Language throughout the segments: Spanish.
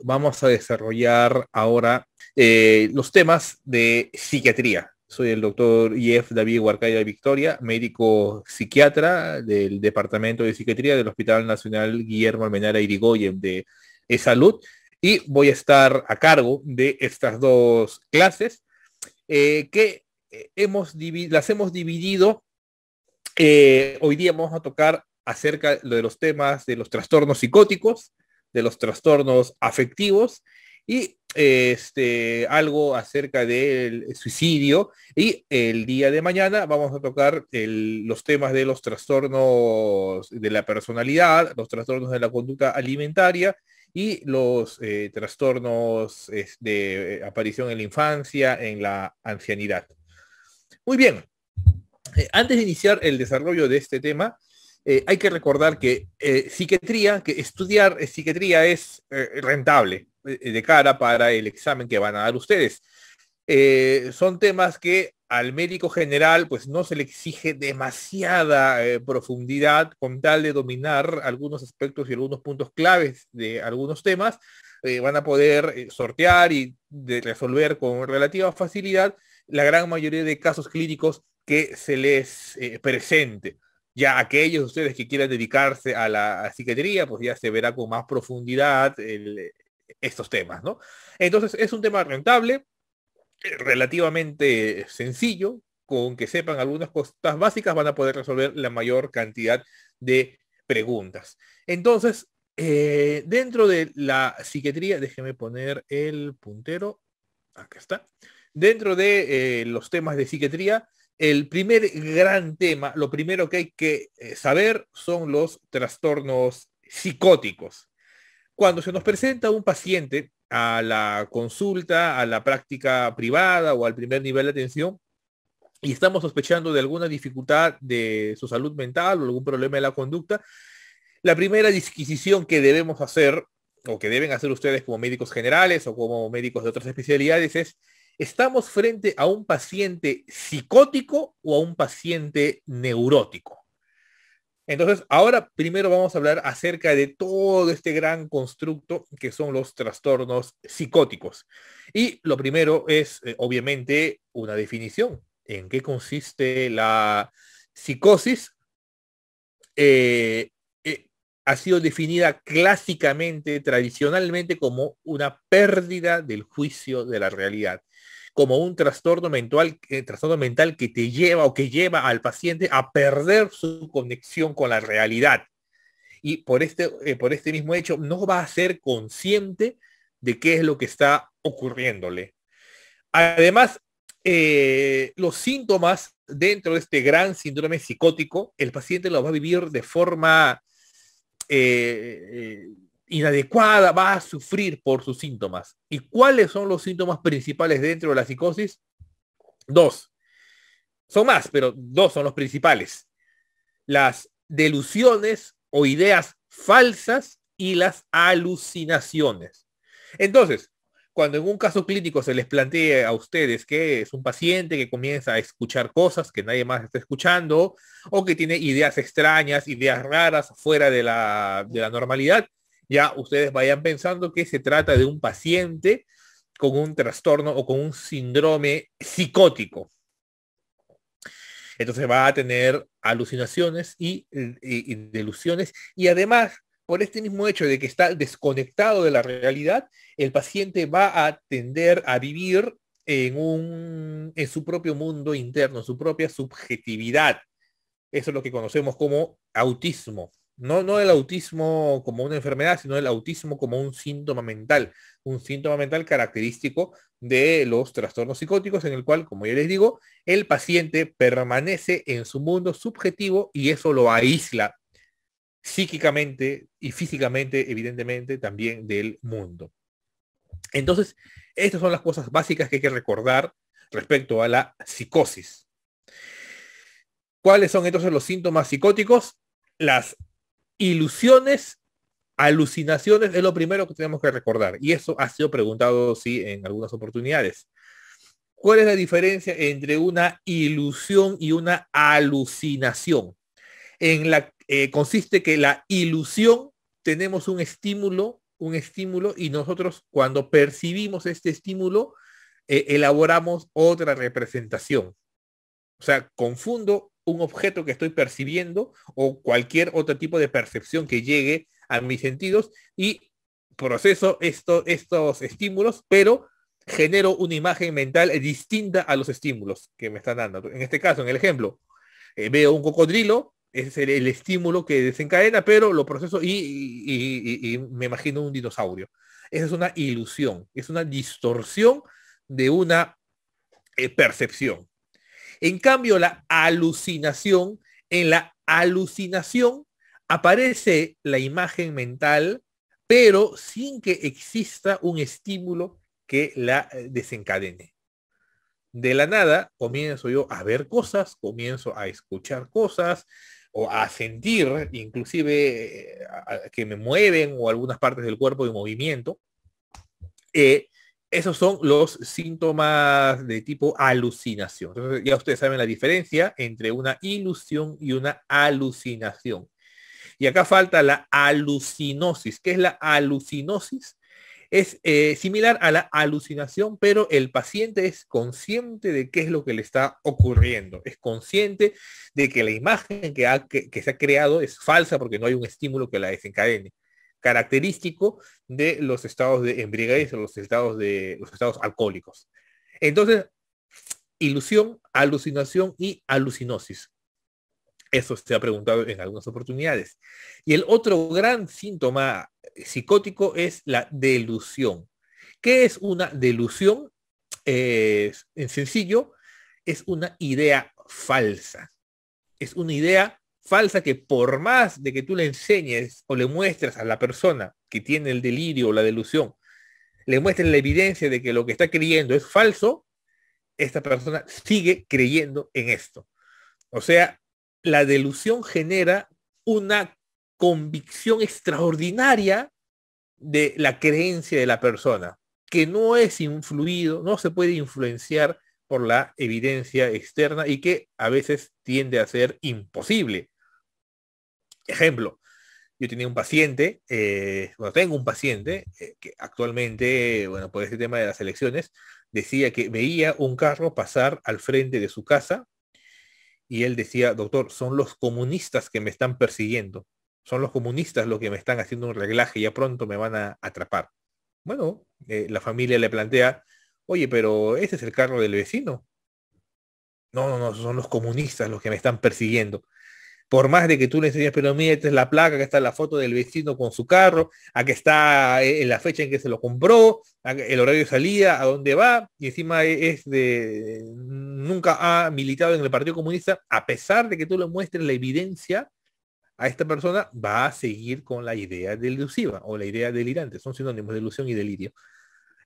Vamos a desarrollar ahora eh, los temas de psiquiatría. Soy el doctor Jeff David Huarcaya Victoria, médico psiquiatra del Departamento de Psiquiatría del Hospital Nacional Guillermo Almenara Irigoyen de Salud y voy a estar a cargo de estas dos clases eh, que eh, hemos las hemos dividido. hoy día vamos a tocar acerca de los temas de los trastornos psicóticos, de los trastornos afectivos y este, algo acerca del suicidio y el día de mañana vamos a tocar los temas de los trastornos de la personalidad, los trastornos de la conducta alimentaria y los eh, trastornos de eh, aparición en la infancia, en la ancianidad. Muy bien, eh, antes de iniciar el desarrollo de este tema, eh, hay que recordar que eh, psiquiatría, que estudiar eh, psiquiatría es rentable de cara para el examen que van a dar ustedes. son temas que al médico general pues no se le exige demasiada profundidad con tal de dominar algunos aspectos y algunos puntos claves de algunos temas. van a poder sortear y resolver con relativa facilidad la gran mayoría de casos clínicos que se les presente. Ya aquellos de ustedes que quieran dedicarse a la psiquiatría, pues ya se verá con más profundidad eh, estos temas, ¿no? Entonces es un tema rentable, eh, relativamente sencillo, con que sepan algunas cosas básicas van a poder resolver la mayor cantidad de preguntas. Entonces, eh, dentro de la psiquiatría, déjeme poner el puntero, acá está. Dentro de los temas de psiquiatría, el primer gran tema, lo primero que hay que eh, saber son los trastornos psicóticos. Cuando se nos presenta un paciente a la consulta, a la práctica privada o al primer nivel de atención, y estamos sospechando de alguna dificultad de su salud mental o algún problema de la conducta, la primera disquisición que debemos hacer o que deben hacer ustedes como médicos generales o como médicos de otras especialidades es ¿Estamos frente a un paciente psicótico o a un paciente neurótico? Entonces, ahora primero vamos a hablar acerca de todo este gran constructo que son los trastornos psicóticos. Y lo primero es, eh, obviamente, una definición. ¿En qué consiste la psicosis? Eh, eh, ha sido definida clásicamente, tradicionalmente, como una pérdida del juicio de la realidad como un trastorno mental, eh, trastorno mental que te lleva o que lleva al paciente a perder su conexión con la realidad. Y por este, eh, por este mismo hecho, no va a ser consciente de qué es lo que está ocurriéndole. Además, eh, los síntomas dentro de este gran síndrome psicótico, el paciente lo va a vivir de forma inadecuada va a sufrir por sus síntomas. ¿Y cuáles son los síntomas principales dentro de la psicosis? Dos. Son más, pero dos son los principales. Las delusiones o ideas falsas y las alucinaciones. Entonces, cuando en un caso clínico se les plantea a ustedes que es un paciente que comienza a escuchar cosas que nadie más está escuchando o que tiene ideas extrañas, ideas raras fuera de la, de la normalidad, ya ustedes vayan pensando que se trata de un paciente con un trastorno o con un síndrome psicótico. Entonces va a tener alucinaciones y, delusiones y además por este mismo hecho de que está desconectado de la realidad, el paciente va a tender a vivir en, en su propio mundo interno, en su propia subjetividad. Eso es lo que conocemos como autismo no, no el autismo como una enfermedad, sino el autismo como un síntoma mental, un síntoma mental característico de los trastornos psicóticos en el cual, como ya les digo, el paciente permanece en su mundo subjetivo y eso lo aísla psíquicamente y físicamente, evidentemente, también del mundo. Entonces, estas son las cosas básicas que hay que recordar respecto a la psicosis. ¿Cuáles son entonces los síntomas psicóticos? Las ilusiones, alucinaciones es lo primero que tenemos que recordar. Y eso ha sido preguntado, sí, en algunas oportunidades. ¿Cuál es la diferencia entre una ilusión y una alucinación? En la eh, consiste que la ilusión tenemos un estímulo, un estímulo y nosotros cuando percibimos este estímulo eh, elaboramos otra representación. O sea, confundo un objeto que estoy percibiendo o cualquier otro tipo de percepción que llegue a mis sentidos y proceso estos estímulos, pero genero una imagen mental distinta a los estímulos que me están dando. En este caso, en el ejemplo, eh, veo un cocodrilo, es el, estímulo que desencadena, pero lo proceso y, me imagino un dinosaurio. Esa es una ilusión, es una distorsión de una eh, percepción. En cambio, la alucinación, en la alucinación aparece la imagen mental, pero sin que exista un estímulo que la eh, desencadene. De la nada comienzo yo a ver cosas, comienzo a escuchar cosas o a sentir inclusive eh, que me mueven o algunas partes del cuerpo en movimiento. Eh, esos son los síntomas de tipo alucinación. ya ustedes saben la diferencia entre una ilusión y una alucinación. Y acá falta la alucinosis. ¿Qué es la alucinosis? Es eh, similar a la alucinación, pero el paciente es consciente de qué es lo que le está ocurriendo. Es consciente de que la imagen que, que se ha creado es falsa porque no hay un estímulo que la desencadene característico de los estados de embriaguez, los estados de los estados alcohólicos. Entonces, ilusión, alucinación y alucinosis. Eso se ha preguntado en algunas oportunidades. Y el otro gran síntoma psicótico es la delusión. ¿Qué es una delusión? en sencillo, es una idea falsa. Es una idea falsa que por más de que tú le enseñes o le muestres a la persona que tiene el delirio o la delusión, le muestres la evidencia de que lo que está creyendo es falso, esta persona sigue creyendo en esto. O sea, la delusión genera una convicción extraordinaria de la creencia de la persona, que no es influido, no se puede influenciar por la evidencia externa y que a veces tiende a ser imposible Ejemplo, yo tenía un paciente, eh, bueno, tengo un paciente eh, que actualmente, bueno, por este tema de las elecciones, decía que veía un carro pasar al frente de su casa y él decía, doctor, son los comunistas que me están persiguiendo, son los comunistas los que me están haciendo un reglaje, ya pronto me van a atrapar. Bueno, eh, la familia le plantea, oye, pero ese es el carro del vecino. No, no, no, son los comunistas los que me están persiguiendo por más de que tú le enseñes, pero mire, esta es la placa, que está la foto del vecino con su carro, a que está eh, en la fecha en que se lo compró, el horario de salida, a dónde va, y encima e, es de, nunca ha militado en el Partido Comunista, a pesar de que tú le muestres la evidencia a esta persona, va a seguir con la idea delusiva o la idea delirante, son sinónimos de ilusión y delirio.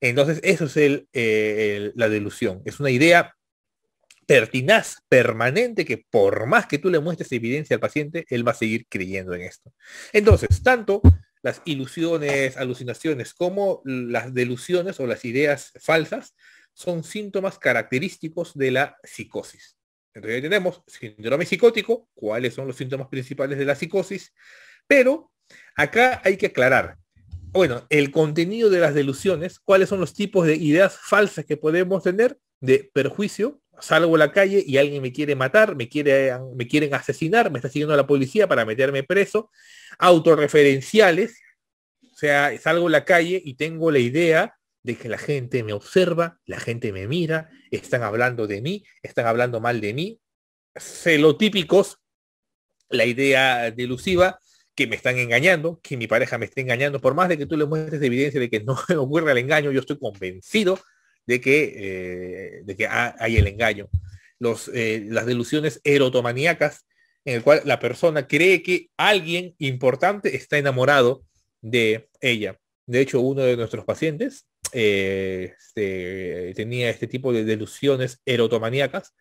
Entonces, eso es eh, la delusión, es una idea pertinaz, permanente, que por más que tú le muestres evidencia al paciente, él va a seguir creyendo en esto. Entonces, tanto las ilusiones, alucinaciones, como las delusiones o las ideas falsas son síntomas característicos de la psicosis. Entonces tenemos síndrome psicótico, cuáles son los síntomas principales de la psicosis, pero acá hay que aclarar, bueno, el contenido de las delusiones, cuáles son los tipos de ideas falsas que podemos tener de perjuicio, salgo a la calle y alguien me quiere matar, me, quiere, eh, me quieren asesinar, me está siguiendo la policía para meterme preso, autorreferenciales, o sea, salgo a la calle y tengo la idea de que la gente me observa, la gente me mira, están hablando de mí, están hablando mal de mí, celotípicos, la idea delusiva que me están engañando, que mi pareja me está engañando, por más de que tú le muestres evidencia de que no ocurre el engaño, yo estoy convencido de que, eh, que hay el engaño. Los, eh, las delusiones erotomaníacas, en el cual la persona cree que alguien importante está enamorado de ella. De hecho, uno de nuestros pacientes eh, este, tenía este tipo de delusiones erotomaníacas,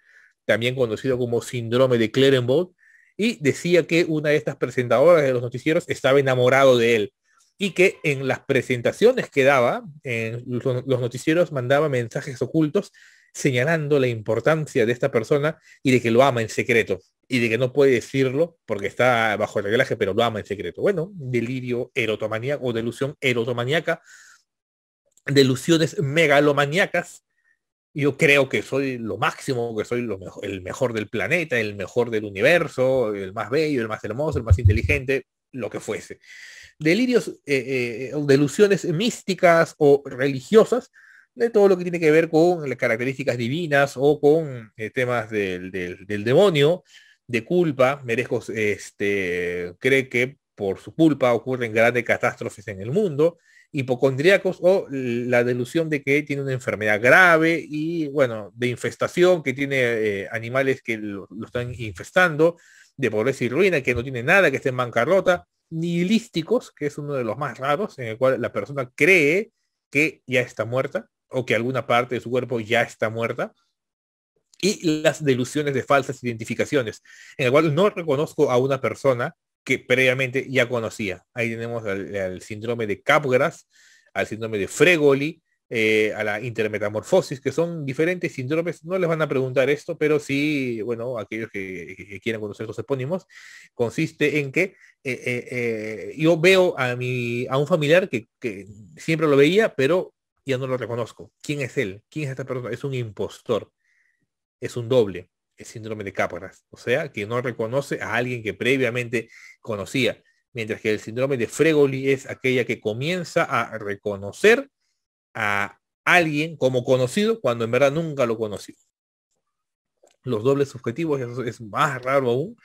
también conocido como síndrome de Clerenbold, y decía que una de estas presentadoras de los noticieros estaba enamorado de él y que en las presentaciones que daba, en los noticieros mandaba mensajes ocultos señalando la importancia de esta persona y de que lo ama en secreto y de que no puede decirlo porque está bajo el reglaje, pero lo ama en secreto. Bueno, delirio erotomaníaco o delusión erotomaníaca, delusiones megalomaníacas. Yo creo que soy lo máximo, que soy lo el mejor del planeta, el mejor del universo, el más bello, el más hermoso, el más inteligente, lo que fuese delirios, eh, eh, o delusiones místicas o religiosas de todo lo que tiene que ver con las características divinas o con eh, temas del, del, demonio, de culpa. Merezco, este, cree que por su culpa ocurren grandes catástrofes en el mundo, hipocondríacos o la delusión de que tiene una enfermedad grave y, bueno, de infestación, que tiene animales que lo, están infestando, de pobreza y ruina, que no tiene nada, que esté en bancarrota nihilísticos, que es uno de los más raros, en el cual la persona cree que ya está muerta o que alguna parte de su cuerpo ya está muerta, y las delusiones de falsas identificaciones, en el cual no reconozco a una persona que previamente ya conocía. Ahí tenemos al, síndrome de Capgras, al síndrome de Fregoli, eh, a la intermetamorfosis, que son diferentes síndromes. No les van a preguntar esto, pero sí, bueno, aquellos que, quieran conocer los epónimos, consiste en que eh, eh, yo veo a, mi, a un familiar que, siempre lo veía, pero ya no lo reconozco. ¿Quién es él? ¿Quién es esta persona? Es un impostor, es un doble, el síndrome de cáparas, o sea, que no reconoce a alguien que previamente conocía mientras que el síndrome de Fregoli es aquella que comienza a reconocer a alguien como conocido cuando en verdad nunca lo conoció. Los dobles subjetivos es más raro aún,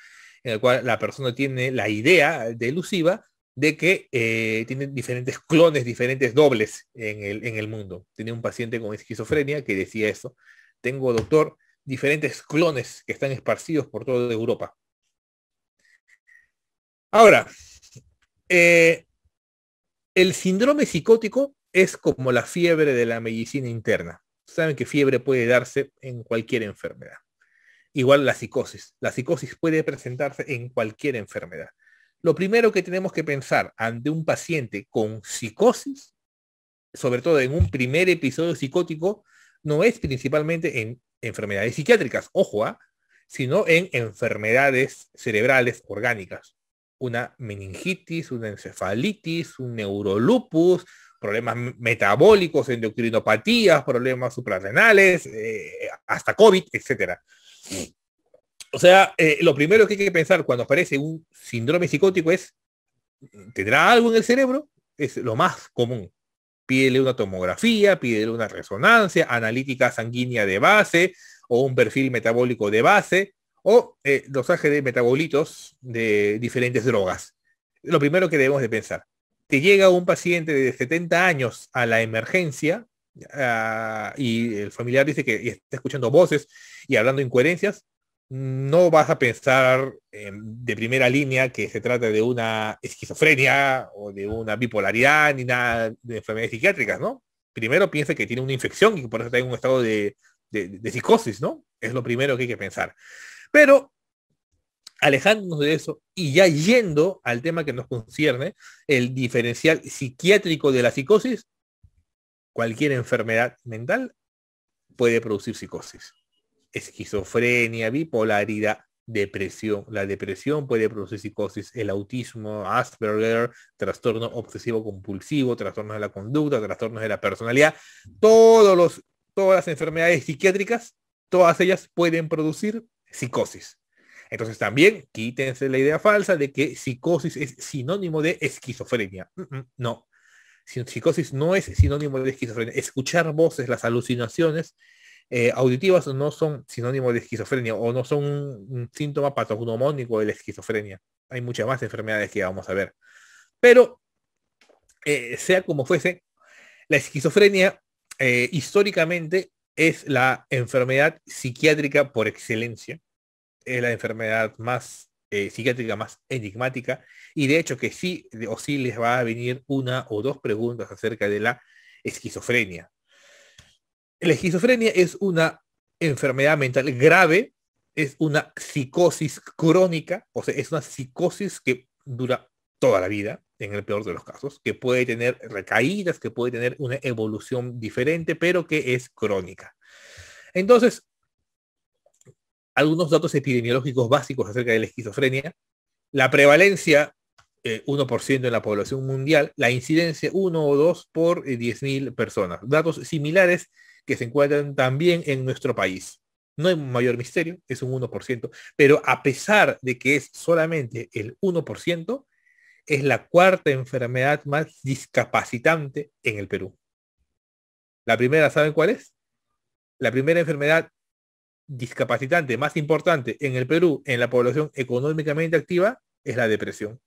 en el cual la persona tiene la idea delusiva de que eh, tiene diferentes clones, diferentes dobles en el, en el mundo. Tenía un paciente con esquizofrenia que decía eso. Tengo, doctor, diferentes clones que están esparcidos por toda Europa. Ahora, eh, el síndrome psicótico es como la fiebre de la medicina interna. Saben que fiebre puede darse en cualquier enfermedad. Igual la psicosis. La psicosis puede presentarse en cualquier enfermedad. Lo primero que tenemos que pensar ante un paciente con psicosis, sobre todo en un primer episodio psicótico, no es principalmente en enfermedades psiquiátricas, ojo, ¿ah? sino en enfermedades cerebrales orgánicas. Una meningitis, una encefalitis, un neurolupus, problemas metabólicos, endocrinopatías, problemas suprarrenales, eh, hasta COVID, etc. O sea, eh, lo primero que hay que pensar cuando aparece un síndrome psicótico es, ¿tendrá algo en el cerebro? Es lo más común. Pídele una tomografía, pídele una resonancia, analítica sanguínea de base o un perfil metabólico de base o eh, dosaje de metabolitos de diferentes drogas. Lo primero que debemos de pensar te llega un paciente de 70 años a la emergencia ah, y el familiar dice que está escuchando voces y hablando incoherencias, no vas a pensar de primera línea que se trata de una esquizofrenia o de una bipolaridad ni nada de enfermedades psiquiátricas, ¿no? Primero piensa que tiene una infección y por eso está en un estado de, de, de psicosis, ¿no? Es lo primero que hay que pensar. Pero alejándonos de eso y ya yendo al tema que nos concierne, el diferencial psiquiátrico de la psicosis, cualquier enfermedad mental puede producir psicosis. Esquizofrenia, bipolaridad, depresión. La depresión puede producir psicosis, el autismo, Asperger, trastorno obsesivo compulsivo, trastornos de la conducta, trastornos de la personalidad. Todos los, todas las enfermedades psiquiátricas, todas ellas pueden producir psicosis. Entonces también quítense la idea falsa de que psicosis es sinónimo de esquizofrenia. Mm, mm, no, psicosis no es sinónimo de esquizofrenia. Escuchar voces, las alucinaciones eh, auditivas no son sinónimo de esquizofrenia o no son un, síntoma patognomónico de la esquizofrenia. Hay muchas más enfermedades que vamos a ver. Pero, eh, sea como fuese, la esquizofrenia eh, históricamente es la enfermedad psiquiátrica por excelencia es la enfermedad más eh, psiquiátrica más enigmática y de hecho que sí o sí les va a venir una o dos preguntas acerca de la esquizofrenia. La esquizofrenia es una enfermedad mental grave, es una psicosis crónica, o sea, es una psicosis que dura toda la vida, en el peor de los casos, que puede tener recaídas, que puede tener una evolución diferente, pero que es crónica. Entonces, algunos datos epidemiológicos básicos acerca de la esquizofrenia. La prevalencia, 1% eh, en la población mundial, la incidencia 1 o 2 por 10.000 eh, personas. Datos similares que se encuentran también en nuestro país. No hay mayor misterio, es un 1%, pero a pesar de que es solamente el 1%, es la cuarta enfermedad más discapacitante en el Perú. La primera, ¿saben cuál es? La primera enfermedad discapacitante más importante en el Perú, en la población económicamente activa, es la depresión.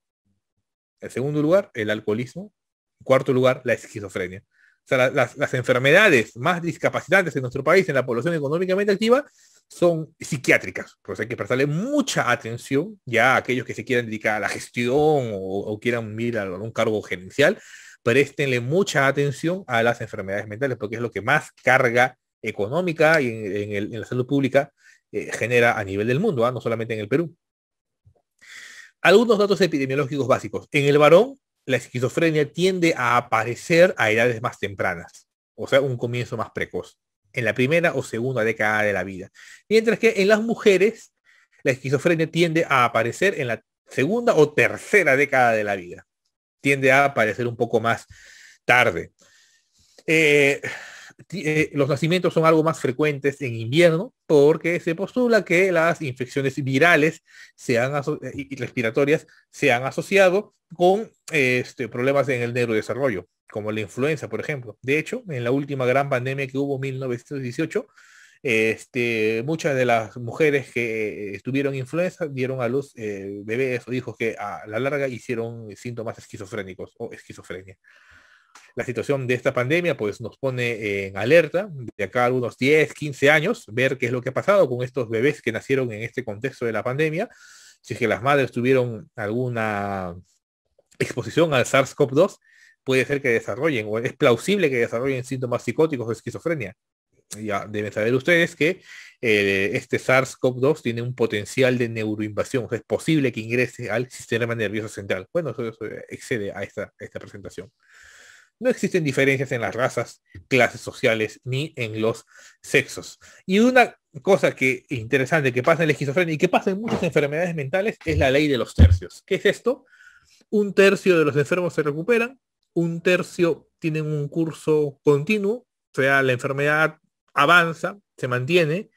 En segundo lugar, el alcoholismo. En cuarto lugar, la esquizofrenia. O sea, las, enfermedades más discapacitantes en nuestro país, en la población económicamente activa, son psiquiátricas. Por eso hay que prestarle mucha atención ya a aquellos que se quieran dedicar a la gestión o, quieran ir a algún cargo gerencial. préstenle mucha atención a las enfermedades mentales porque es lo que más carga económica y en, la salud pública eh, genera a nivel del mundo, ¿ah? no solamente en el Perú. Algunos datos epidemiológicos básicos. En el varón, la esquizofrenia tiende a aparecer a edades más tempranas, o sea, un comienzo más precoz, en la primera o segunda década de la vida. Mientras que en las mujeres, la esquizofrenia tiende a aparecer en la segunda o tercera década de la vida. Tiende a aparecer un poco más tarde. Eh, eh, los nacimientos son algo más frecuentes en invierno porque se postula que las infecciones virales sean eh, y respiratorias se han asociado con este, problemas en el neurodesarrollo, como la influenza, por ejemplo. De hecho, en la última gran pandemia que hubo en 1918, este, muchas de las mujeres que estuvieron eh, influenza dieron a luz bebés o hijos que a la larga hicieron síntomas esquizofrénicos o esquizofrenia la situación de esta pandemia pues nos pone en alerta de acá a unos 10, 15 años, ver qué es lo que ha pasado con estos bebés que nacieron en este contexto de la pandemia, si es que las madres tuvieron alguna exposición al SARS-CoV-2, puede ser que desarrollen o es plausible que desarrollen síntomas psicóticos o esquizofrenia. Ya deben saber ustedes que eh, este SARS-CoV-2 tiene un potencial de neuroinvasión, es posible que ingrese al sistema nervioso central. Bueno, eso, eh, excede a esta, a esta presentación no existen diferencias en las razas, clases sociales ni en los sexos. Y una cosa que interesante que pasa en la esquizofrenia y que pasa en muchas enfermedades mentales es la ley de los tercios. ¿Qué es esto? Un tercio de los enfermos se recuperan, un tercio tienen un curso continuo, o sea, la enfermedad avanza, se mantiene,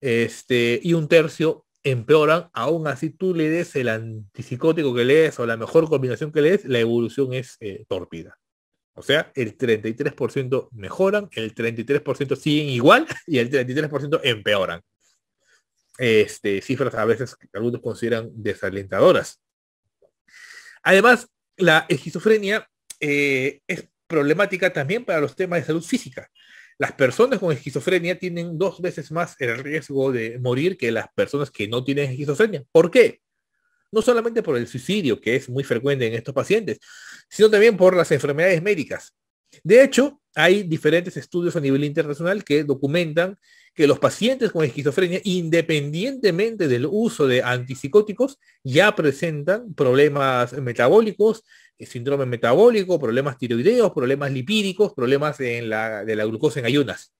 este, y un tercio empeoran, aún así tú le des el antipsicótico que lees o la mejor combinación que lees, la evolución es eh, torpida. O sea, el 33% mejoran, el 33% siguen igual y el 33% empeoran. Este, cifras a veces que algunos consideran desalentadoras. Además, la esquizofrenia eh, es problemática también para los temas de salud física. Las personas con esquizofrenia tienen dos veces más el riesgo de morir que las personas que no tienen esquizofrenia. ¿Por qué? no solamente por el suicidio, que es muy frecuente en estos pacientes, sino también por las enfermedades médicas. De hecho, hay diferentes estudios a nivel internacional que documentan que los pacientes con esquizofrenia, independientemente del uso de antipsicóticos, ya presentan problemas metabólicos, eh, síndrome metabólico, problemas tiroideos, problemas lipídicos, problemas de la glucosa en ayunas.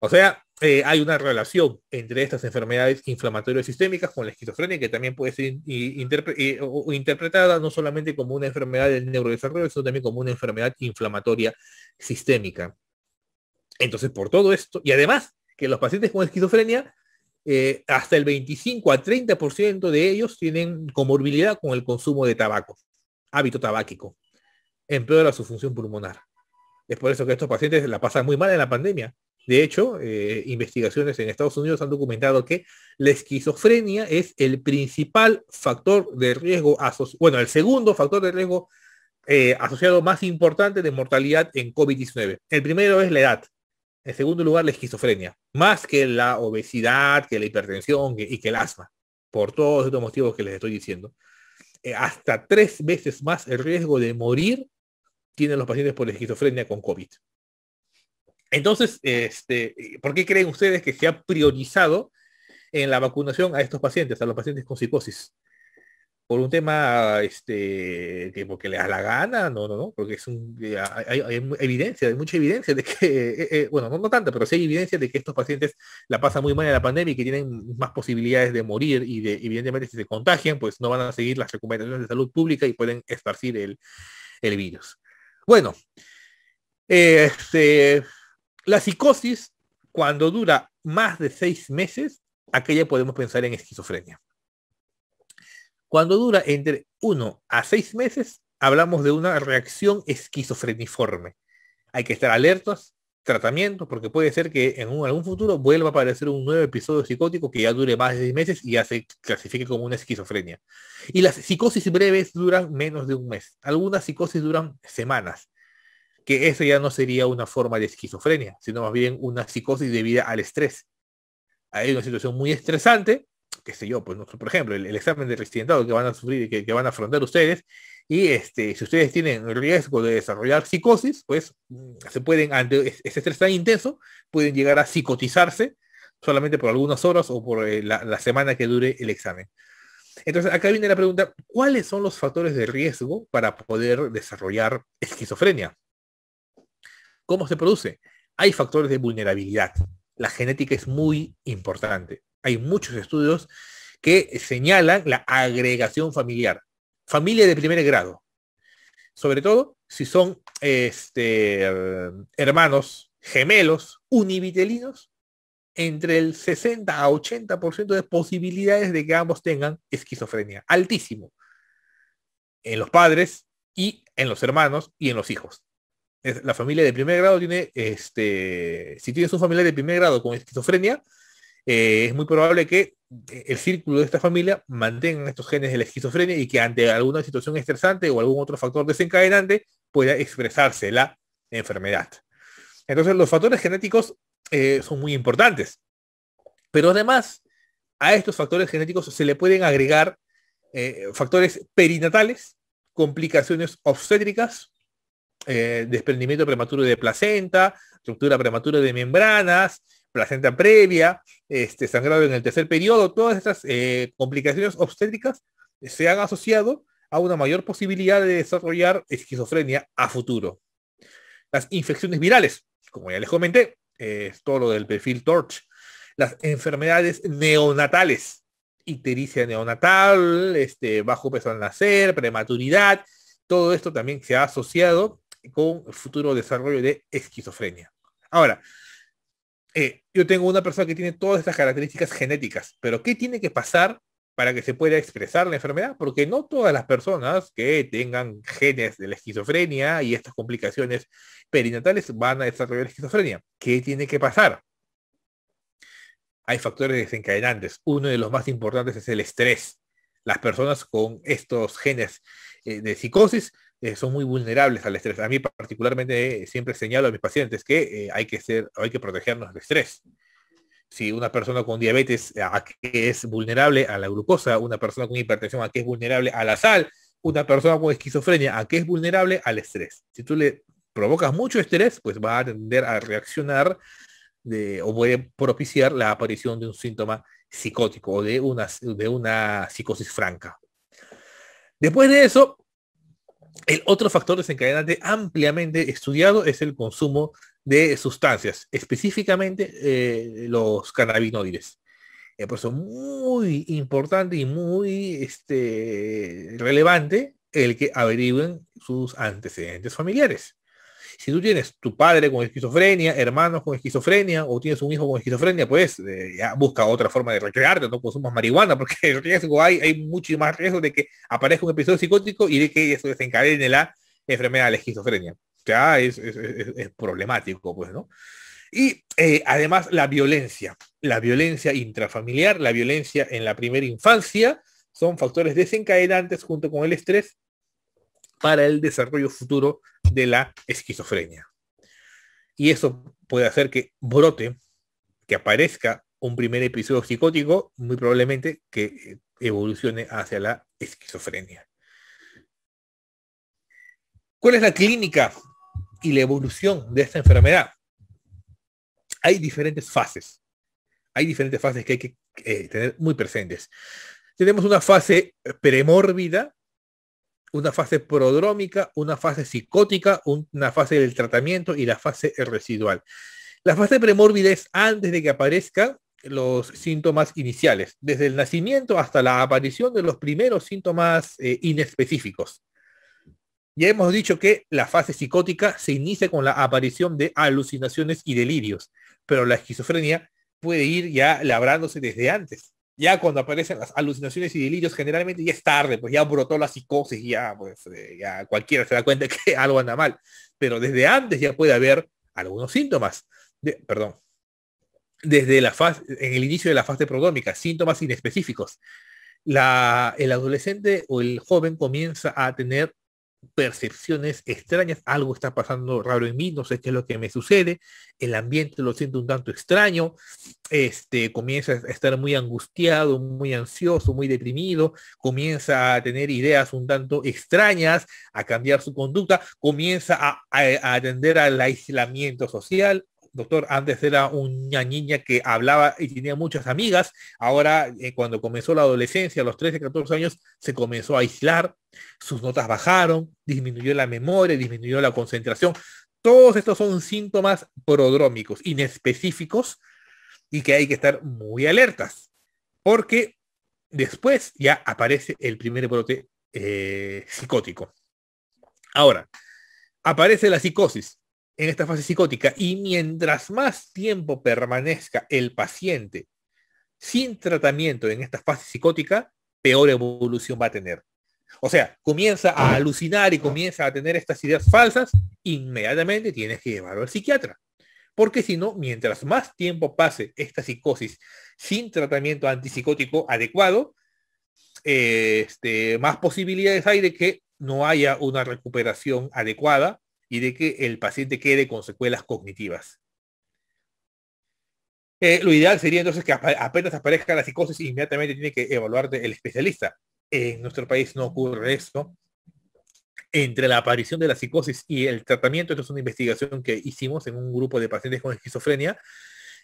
O sea, eh, hay una relación entre estas enfermedades inflamatorias sistémicas con la esquizofrenia, que también puede ser interpretada no solamente como una enfermedad del neurodesarrollo, sino también como una enfermedad inflamatoria sistémica. Entonces, por todo esto, y además que los pacientes con esquizofrenia, eh, hasta el 25 a 30% de ellos tienen comorbilidad con el consumo de tabaco, hábito tabáquico, empeora su función pulmonar. Es por eso que estos pacientes la pasan muy mal en la pandemia, de hecho, eh, investigaciones en Estados Unidos han documentado que la esquizofrenia es el principal factor de riesgo, bueno, el segundo factor de riesgo eh, asociado más importante de mortalidad en COVID-19. El primero es la edad. En segundo lugar, la esquizofrenia, más que la obesidad, que la hipertensión y que el asma, por todos estos motivos que les estoy diciendo. Eh, hasta tres veces más el riesgo de morir tienen los pacientes por esquizofrenia con COVID. Entonces, este, eh, ¿por qué creen ustedes que se ha priorizado en la vacunación a estos pacientes, a los pacientes con psicosis? Por un tema, este, que porque les da la gana, no, no, no, porque es un, eh, hay, evidencia, hay mucha evidencia de que, eh, bueno, no, no tanta, pero sí hay evidencia de que estos pacientes la pasan muy mal en la pandemia y que tienen más posibilidades de morir y de, evidentemente, si se contagian, pues no van a seguir las recomendaciones de salud pública y pueden esparcir el, el virus. Bueno, este la psicosis, cuando dura más de seis meses, aquella podemos pensar en esquizofrenia. Cuando dura entre uno a seis meses, hablamos de una reacción esquizofreniforme. Hay que estar alertas, tratamiento, porque puede ser que en algún futuro vuelva a aparecer un nuevo episodio psicótico que ya dure más de seis meses y ya se clasifique como una esquizofrenia. Y las psicosis breves duran menos de un mes. Algunas psicosis duran semanas que eso ya no sería una forma de esquizofrenia, sino más bien una psicosis debida al estrés. Hay una situación muy estresante, qué sé yo, pues por ejemplo, el, examen de residentado que van a sufrir, que, que, van a afrontar ustedes, y este, si ustedes tienen riesgo de desarrollar psicosis, pues mm, se pueden, ante ese estrés tan intenso, pueden llegar a psicotizarse solamente por algunas horas o por eh, la semana que dure el examen. Entonces, acá viene la pregunta, ¿cuáles son los factores de riesgo para poder desarrollar esquizofrenia? ¿Cómo se produce? Hay factores de vulnerabilidad. La genética es muy importante. Hay muchos estudios que señalan la agregación familiar. Familia de primer grado. Sobre todo si son este, hermanos gemelos univitelinos, entre el 60 a 80% de posibilidades de que ambos tengan esquizofrenia. Altísimo. En los padres y en los hermanos y en los hijos la familia de primer grado tiene, este, si tienes un familiar de primer grado con esquizofrenia, eh, es muy probable que eh, el círculo de esta familia mantenga estos genes de la esquizofrenia y que ante alguna situación estresante o algún otro factor desencadenante pueda expresarse la enfermedad. Entonces los factores genéticos eh, son muy importantes. Pero además, a estos factores genéticos se le pueden agregar factores perinatales, complicaciones obstétricas, eh, desprendimiento prematuro de placenta, ruptura prematura de membranas, placenta previa, este, sangrado en el tercer periodo, todas estas eh, complicaciones obstétricas se han asociado a una mayor posibilidad de desarrollar esquizofrenia a futuro. Las infecciones virales, como ya les comenté, es todo lo del perfil TORCH. Las enfermedades neonatales, ictericia neonatal, este, bajo peso al nacer, prematuridad, todo esto también se ha asociado con el futuro desarrollo de esquizofrenia. Ahora, eh, yo tengo una persona que tiene todas estas características genéticas, pero ¿qué tiene que pasar para que se pueda expresar la enfermedad? Porque no todas las personas que tengan genes de la esquizofrenia y estas complicaciones perinatales van a desarrollar esquizofrenia. ¿Qué tiene que pasar? Hay factores desencadenantes. Uno de los más importantes es el estrés. Las personas con estos genes eh, de psicosis eh, son muy vulnerables al estrés. A mí particularmente eh, siempre señalo a mis pacientes que eh, hay que ser, hay que protegernos del estrés. Si una persona con diabetes a, que es vulnerable a la glucosa, una persona con hipertensión a que es vulnerable a la sal, una persona con esquizofrenia a que es vulnerable al estrés. Si tú le provocas mucho estrés, pues va a tender a reaccionar o puede propiciar la aparición de un síntoma psicótico o de una, de una psicosis franca. Después de eso, el otro factor desencadenante ampliamente estudiado es el consumo de sustancias, específicamente eh, los cannabinoides. Eh, por eso muy importante y muy este, relevante el que averigüen sus antecedentes familiares. Si tú tienes tu padre con esquizofrenia, hermanos con esquizofrenia, o tienes un hijo con esquizofrenia, pues eh, ya busca otra forma de recrearte, no consumas marihuana, porque riesgo hay, hay mucho más riesgo de que aparezca un episodio psicótico y de que eso desencadene la enfermedad de la esquizofrenia. Ya es, es, problemático, pues, ¿no? Y eh, además la violencia, la violencia intrafamiliar, la violencia en la primera infancia, son factores desencadenantes junto con el estrés para el desarrollo futuro de la esquizofrenia. Y eso puede hacer que brote, que aparezca un primer episodio psicótico, muy probablemente que eh, evolucione hacia la esquizofrenia. ¿Cuál es la clínica y la evolución de esta enfermedad? Hay diferentes fases. Hay diferentes fases que hay que eh, tener muy presentes. Tenemos una fase premórbida, una fase prodrómica, una fase psicótica, una fase del tratamiento y la fase residual. La fase premórbida es antes de que aparezcan los síntomas iniciales, desde el nacimiento hasta la aparición de los primeros síntomas eh, inespecíficos. Ya hemos dicho que la fase psicótica se inicia con la aparición de alucinaciones y delirios, pero la esquizofrenia puede ir ya labrándose desde antes ya cuando aparecen las alucinaciones y delirios, generalmente ya es tarde, pues ya brotó la psicosis, ya, pues, eh, ya cualquiera se da cuenta que algo anda mal. Pero desde antes ya puede haber algunos síntomas. De, perdón. Desde la fase, en el inicio de la fase prodómica, síntomas inespecíficos. La, el adolescente o el joven comienza a tener percepciones extrañas, algo está pasando raro en mí, no sé qué es lo que me sucede, el ambiente lo siento un tanto extraño, este, comienza a estar muy angustiado, muy ansioso, muy deprimido, comienza a tener ideas un tanto extrañas, a cambiar su conducta, comienza a, a atender al aislamiento social, doctor, antes era una niña que hablaba y tenía muchas amigas, ahora eh, cuando comenzó la adolescencia, a los 13, 14 años, se comenzó a aislar, sus notas bajaron, disminuyó la memoria, disminuyó la concentración. Todos estos son síntomas prodrómicos, inespecíficos, y que hay que estar muy alertas, porque después ya aparece el primer brote eh, psicótico. Ahora, aparece la psicosis, en esta fase psicótica y mientras más tiempo permanezca el paciente sin tratamiento en esta fase psicótica, peor evolución va a tener. O sea, comienza a alucinar y comienza a tener estas ideas falsas, inmediatamente tienes que llevarlo al psiquiatra. Porque si no, mientras más tiempo pase esta psicosis sin tratamiento antipsicótico adecuado, eh, este, más posibilidades hay de que no haya una recuperación adecuada y de que el paciente quede con secuelas cognitivas. Eh, lo ideal sería entonces que apenas aparezca la psicosis inmediatamente tiene que evaluarte el especialista. En nuestro país no ocurre eso Entre la aparición de la psicosis y el tratamiento, esto es una investigación que hicimos en un grupo de pacientes con esquizofrenia,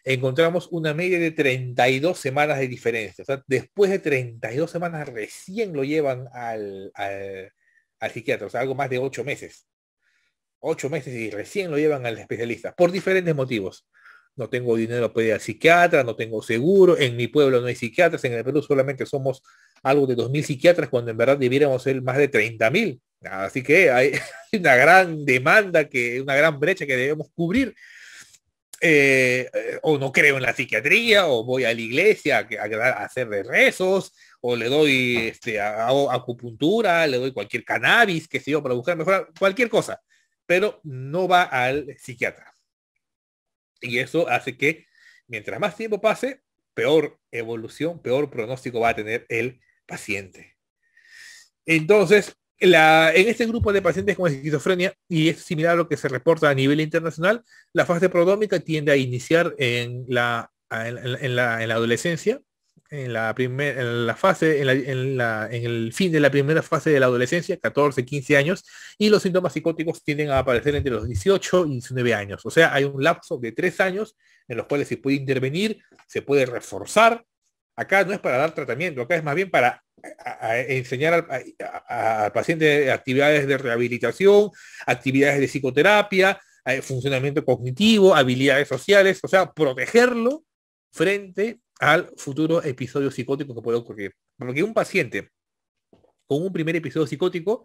encontramos una media de 32 semanas de diferencia. O sea, después de 32 semanas recién lo llevan al, al, al psiquiatra, o sea, algo más de 8 meses ocho meses y recién lo llevan al especialista, por diferentes motivos. No tengo dinero para ir al psiquiatra, no tengo seguro, en mi pueblo no hay psiquiatras, en el Perú solamente somos algo de 2.000 psiquiatras cuando en verdad debiéramos ser más de 30.000. Así que hay una gran demanda, que, una gran brecha que debemos cubrir. Eh, eh, o no creo en la psiquiatría, o voy a la iglesia a, a hacer rezos, o le doy este, acupuntura, le doy cualquier cannabis, que sé yo, para buscar mejorar, cualquier cosa pero no va al psiquiatra. Y eso hace que mientras más tiempo pase, peor evolución, peor pronóstico va a tener el paciente. Entonces, en este grupo de pacientes con esquizofrenia, y es similar a lo que se reporta a nivel internacional, la fase prodómica tiende a iniciar la, en la, adolescencia en la primera en la fase, en, la, en, la, en, el fin de la primera fase de la adolescencia, 14, 15 años, y los síntomas psicóticos tienden a aparecer entre los 18 y 19 años. O sea, hay un lapso de tres años en los cuales se puede intervenir, se puede reforzar. Acá no es para dar tratamiento, acá es más bien para enseñar al, al, paciente actividades de rehabilitación, actividades de psicoterapia, eh, funcionamiento cognitivo, habilidades sociales, o sea, protegerlo frente al futuro episodio psicótico que puede ocurrir. Porque un paciente con un primer episodio psicótico,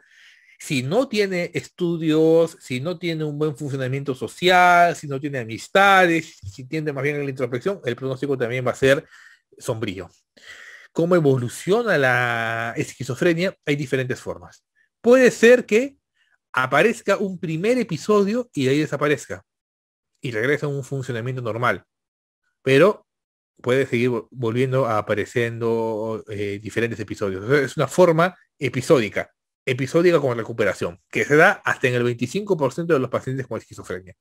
si no tiene estudios, si no tiene un buen funcionamiento social, si no tiene amistades, si tiende más bien a la introspección, el pronóstico también va a ser sombrío. ¿Cómo evoluciona la esquizofrenia? Hay diferentes formas. Puede ser que aparezca un primer episodio y de ahí desaparezca y regresa a un funcionamiento normal. Pero puede seguir volviendo a apareciendo eh, diferentes episodios. es una forma episódica, episódica con recuperación, que se da hasta en el 25% de los pacientes con esquizofrenia.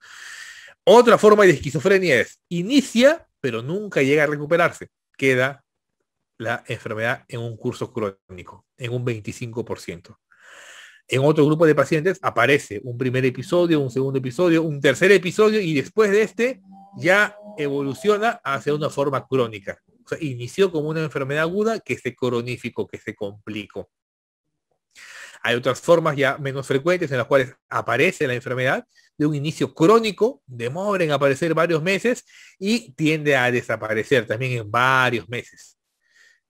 Otra forma de esquizofrenia es inicia, pero nunca llega a recuperarse. Queda la enfermedad en un curso crónico, en un 25%. En otro grupo de pacientes aparece un primer episodio, un segundo episodio, un tercer episodio y después de este ya evoluciona hacia una forma crónica. O sea, inició como una enfermedad aguda que se cronificó, que se complicó. Hay otras formas ya menos frecuentes en las cuales aparece la enfermedad de un inicio crónico, demora en aparecer varios meses y tiende a desaparecer también en varios meses.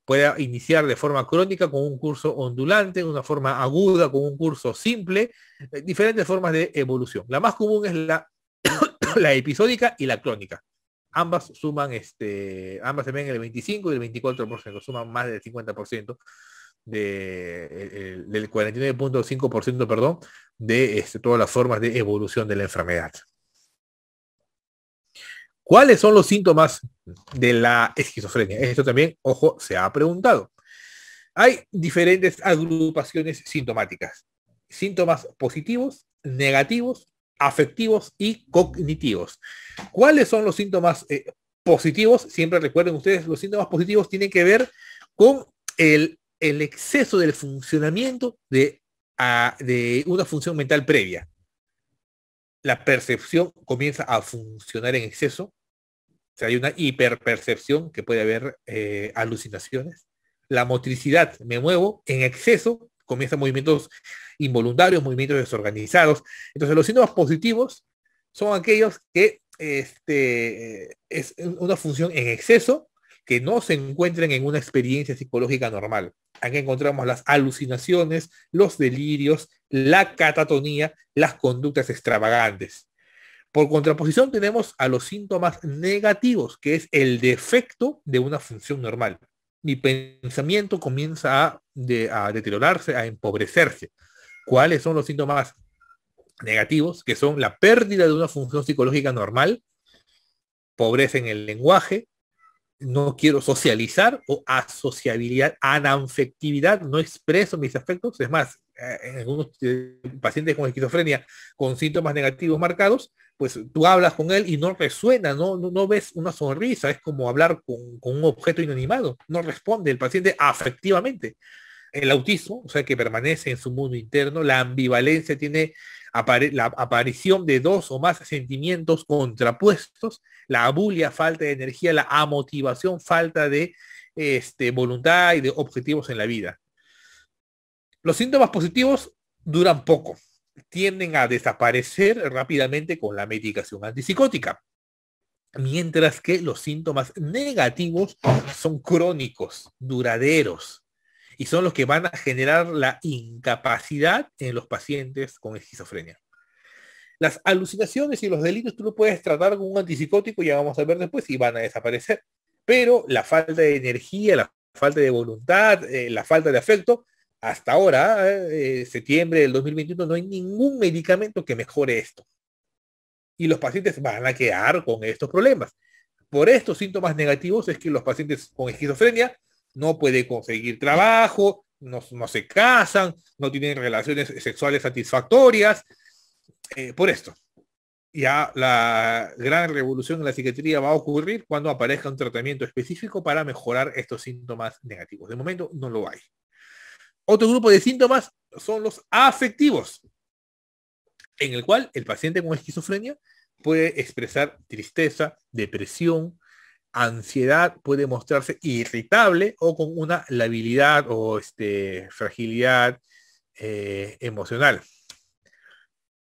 Puede iniciar de forma crónica con un curso ondulante, una forma aguda con un curso simple, eh, diferentes formas de evolución. La más común es la, la episódica y la crónica ambas suman este, ambas también el 25 y el 24%, suman más del 50% de, el, del 49.5%, perdón, de este, todas las formas de evolución de la enfermedad. ¿Cuáles son los síntomas de la esquizofrenia? Esto también, ojo, se ha preguntado. Hay diferentes agrupaciones sintomáticas. Síntomas positivos, negativos afectivos y cognitivos. ¿Cuáles son los síntomas eh, positivos? Siempre recuerden ustedes, los síntomas positivos tienen que ver con el, exceso del funcionamiento de, una función mental previa. La percepción comienza a funcionar en exceso. O sea, hay una hiperpercepción que puede haber eh, alucinaciones. La motricidad, me muevo en exceso comienzan movimientos involuntarios, movimientos desorganizados. Entonces los síntomas positivos son aquellos que este, es una función en exceso que no se encuentran en una experiencia psicológica normal. Aquí encontramos las alucinaciones, los delirios, la catatonía, las conductas extravagantes. Por contraposición tenemos a los síntomas negativos, que es el defecto de una función normal mi pensamiento comienza a, deteriorarse, a empobrecerse. ¿Cuáles son los síntomas negativos? Que son la pérdida de una función psicológica normal, pobreza en el lenguaje, no quiero socializar o asociabilidad, anafectividad. no expreso mis afectos. Es más, eh, en algunos eh, pacientes con esquizofrenia con síntomas negativos marcados, pues tú hablas con él y no resuena, no, no, ves una sonrisa, es como hablar con, un objeto inanimado, no responde el paciente afectivamente. El autismo, o sea, que permanece en su mundo interno, la ambivalencia tiene la aparición de dos o más sentimientos contrapuestos, la abulia, falta de energía, la amotivación, falta de este, voluntad y de objetivos en la vida. Los síntomas positivos duran poco, tienden a desaparecer rápidamente con la medicación antipsicótica, mientras que los síntomas negativos son crónicos, duraderos, y son los que van a generar la incapacidad en los pacientes con esquizofrenia. Las alucinaciones y los delitos tú no puedes tratar con un antipsicótico, ya vamos a ver después, si van a desaparecer. Pero la falta de energía, la falta de voluntad, eh, la falta de afecto, hasta ahora, eh, eh, septiembre del 2021, no hay ningún medicamento que mejore esto. Y los pacientes van a quedar con estos problemas. Por estos síntomas negativos es que los pacientes con esquizofrenia no pueden conseguir trabajo, no, se casan, no tienen relaciones sexuales satisfactorias. Eh, por esto, ya la gran revolución en la psiquiatría va a ocurrir cuando aparezca un tratamiento específico para mejorar estos síntomas negativos. De momento no lo hay. Otro grupo de síntomas son los afectivos, en el cual el paciente con esquizofrenia puede expresar tristeza, depresión, ansiedad, puede mostrarse irritable o con una labilidad o este, fragilidad eh, emocional.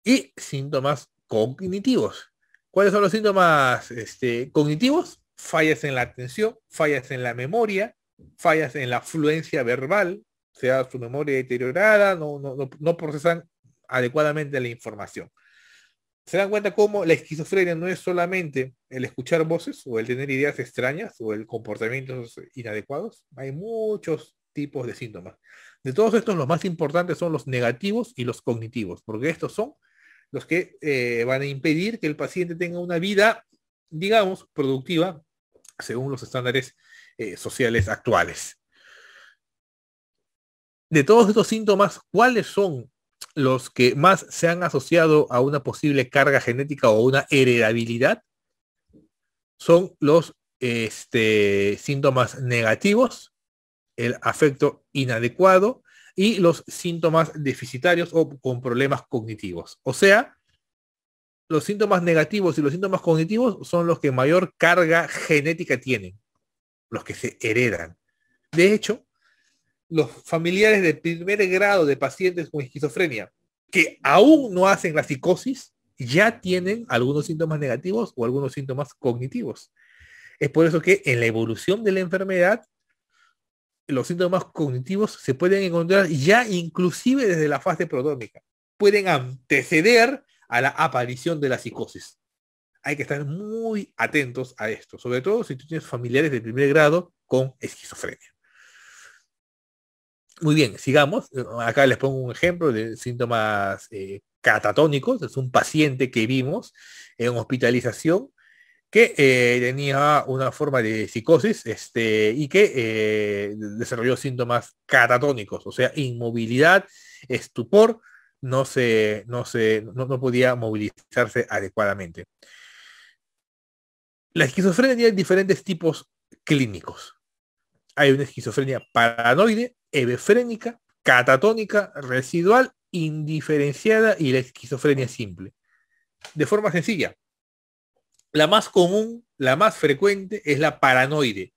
Y síntomas cognitivos. ¿Cuáles son los síntomas este, cognitivos? Fallas en la atención, fallas en la memoria, fallas en la fluencia verbal, sea su memoria deteriorada, no, procesan adecuadamente la información. Se dan cuenta cómo la esquizofrenia no es solamente el escuchar voces o el tener ideas extrañas o el comportamiento inadecuados. Hay muchos tipos de síntomas. De todos estos, los más importantes son los negativos y los cognitivos, porque estos son los que eh, van a impedir que el paciente tenga una vida, digamos, productiva según los estándares eh, sociales actuales de todos estos síntomas, ¿cuáles son los que más se han asociado a una posible carga genética o una heredabilidad? Son los este, síntomas negativos, el afecto inadecuado y los síntomas deficitarios o con problemas cognitivos. O sea, los síntomas negativos y los síntomas cognitivos son los que mayor carga genética tienen, los que se heredan. De hecho, los familiares de primer grado de pacientes con esquizofrenia que aún no hacen la psicosis, ya tienen algunos síntomas negativos o algunos síntomas cognitivos. Es por eso que en la evolución de la enfermedad, los síntomas cognitivos se pueden encontrar ya inclusive desde la fase protónica, Pueden anteceder a la aparición de la psicosis. Hay que estar muy atentos a esto, sobre todo si tú tienes familiares de primer grado con esquizofrenia. Muy bien, sigamos. Acá les pongo un ejemplo de síntomas eh, catatónicos. Es un paciente que vimos en hospitalización que eh, tenía una forma de psicosis este, y que eh, desarrolló síntomas catatónicos, o sea, inmovilidad, estupor, no, se, no, se, no podía movilizarse adecuadamente. La esquizofrenia tiene diferentes tipos clínicos. Hay una esquizofrenia paranoide, hebefrénica, catatónica, residual, indiferenciada y la esquizofrenia simple. De forma sencilla, la más común, la más frecuente es la paranoide.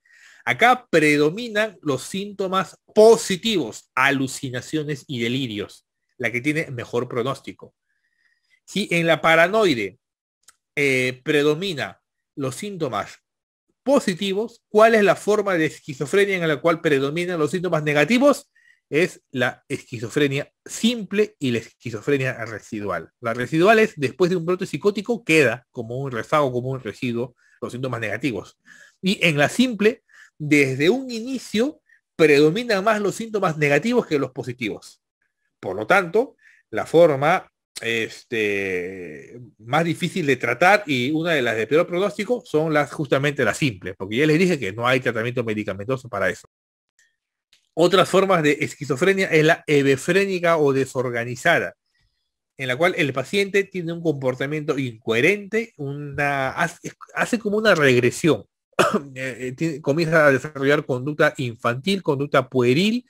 Acá predominan los síntomas positivos, alucinaciones y delirios, la que tiene mejor pronóstico. Si en la paranoide eh, predomina los síntomas positivos, cuál es la forma de esquizofrenia en la cual predominan los síntomas negativos, es la esquizofrenia simple y la esquizofrenia residual. La residual es después de un brote psicótico queda como un rezago, como un residuo, los síntomas negativos. Y en la simple, desde un inicio, predominan más los síntomas negativos que los positivos. Por lo tanto, la forma este, más difícil de tratar y una de las de peor pronóstico son las justamente las simples, porque ya les dije que no hay tratamiento medicamentoso para eso. Otras formas de esquizofrenia es la hebefrénica o desorganizada, en la cual el paciente tiene un comportamiento incoherente, una, hace como una regresión, eh, eh, comienza a desarrollar conducta infantil, conducta pueril,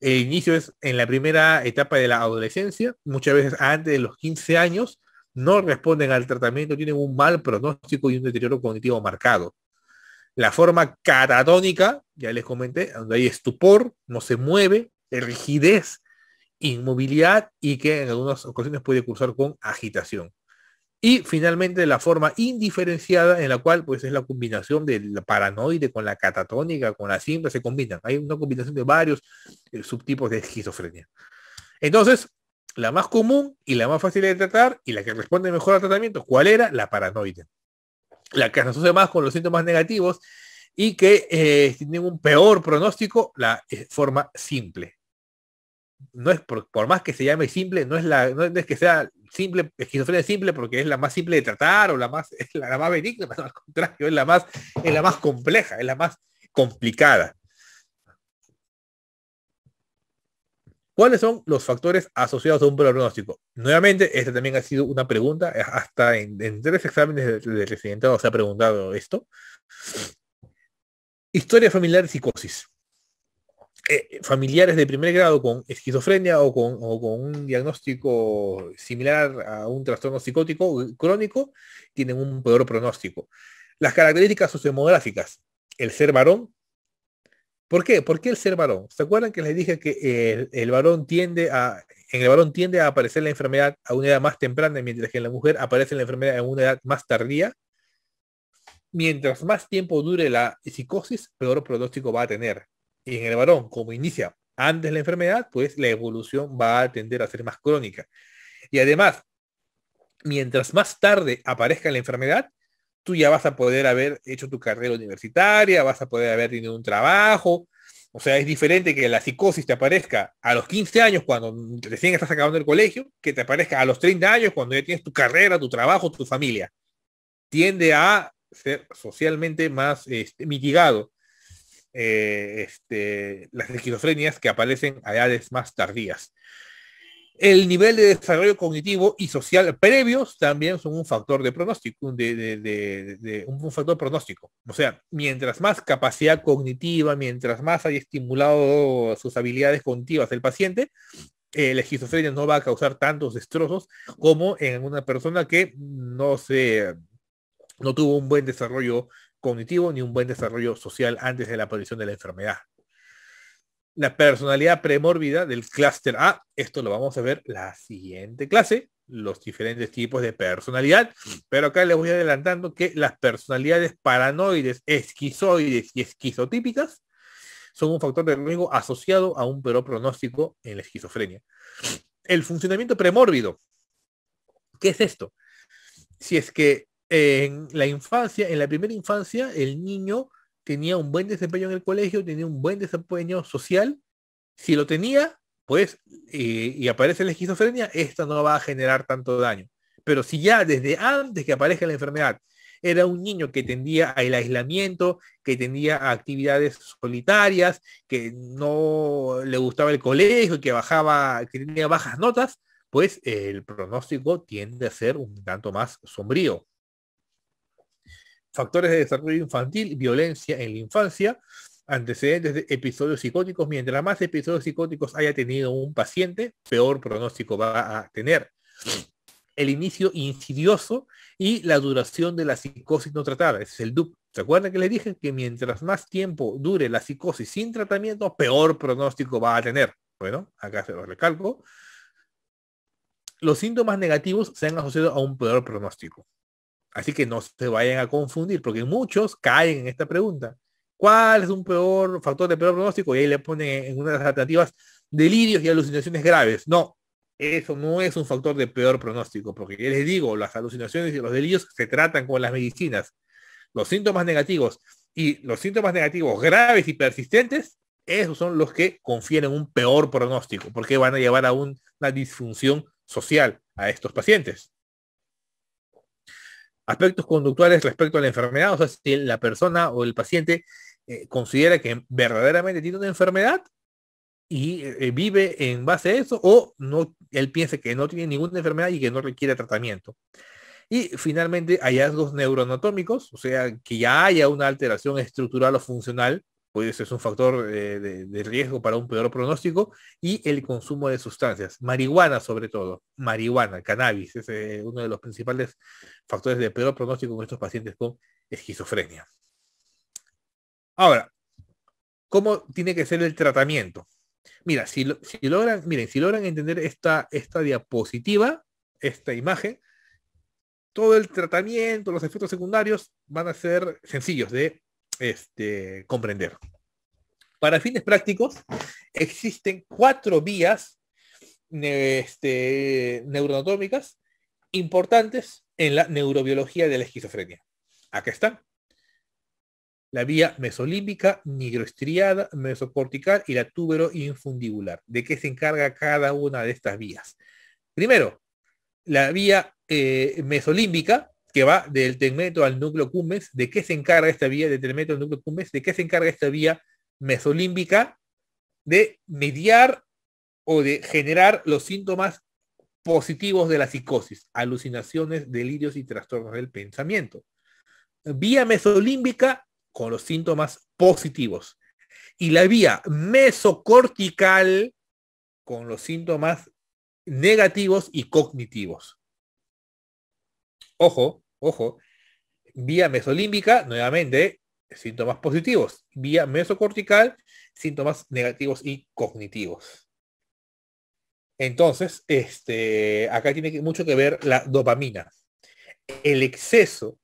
el inicio es en la primera etapa de la adolescencia, muchas veces antes de los 15 años, no responden al tratamiento, tienen un mal pronóstico y un deterioro cognitivo marcado. La forma catatónica, ya les comenté, donde hay estupor, no se mueve, rigidez, inmovilidad y que en algunas ocasiones puede cursar con agitación. Y finalmente la forma indiferenciada en la cual pues es la combinación del paranoide con la catatónica, con la simple, se combinan. Hay una combinación de varios eh, subtipos de esquizofrenia. Entonces, la más común y la más fácil de tratar y la que responde mejor al tratamiento, ¿cuál era? La paranoide. La que se asocia más con los síntomas negativos y que eh, tiene un peor pronóstico, la eh, forma simple. No es por, más que se llame simple, no es, la, no es que sea simple, esquizofrenia simple porque es la más simple de tratar o la más, es la, más benigna, pero al contrario, es la más, es la más compleja, es la más complicada. ¿Cuáles son los factores asociados a un pronóstico? Nuevamente, esta también ha sido una pregunta, eh, hasta en, tres exámenes de, presidente se ha preguntado esto. Historia familiar de psicosis. Eh, familiares de primer grado con esquizofrenia o con, un diagnóstico similar a un trastorno psicótico crónico tienen un peor pronóstico. Las características sociodemográficas, el ser varón. ¿Por qué? ¿Por qué el ser varón? ¿Se acuerdan que les dije que eh, el varón tiende a en el varón tiende a aparecer la enfermedad a una edad más temprana, mientras que en la mujer aparece la enfermedad en una edad más tardía. Mientras más tiempo dure la psicosis, peor pronóstico va a tener. Y en el varón, como inicia antes la enfermedad, pues la evolución va a tender a ser más crónica. Y además, mientras más tarde aparezca la enfermedad, tú ya vas a poder haber hecho tu carrera universitaria, vas a poder haber tenido un trabajo. O sea, es diferente que la psicosis te aparezca a los 15 años cuando recién estás acabando el colegio, que te aparezca a los 30 años cuando ya tienes tu carrera, tu trabajo, tu familia. Tiende a ser socialmente más este, mitigado eh, este, las esquizofrenias que aparecen a edades más tardías. El nivel de desarrollo cognitivo y social previos también son un factor de pronóstico, un factor pronóstico. O sea, mientras más capacidad cognitiva, mientras más haya estimulado sus habilidades cognitivas el paciente, eh, la esquizofrenia no va a causar tantos destrozos como en una persona que no se no tuvo un buen desarrollo cognitivo ni un buen desarrollo social antes de la aparición de la enfermedad. La personalidad premórbida del clúster A, esto lo vamos a ver la siguiente clase, los diferentes tipos de personalidad, pero acá les voy adelantando que las personalidades paranoides, esquizoides y esquizotípicas son un factor de riesgo asociado a un peor pronóstico en la esquizofrenia. El funcionamiento premórbido. ¿Qué es esto? Si es que en la infancia, en la primera infancia, el niño tenía un buen desempeño en el colegio, tenía un buen desempeño social. Si lo tenía, pues, eh, y aparece la esquizofrenia, esta no va a generar tanto daño. Pero si ya desde antes que aparezca la enfermedad era un niño que tendía el aislamiento, que tenía actividades solitarias, que no le gustaba el colegio, que bajaba, que tenía bajas notas, pues el pronóstico tiende a ser un tanto más sombrío factores de desarrollo infantil, violencia en la infancia, antecedentes de episodios psicóticos. Mientras más episodios psicóticos haya tenido un paciente, peor pronóstico va a tener. El inicio insidioso y la duración de la psicosis no tratada. Ese es el DUP. ¿Se acuerdan que les dije que mientras más tiempo dure la psicosis sin tratamiento, peor pronóstico va a tener? Bueno, acá se lo recalco. Los síntomas negativos se han asociado a un peor pronóstico. Así que no se vayan a confundir, porque muchos caen en esta pregunta. ¿Cuál es un peor factor de peor pronóstico? Y ahí le ponen en una de las alternativas delirios y alucinaciones graves. No, eso no es un factor de peor pronóstico, porque ya les digo, las alucinaciones y los delirios se tratan con las medicinas. Los síntomas negativos y los síntomas negativos graves y persistentes, esos son los que confieren un peor pronóstico, porque van a llevar a una disfunción social a estos pacientes aspectos conductuales respecto a la enfermedad, o sea, si la persona o el paciente eh, considera que verdaderamente tiene una enfermedad y eh, vive en base a eso, o no, él piensa que no tiene ninguna enfermedad y que no requiere tratamiento. Y finalmente, hallazgos neuroanatómicos, o sea, que ya haya una alteración estructural o funcional puede es un factor eh, de, riesgo para un peor pronóstico, y el consumo de sustancias, marihuana sobre todo, marihuana, cannabis, es eh, uno de los principales factores de peor pronóstico en estos pacientes con esquizofrenia. Ahora, ¿cómo tiene que ser el tratamiento? Mira, si, si logran, miren, si logran entender esta, esta diapositiva, esta imagen, todo el tratamiento, los efectos secundarios van a ser sencillos de este, comprender. Para fines prácticos, existen cuatro vías este, importantes en la neurobiología de la esquizofrenia. Acá están. La vía mesolímbica, nigroestriada, mesocortical y la túbero infundibular. ¿De qué se encarga cada una de estas vías? Primero, la vía eh, mesolímbica que va del Telmetro al núcleo Cumbes, de qué se encarga esta vía de Telmetro al núcleo cúmes, de qué se encarga esta vía mesolímbica de mediar o de generar los síntomas positivos de la psicosis, alucinaciones, delirios y trastornos del pensamiento. Vía mesolímbica con los síntomas positivos y la vía mesocortical con los síntomas negativos y cognitivos. Ojo, ojo, vía mesolímbica, nuevamente, síntomas positivos, vía mesocortical, síntomas negativos y cognitivos. Entonces, este, acá tiene mucho que ver la dopamina. El exceso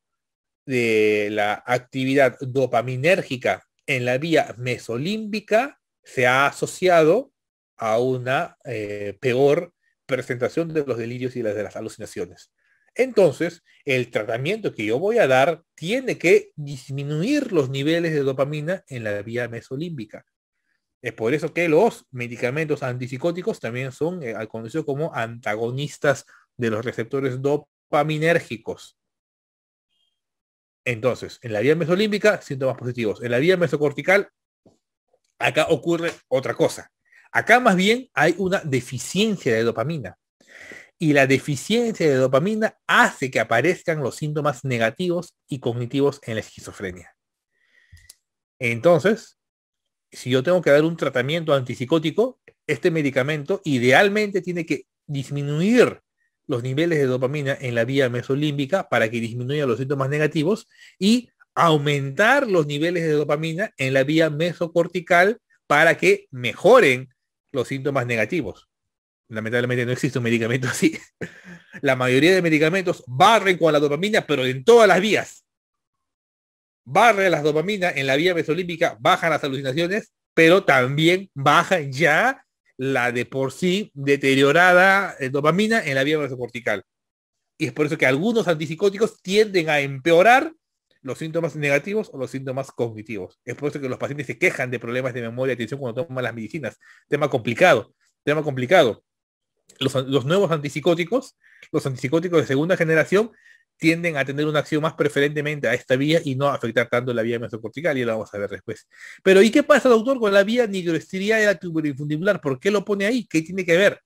de la actividad dopaminérgica en la vía mesolímbica se ha asociado a una eh, peor presentación de los delirios y de las alucinaciones. Entonces, el tratamiento que yo voy a dar tiene que disminuir los niveles de dopamina en la vía mesolímbica. Es por eso que los medicamentos antipsicóticos también son eh, al conocidos como antagonistas de los receptores dopaminérgicos. Entonces, en la vía mesolímbica, síntomas positivos. En la vía mesocortical, acá ocurre otra cosa. Acá más bien hay una deficiencia de dopamina y la deficiencia de dopamina hace que aparezcan los síntomas negativos y cognitivos en la esquizofrenia. Entonces, si yo tengo que dar un tratamiento antipsicótico, este medicamento idealmente tiene que disminuir los niveles de dopamina en la vía mesolímbica para que disminuyan los síntomas negativos y aumentar los niveles de dopamina en la vía mesocortical para que mejoren los síntomas negativos lamentablemente no existe un medicamento así. La mayoría de medicamentos barren con la dopamina, pero en todas las vías. Barren las dopaminas en la vía mesolímpica, bajan las alucinaciones, pero también bajan ya la de por sí deteriorada eh, dopamina en la vía mesocortical. Y es por eso que algunos antipsicóticos tienden a empeorar los síntomas negativos o los síntomas cognitivos. Es por eso que los pacientes se quejan de problemas de memoria y atención cuando toman las medicinas. Tema complicado, tema complicado los, nuevos antipsicóticos, los antipsicóticos de segunda generación, tienden a tener una acción más preferentemente a esta vía y no afectar tanto la vía mesocortical, y lo vamos a ver después. Pero ¿y qué pasa, doctor, con la vía nigroestiria de la tuberifundibular? ¿Por qué lo pone ahí? ¿Qué tiene que ver?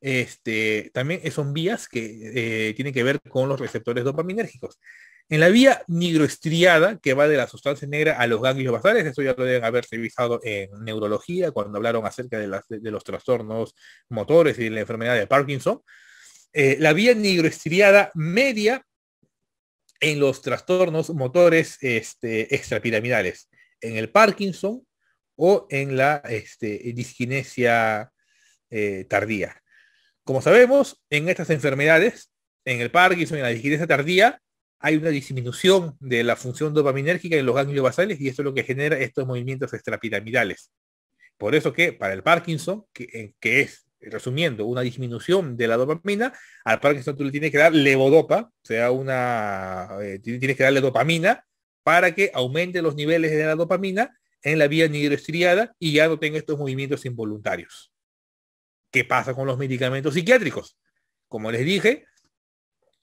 Este, también son vías que eh, tienen que ver con los receptores dopaminérgicos. En la vía nigroestriada, que va de la sustancia negra a los ganglios basales, esto ya lo deben haber revisado en neurología, cuando hablaron acerca de, los trastornos motores y de la enfermedad de Parkinson. Eh, la vía nigroestriada media en los trastornos motores este, extrapiramidales, en el Parkinson o en la este, disquinesia eh, tardía. Como sabemos, en estas enfermedades, en el Parkinson y en la disquinesia tardía, hay una disminución de la función dopaminérgica en los ganglios basales y esto es lo que genera estos movimientos extrapiramidales. Por eso que para el Parkinson, eh, que, es, resumiendo, una disminución de la dopamina, al Parkinson tú le tienes que dar levodopa, o sea, una, eh, tienes que darle dopamina para que aumente los niveles de la dopamina en la vía nigroestriada y ya no tenga estos movimientos involuntarios. ¿Qué pasa con los medicamentos psiquiátricos? Como les dije,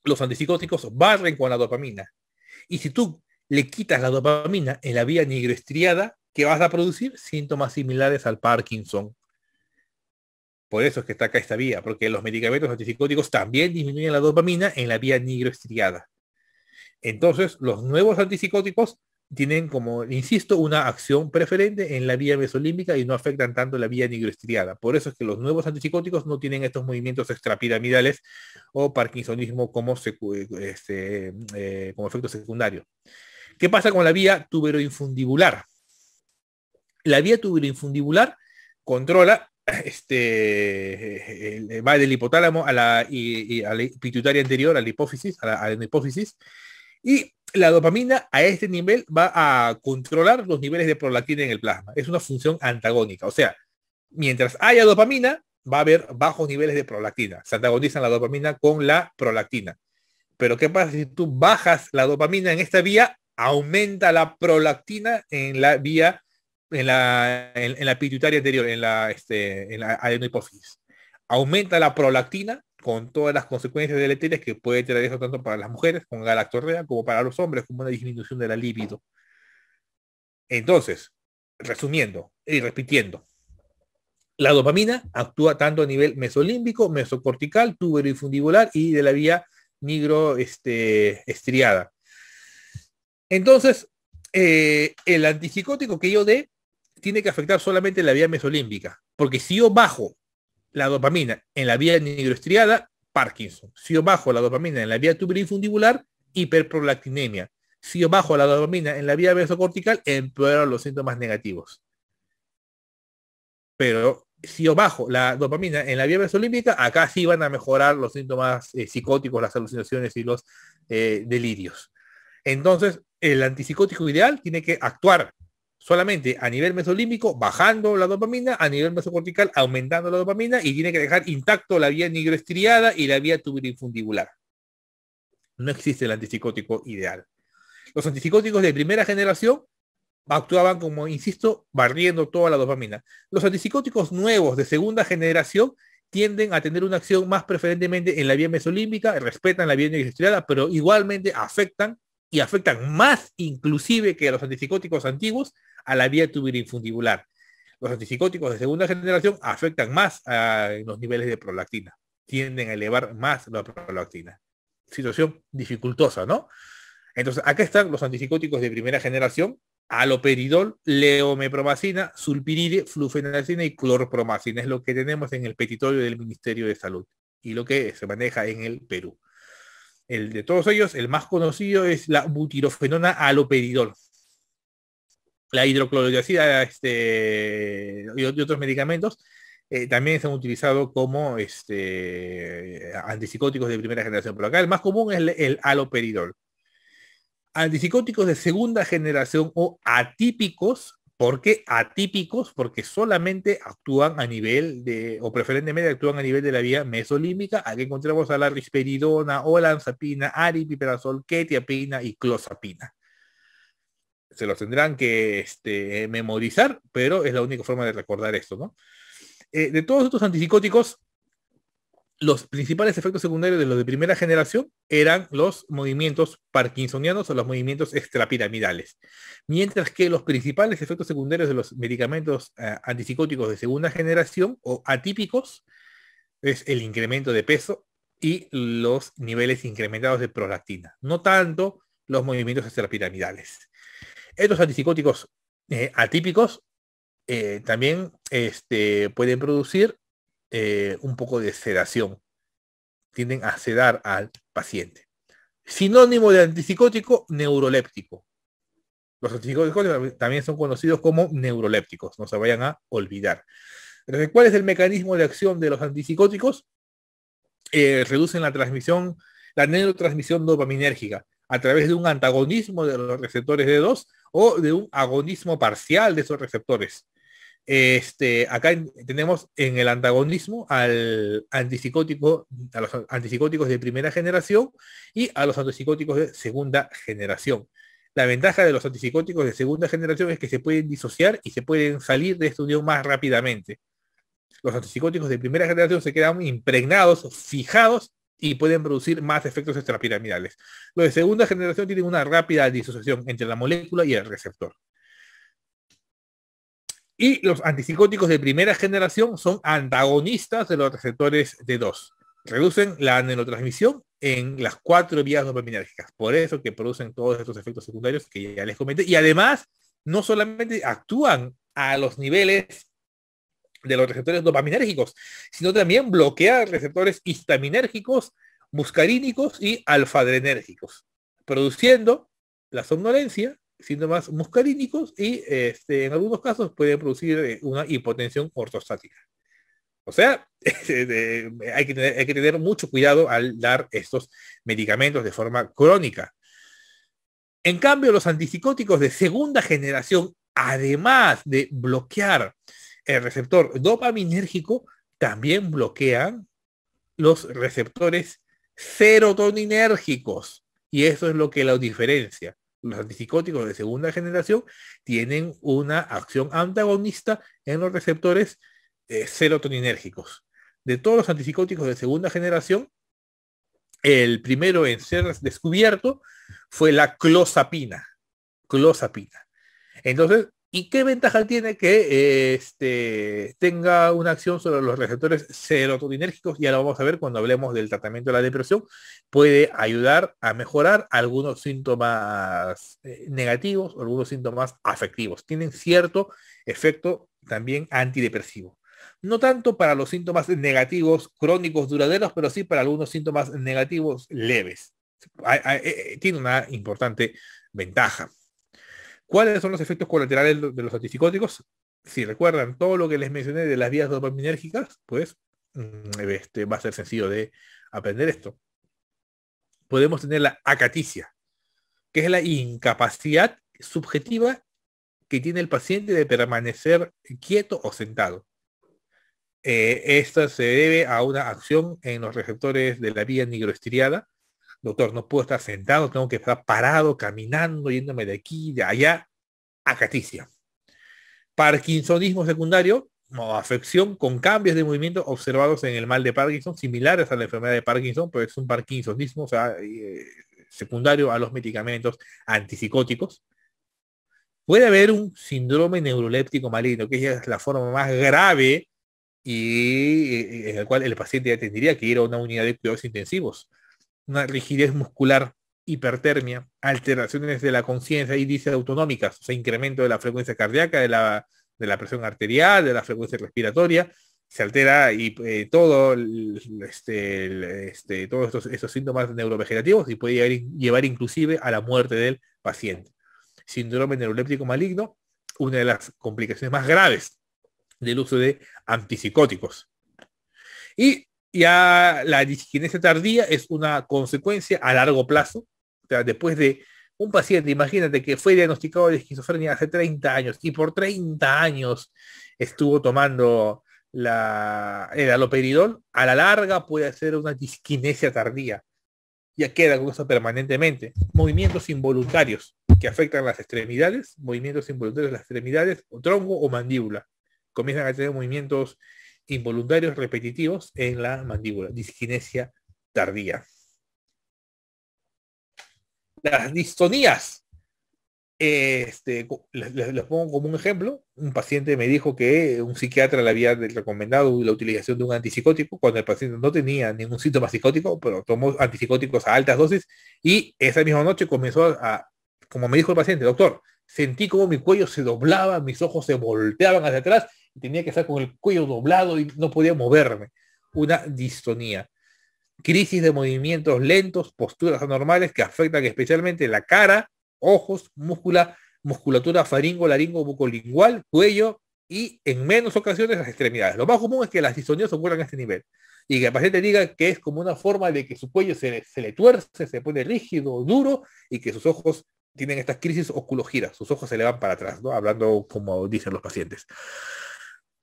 los antipsicóticos barren con la dopamina. Y si tú le quitas la dopamina en la vía nigroestriada, ¿qué vas a producir síntomas similares al Parkinson. Por eso es que está acá esta vía, porque los medicamentos antipsicóticos también disminuyen la dopamina en la vía nigroestriada. Entonces, los nuevos antipsicóticos tienen como, insisto, una acción preferente en la vía mesolímbica y no afectan tanto la vía nigroestriada. Por eso es que los nuevos antipsicóticos no tienen estos movimientos extrapiramidales o parkinsonismo como, este, eh, como efecto secundario. ¿Qué pasa con la vía tuberoinfundibular? La vía tuberoinfundibular controla este, va del hipotálamo a la, y, a la pituitaria anterior, a la hipófisis, a la, hipófisis, y la dopamina a este nivel va a controlar los niveles de prolactina en el plasma. Es una función antagónica. O sea, mientras haya dopamina, va a haber bajos niveles de prolactina. Se antagonizan la dopamina con la prolactina. Pero ¿qué pasa si tú bajas la dopamina en esta vía? Aumenta la prolactina en la vía, en la, pituitaria anterior, en la, este, Aumenta la prolactina con todas las consecuencias deleterias que puede tener eso tanto para las mujeres con galactorrea como para los hombres, como una disminución de la libido. Entonces, resumiendo y repitiendo, la dopamina actúa tanto a nivel mesolímbico, mesocortical, y fundibular, y de la vía negro este, estriada. Entonces, eh, el antipsicótico que yo dé tiene que afectar solamente la vía mesolímbica, porque si yo bajo la dopamina en la vía nigroestriada, Parkinson. Si yo bajo la dopamina en la vía tuberifundibular, hiperprolactinemia. Si yo bajo la dopamina en la vía mesocortical, empeoran los síntomas negativos. Pero si yo bajo la dopamina en la vía mesolímbica, acá sí van a mejorar los síntomas eh, psicóticos, las alucinaciones y los eh, delirios. Entonces, el antipsicótico ideal tiene que actuar solamente a nivel mesolímbico, bajando la dopamina, a nivel mesocortical, aumentando la dopamina y tiene que dejar intacto la vía nigroestriada y la vía tuberifundibular. No existe el antipsicótico ideal. Los antipsicóticos de primera generación actuaban como, insisto, barriendo toda la dopamina. Los antipsicóticos nuevos de segunda generación tienden a tener una acción más preferentemente en la vía mesolímbica, respetan la vía nigroestriada, pero igualmente afectan y afectan más inclusive que a los antipsicóticos antiguos a la vía infundibular. Los antipsicóticos de segunda generación afectan más a los niveles de prolactina, tienden a elevar más la prolactina. Situación dificultosa, ¿no? Entonces, acá están los antipsicóticos de primera generación, aloperidol, leomepromacina, sulpiride, flufenacina y clorpromacina. Es lo que tenemos en el petitorio del Ministerio de Salud y lo que se maneja en el Perú. El de todos ellos, el más conocido es la butirofenona aloperidol, la este, y, otros medicamentos eh, también se han utilizado como este, antipsicóticos de primera generación, pero acá el más común es el, aloperidol. Antipsicóticos de segunda generación o atípicos ¿Por qué atípicos? Porque solamente actúan a nivel de, o preferentemente actúan a nivel de la vía mesolímica. Aquí encontramos a la risperidona, olanzapina, aripiperazol, ketiapina y clozapina se los tendrán que este, memorizar, pero es la única forma de recordar esto, ¿no? Eh, de todos estos antipsicóticos, los principales efectos secundarios de los de primera generación eran los movimientos parkinsonianos o los movimientos extrapiramidales. Mientras que los principales efectos secundarios de los medicamentos eh, antipsicóticos de segunda generación o atípicos es el incremento de peso y los niveles incrementados de prolactina. No tanto los movimientos extrapiramidales. Estos antipsicóticos eh, atípicos eh, también este, pueden producir eh, un poco de sedación. Tienden a sedar al paciente. Sinónimo de antipsicótico, neuroléptico. Los antipsicóticos también son conocidos como neurolépticos, no se vayan a olvidar. ¿cuál es el mecanismo de acción de los antipsicóticos? reducen la transmisión, la neurotransmisión dopaminérgica a través de un antagonismo de los receptores D2 o de un agonismo parcial de esos receptores. Este, acá tenemos en el antagonismo al antipsicótico, a los antipsicóticos de primera generación y a los antipsicóticos de segunda generación. La ventaja de los antipsicóticos de segunda generación es que se pueden disociar y se pueden salir de estudio más rápidamente. Los antipsicóticos de primera generación se quedan impregnados, fijados y pueden producir más efectos extrapiramidales. Los de segunda generación tienen una rápida disociación entre la molécula y el receptor. Y los antipsicóticos de primera generación son antagonistas de los receptores de 2. Reducen la neurotransmisión en las cuatro vías dopaminérgicas. Por eso que producen todos estos efectos secundarios que ya les comenté. Y además, no solamente actúan a los niveles de los receptores dopaminérgicos, sino también bloquear receptores histaminérgicos, muscarínicos y alfadrenérgicos, produciendo la somnolencia, síntomas muscarínicos y este, en algunos casos puede producir eh, una hipotensión ortostática. O sea, este, hay que tener mucho cuidado al dar estos medicamentos de forma crónica. En cambio, los antipsicóticos de segunda generación, además de bloquear el receptor dopaminérgico también bloquean los receptores serotoninérgicos. Y eso es lo que la diferencia. Los antipsicóticos de segunda generación tienen una acción antagonista en los receptores eh, serotoninérgicos. De todos los antipsicóticos de segunda generación, el primero en ser descubierto fue la clozapina. Clozapina. Entonces, ¿Y qué ventaja tiene que eh, este, tenga una acción sobre los receptores serotoninérgicos? Ya lo vamos a ver cuando hablemos del tratamiento de la depresión. Puede ayudar a mejorar algunos síntomas eh, negativos, algunos síntomas afectivos. Tienen cierto efecto también antidepresivo. No tanto para los síntomas negativos crónicos duraderos, pero sí para algunos síntomas negativos leves. Eh, tiene una importante ventaja. ¿Cuáles son los efectos colaterales de los antipsicóticos? Si recuerdan todo lo que les mencioné de las vías dopaminérgicas, pues mm, este, va a ser sencillo de aprender esto. Podemos tener la acaticia, que es la incapacidad subjetiva que tiene el paciente de permanecer quieto o sentado. Eh, esta se debe a una acción en los receptores de la vía nigroestriada Doctor, no puedo estar sentado, tengo que estar parado, caminando, yéndome de aquí, de allá, a Caticia. Parkinsonismo secundario, afección con cambios de movimiento observados en el mal de Parkinson, similares a la enfermedad de Parkinson, pero es un Parkinsonismo, eh, secundario a los medicamentos antipsicóticos. Puede haber un síndrome neuroléptico maligno, que es la forma más grave y eh, en la cual el paciente ya tendría que ir a una unidad de cuidados intensivos una rigidez muscular, hipertermia, alteraciones de la conciencia y dice autonómicas, o sea, incremento de la frecuencia cardíaca, de la, presión arterial, de la frecuencia respiratoria, se altera y eh, todo este, este, todos estos, síntomas neurovegetativos y puede llevar, llevar, inclusive a la muerte del paciente. Síndrome neuroléptico maligno, una de las complicaciones más graves del uso de antipsicóticos. Y ya la disquinesia tardía es una consecuencia a largo plazo. O sea, después de un paciente, imagínate que fue diagnosticado de esquizofrenia hace 30 años y por 30 años estuvo tomando la, el aloperidol, a la larga puede ser una disquinesia tardía. Ya queda con eso permanentemente. Movimientos involuntarios que afectan las extremidades, movimientos involuntarios de las extremidades, o tronco o mandíbula. Comienzan a tener movimientos involuntarios repetitivos en la mandíbula, disquinesia tardía. Las distonías, este, les, pongo como un ejemplo, un paciente me dijo que un psiquiatra le había recomendado la utilización de un antipsicótico cuando el paciente no tenía ningún síntoma psicótico, pero tomó antipsicóticos a altas dosis y esa misma noche comenzó a, como me dijo el paciente, doctor, sentí como mi cuello se doblaba, mis ojos se volteaban hacia atrás tenía que estar con el cuello doblado y no podía moverme. Una distonía. Crisis de movimientos lentos, posturas anormales que afectan especialmente la cara, ojos, múscula, musculatura faringo, laringo, bucolingual, cuello y en menos ocasiones las extremidades. Lo más común es que las distonías ocurran a este nivel y que el paciente diga que es como una forma de que su cuello se, se le tuerce, se pone rígido, duro y que sus ojos tienen estas crisis oculogiras, sus ojos se le van para atrás, ¿no? hablando como dicen los pacientes.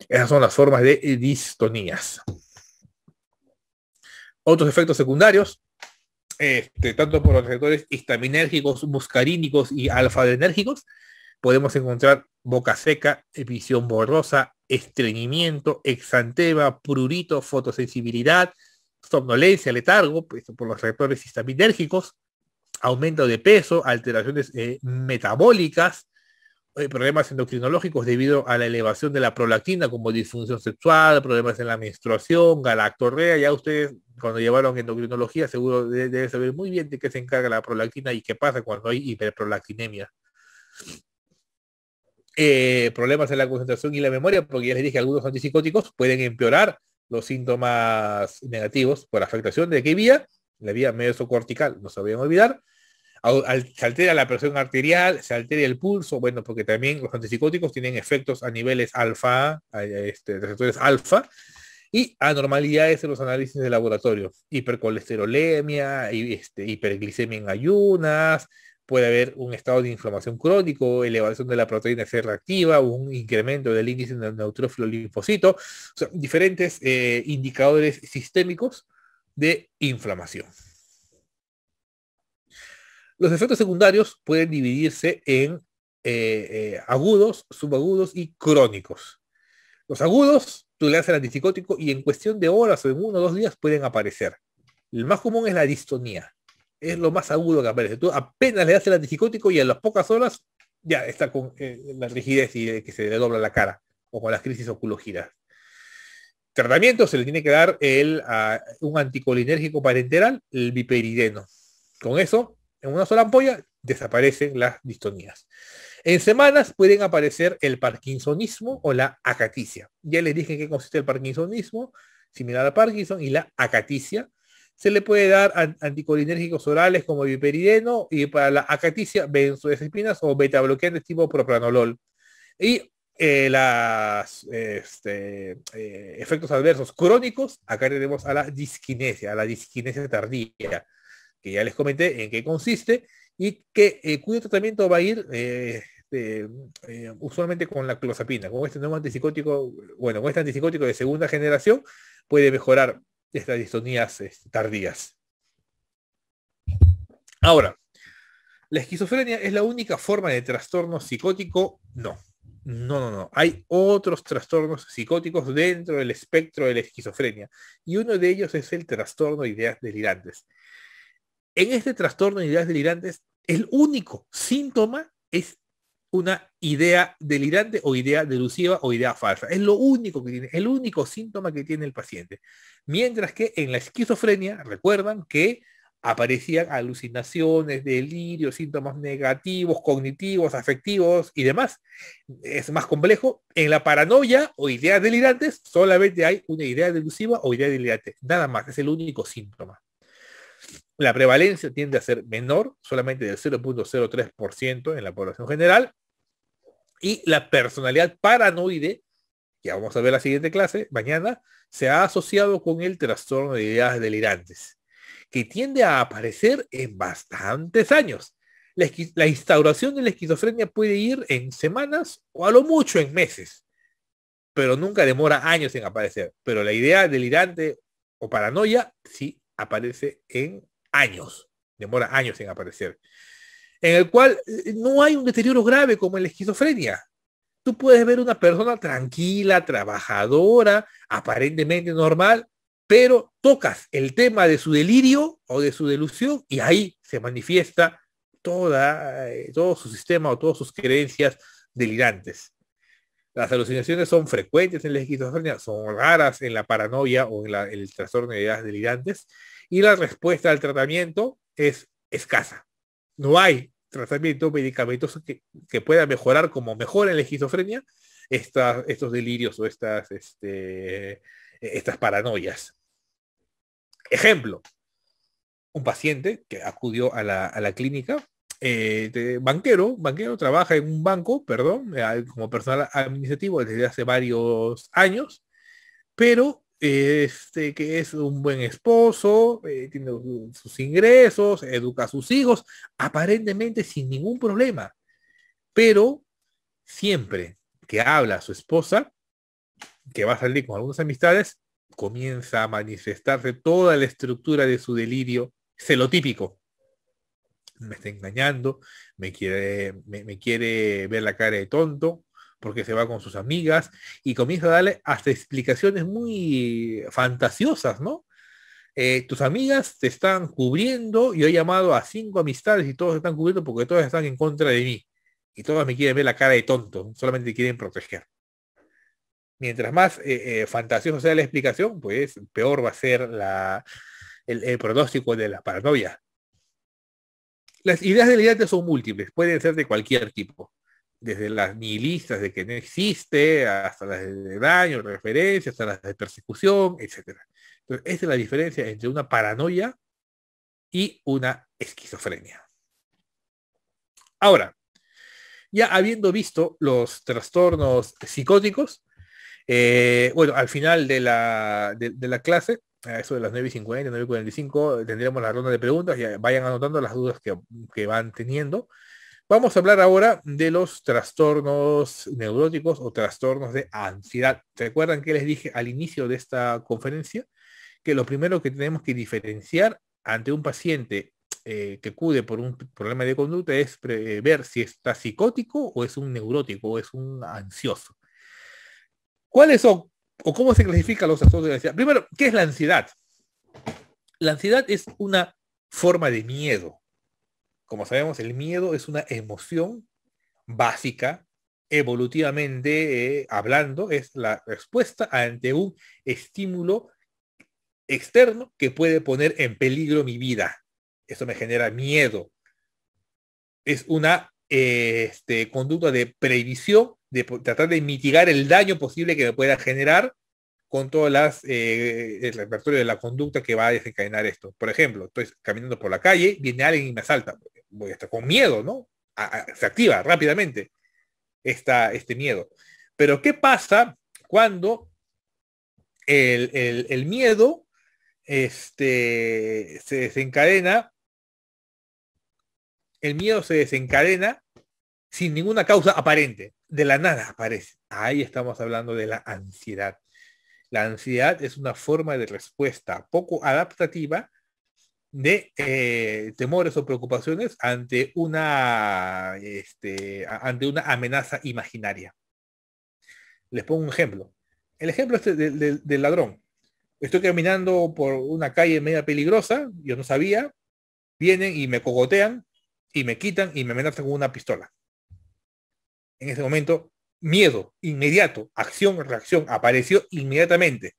Esas son las formas de distonías. Otros efectos secundarios, este, tanto por los receptores histaminérgicos, muscarínicos y alfadenérgicos, podemos encontrar boca seca, visión borrosa, estreñimiento, exantema, prurito, fotosensibilidad, somnolencia, letargo, pues, por los receptores histaminérgicos, aumento de peso, alteraciones eh, metabólicas, problemas endocrinológicos debido a la elevación de la prolactina como disfunción sexual, problemas en la menstruación, galactorrea, ya ustedes cuando llevaron endocrinología seguro deben saber muy bien de qué se encarga la prolactina y qué pasa cuando hay hiperprolactinemia. Eh, problemas en la concentración y la memoria, porque ya les dije, algunos antipsicóticos pueden empeorar los síntomas negativos por afectación de qué vía, la vía mesocortical, no se vayan a olvidar, se altera la presión arterial, se altera el pulso, bueno, porque también los antipsicóticos tienen efectos a niveles alfa, este, receptores alfa, y anormalidades en los análisis de laboratorio, hipercolesterolemia, este, hiperglicemia en ayunas, puede haber un estado de inflamación crónico, elevación de la proteína C reactiva, un incremento del índice de neutrófilo linfocito, o sea, diferentes eh, indicadores sistémicos de inflamación. Los efectos secundarios pueden dividirse en eh, eh, agudos, subagudos y crónicos. Los agudos, tú le das el antipsicótico y en cuestión de horas o en uno o dos días pueden aparecer. El más común es la distonía. Es lo más agudo que aparece. Tú apenas le das el antipsicótico y en las pocas horas ya está con eh, la rigidez y que se le dobla la cara o con las crisis oculogiras. Tratamiento se le tiene que dar ah, un anticolinérgico parenteral, el biperideno. Con eso en una sola ampolla desaparecen las distonías. En semanas pueden aparecer el parkinsonismo o la acaticia. Ya les dije qué consiste el parkinsonismo, similar a Parkinson, y la acaticia. Se le puede dar anticolinérgicos orales como biperideno, y para la acaticia benzodiazepinas o beta bloqueantes tipo propranolol. Y eh, los este, eh, efectos adversos crónicos, acá tenemos a la disquinesia, a la disquinesia tardía que ya les comenté en qué consiste y que eh, cuyo tratamiento va a ir eh, este, eh, usualmente con la clozapina, con este nuevo antipsicótico, bueno, con este antipsicótico de segunda generación puede mejorar estas distonías este, tardías. Ahora, ¿la esquizofrenia es la única forma de trastorno psicótico? No. No, no, no. Hay otros trastornos psicóticos dentro del espectro de la esquizofrenia. Y uno de ellos es el trastorno de ideas delirantes. En este trastorno de ideas delirantes, el único síntoma es una idea delirante o idea delusiva o idea falsa. Es lo único que tiene, el único síntoma que tiene el paciente. Mientras que en la esquizofrenia, recuerdan que aparecían alucinaciones, delirios, síntomas negativos, cognitivos, afectivos y demás. Es más complejo. En la paranoia o ideas delirantes solamente hay una idea delusiva o idea delirante. Nada más, es el único síntoma. La prevalencia tiende a ser menor, solamente del 0.03% en la población general. Y la personalidad paranoide, ya vamos a ver la siguiente clase mañana, se ha asociado con el trastorno de ideas delirantes, que tiende a aparecer en bastantes años. La, la, instauración de la esquizofrenia puede ir en semanas o a lo mucho en meses, pero nunca demora años en aparecer. Pero la idea delirante o paranoia sí aparece en años, demora años en aparecer, en el cual eh, no hay un deterioro grave como en la esquizofrenia. Tú puedes ver una persona tranquila, trabajadora, aparentemente normal, pero tocas el tema de su delirio o de su delusión y ahí se manifiesta toda, eh, todo su sistema o todas sus creencias delirantes. Las alucinaciones son frecuentes en la esquizofrenia, son raras en la paranoia o en, la, en el trastorno de ideas delirantes, y la respuesta al tratamiento es escasa. No hay tratamiento medicamentoso que, pueda mejorar como mejora en la esquizofrenia estos delirios o estas, este, estas paranoias. Ejemplo, un paciente que acudió a la, clínica, eh, de banquero, banquero trabaja en un banco, perdón, eh, como personal administrativo desde hace varios años, pero este, que es un buen esposo, eh, tiene sus ingresos, educa a sus hijos, aparentemente sin ningún problema. Pero siempre que habla a su esposa, que va a salir con algunas amistades, comienza a manifestarse toda la estructura de su delirio celotípico. Me está engañando, me quiere, me quiere ver la cara de tonto, porque se va con sus amigas y comienza a darle hasta explicaciones muy fantasiosas, ¿no? Eh, tus amigas te están cubriendo, y he llamado a cinco amistades y todos están cubriendo porque todas están en contra de mí y todas me quieren ver la cara de tonto, solamente quieren proteger. Mientras más eh, eh fantasiosa sea la explicación, pues peor va a ser el, pronóstico de la paranoia. Las ideas del ideante son múltiples, pueden ser de cualquier tipo desde las nihilistas de que no existe, hasta las de daño, referencia, hasta las de persecución, etc. Entonces, esa es la diferencia entre una paranoia y una esquizofrenia. Ahora, ya habiendo visto los trastornos psicóticos, eh, bueno, al final de la, de, la clase, a eso de las 9.50, 9.45, tendremos la ronda de preguntas, ya vayan anotando las dudas que, que van teniendo. Vamos a hablar ahora de los trastornos neuróticos o trastornos de ansiedad. ¿Recuerdan que les dije al inicio de esta conferencia? Que lo primero que tenemos que diferenciar ante un paciente eh, que acude por un problema de conducta es eh, ver si está psicótico o es un neurótico o es un ansioso. ¿Cuáles son o cómo se clasifican los trastornos de ansiedad? Primero, ¿qué es la ansiedad? La ansiedad es una forma de miedo como sabemos, el miedo es una emoción básica, evolutivamente eh, hablando, es la respuesta ante un estímulo externo que puede poner en peligro mi vida. Eso me genera miedo. Es una eh, este, conducta de previsión, de tratar de mitigar el daño posible que me pueda generar con todo eh, el repertorio de la conducta que va a desencadenar esto. Por ejemplo, estoy caminando por la calle, viene alguien y me asalta voy a estar con miedo, ¿no? se activa rápidamente este miedo. Pero ¿qué pasa cuando el, miedo este, se desencadena? El miedo se desencadena sin ninguna causa aparente. De la nada aparece. Ahí estamos hablando de la ansiedad. La ansiedad es una forma de respuesta poco adaptativa de eh, temores o preocupaciones ante una, este, ante una amenaza imaginaria. Les pongo un ejemplo. El ejemplo este del, del ladrón. Estoy caminando por una calle media peligrosa, yo no sabía, vienen y me cogotean y me quitan y me amenazan con una pistola. En ese momento, miedo, inmediato, acción, reacción, apareció inmediatamente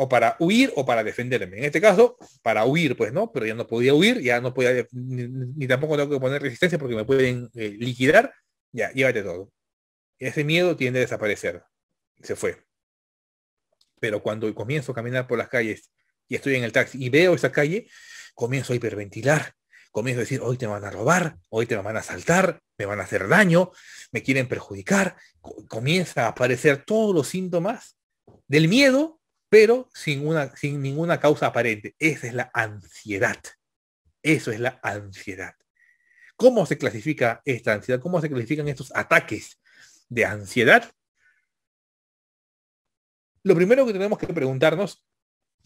o para huir o para defenderme. En este caso, para huir, pues no, pero ya no podía huir, ya no podía, ni, tampoco tengo que poner resistencia porque me pueden eh, liquidar. Ya, llévate todo. Ese miedo tiende a desaparecer. Se fue. Pero cuando comienzo a caminar por las calles y estoy en el taxi y veo esa calle, comienzo a hiperventilar. Comienzo a decir, hoy te van a robar, hoy te van a asaltar, me van a hacer daño, me quieren perjudicar. Comienza a aparecer todos los síntomas del miedo pero sin, ninguna causa aparente. Esa es la ansiedad. Eso es la ansiedad. ¿Cómo se clasifica esta ansiedad? ¿Cómo se clasifican estos ataques de ansiedad? Lo primero que tenemos que preguntarnos,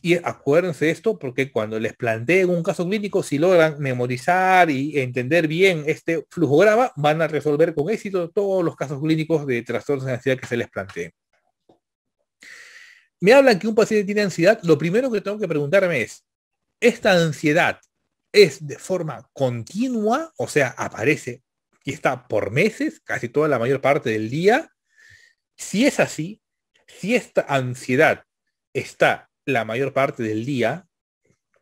y acuérdense esto, porque cuando les planteen un caso clínico, si logran memorizar y entender bien este flujo grava, van a resolver con éxito todos los casos clínicos de trastornos de ansiedad que se les planteen me hablan que un paciente tiene ansiedad, lo primero que tengo que preguntarme es, ¿esta ansiedad es de forma continua? O sea, aparece y está por meses, casi toda la mayor parte del día. Si es así, si esta ansiedad está la mayor parte del día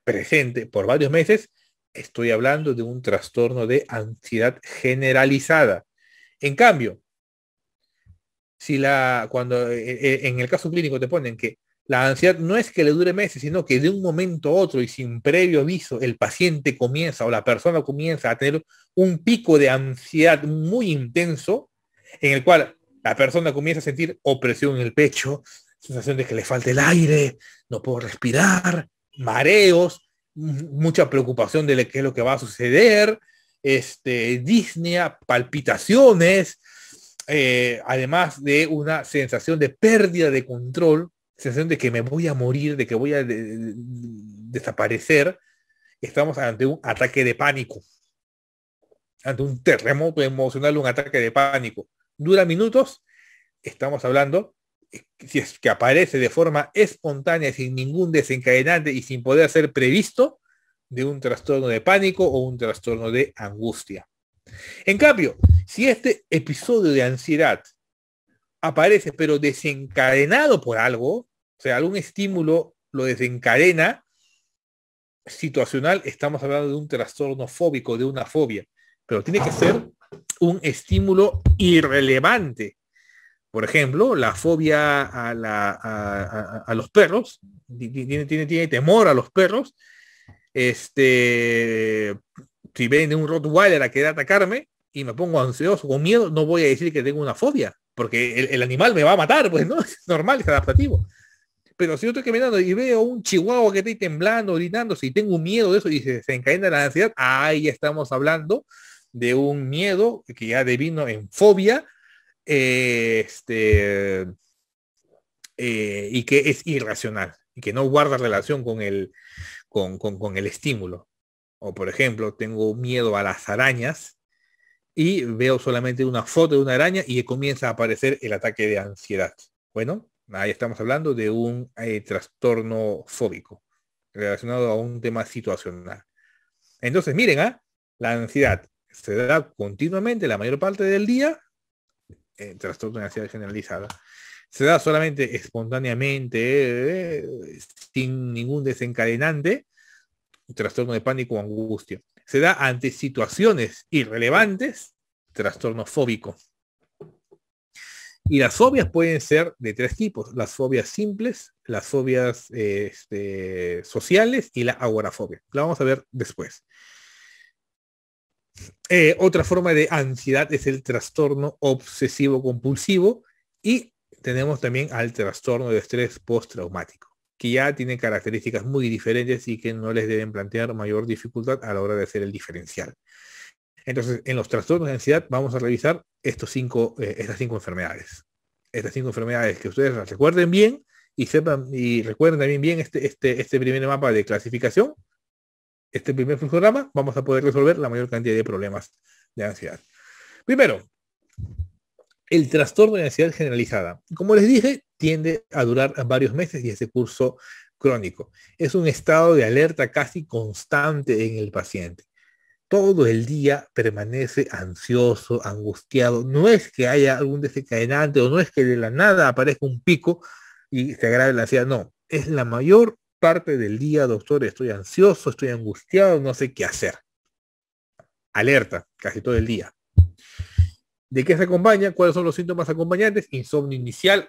presente por varios meses, estoy hablando de un trastorno de ansiedad generalizada. En cambio, si la, cuando eh, eh, en el caso clínico te ponen que la ansiedad no es que le dure meses, sino que de un momento a otro y sin previo aviso el paciente comienza o la persona comienza a tener un pico de ansiedad muy intenso en el cual la persona comienza a sentir opresión en el pecho, sensación de que le falta el aire, no puedo respirar, mareos, mucha preocupación de qué es lo que va a suceder, este, disnea, palpitaciones, eh, además de una sensación de pérdida de control, sensación de que me voy a morir, de que voy a desaparecer, estamos ante un ataque de pánico, ante un terremoto emocional, un ataque de pánico. Dura minutos, estamos hablando, eh, si es que aparece de forma espontánea, sin ningún desencadenante y sin poder ser previsto, de un trastorno de pánico o un trastorno de angustia. En cambio, si este episodio de ansiedad aparece pero desencadenado por algo, o sea, algún estímulo lo desencadena, situacional, estamos hablando de un trastorno fóbico, de una fobia, pero tiene que ser un estímulo irrelevante. Por ejemplo, la fobia a, los perros, tiene, tiene temor a los perros, este, si viene un Rottweiler a querer atacarme y me pongo ansioso con miedo, no voy a decir que tengo una fobia, porque el, animal me va a matar, pues no, es normal, es adaptativo. Pero si yo estoy caminando y veo un chihuahua que está ahí temblando, orinándose y tengo miedo de eso y se, encadena la ansiedad, ahí estamos hablando de un miedo que ya devino en fobia, este, eh, y que es irracional y que no guarda relación con el, con el estímulo o por ejemplo, tengo miedo a las arañas y veo solamente una foto de una araña y comienza a aparecer el ataque de ansiedad. Bueno, ahí estamos hablando de un eh, trastorno fóbico relacionado a un tema situacional. Entonces, miren, ¿ah? la ansiedad se da continuamente la mayor parte del día, eh, trastorno de ansiedad generalizada. Se da solamente espontáneamente, eh, sin ningún desencadenante, trastorno de pánico o angustia. Se da ante situaciones irrelevantes, trastorno fóbico. Y las fobias pueden ser de tres tipos, las fobias simples, las fobias este, sociales y la agorafobia. La vamos a ver después. Eh, otra forma de ansiedad es el trastorno obsesivo compulsivo y tenemos también al trastorno de estrés postraumático que ya tienen características muy diferentes y que no les deben plantear mayor dificultad a la hora de hacer el diferencial. Entonces, en los trastornos de ansiedad vamos a revisar estos cinco, eh, estas cinco enfermedades. Estas cinco enfermedades que ustedes las recuerden bien y sepan y recuerden también bien este, este, este primer mapa de clasificación, este primer programa, vamos a poder resolver la mayor cantidad de problemas de ansiedad. Primero, el trastorno de ansiedad generalizada. Como les dije, tiende a durar varios meses y ese curso crónico. Es un estado de alerta casi constante en el paciente. Todo el día permanece ansioso, angustiado. No es que haya algún desencadenante o no es que de la nada aparezca un pico y se agrave la ansiedad. No, es la mayor parte del día, doctor. Estoy ansioso, estoy angustiado, no sé qué hacer. Alerta, casi todo el día. ¿De qué se acompaña? ¿Cuáles son los síntomas acompañantes? Insomnio inicial,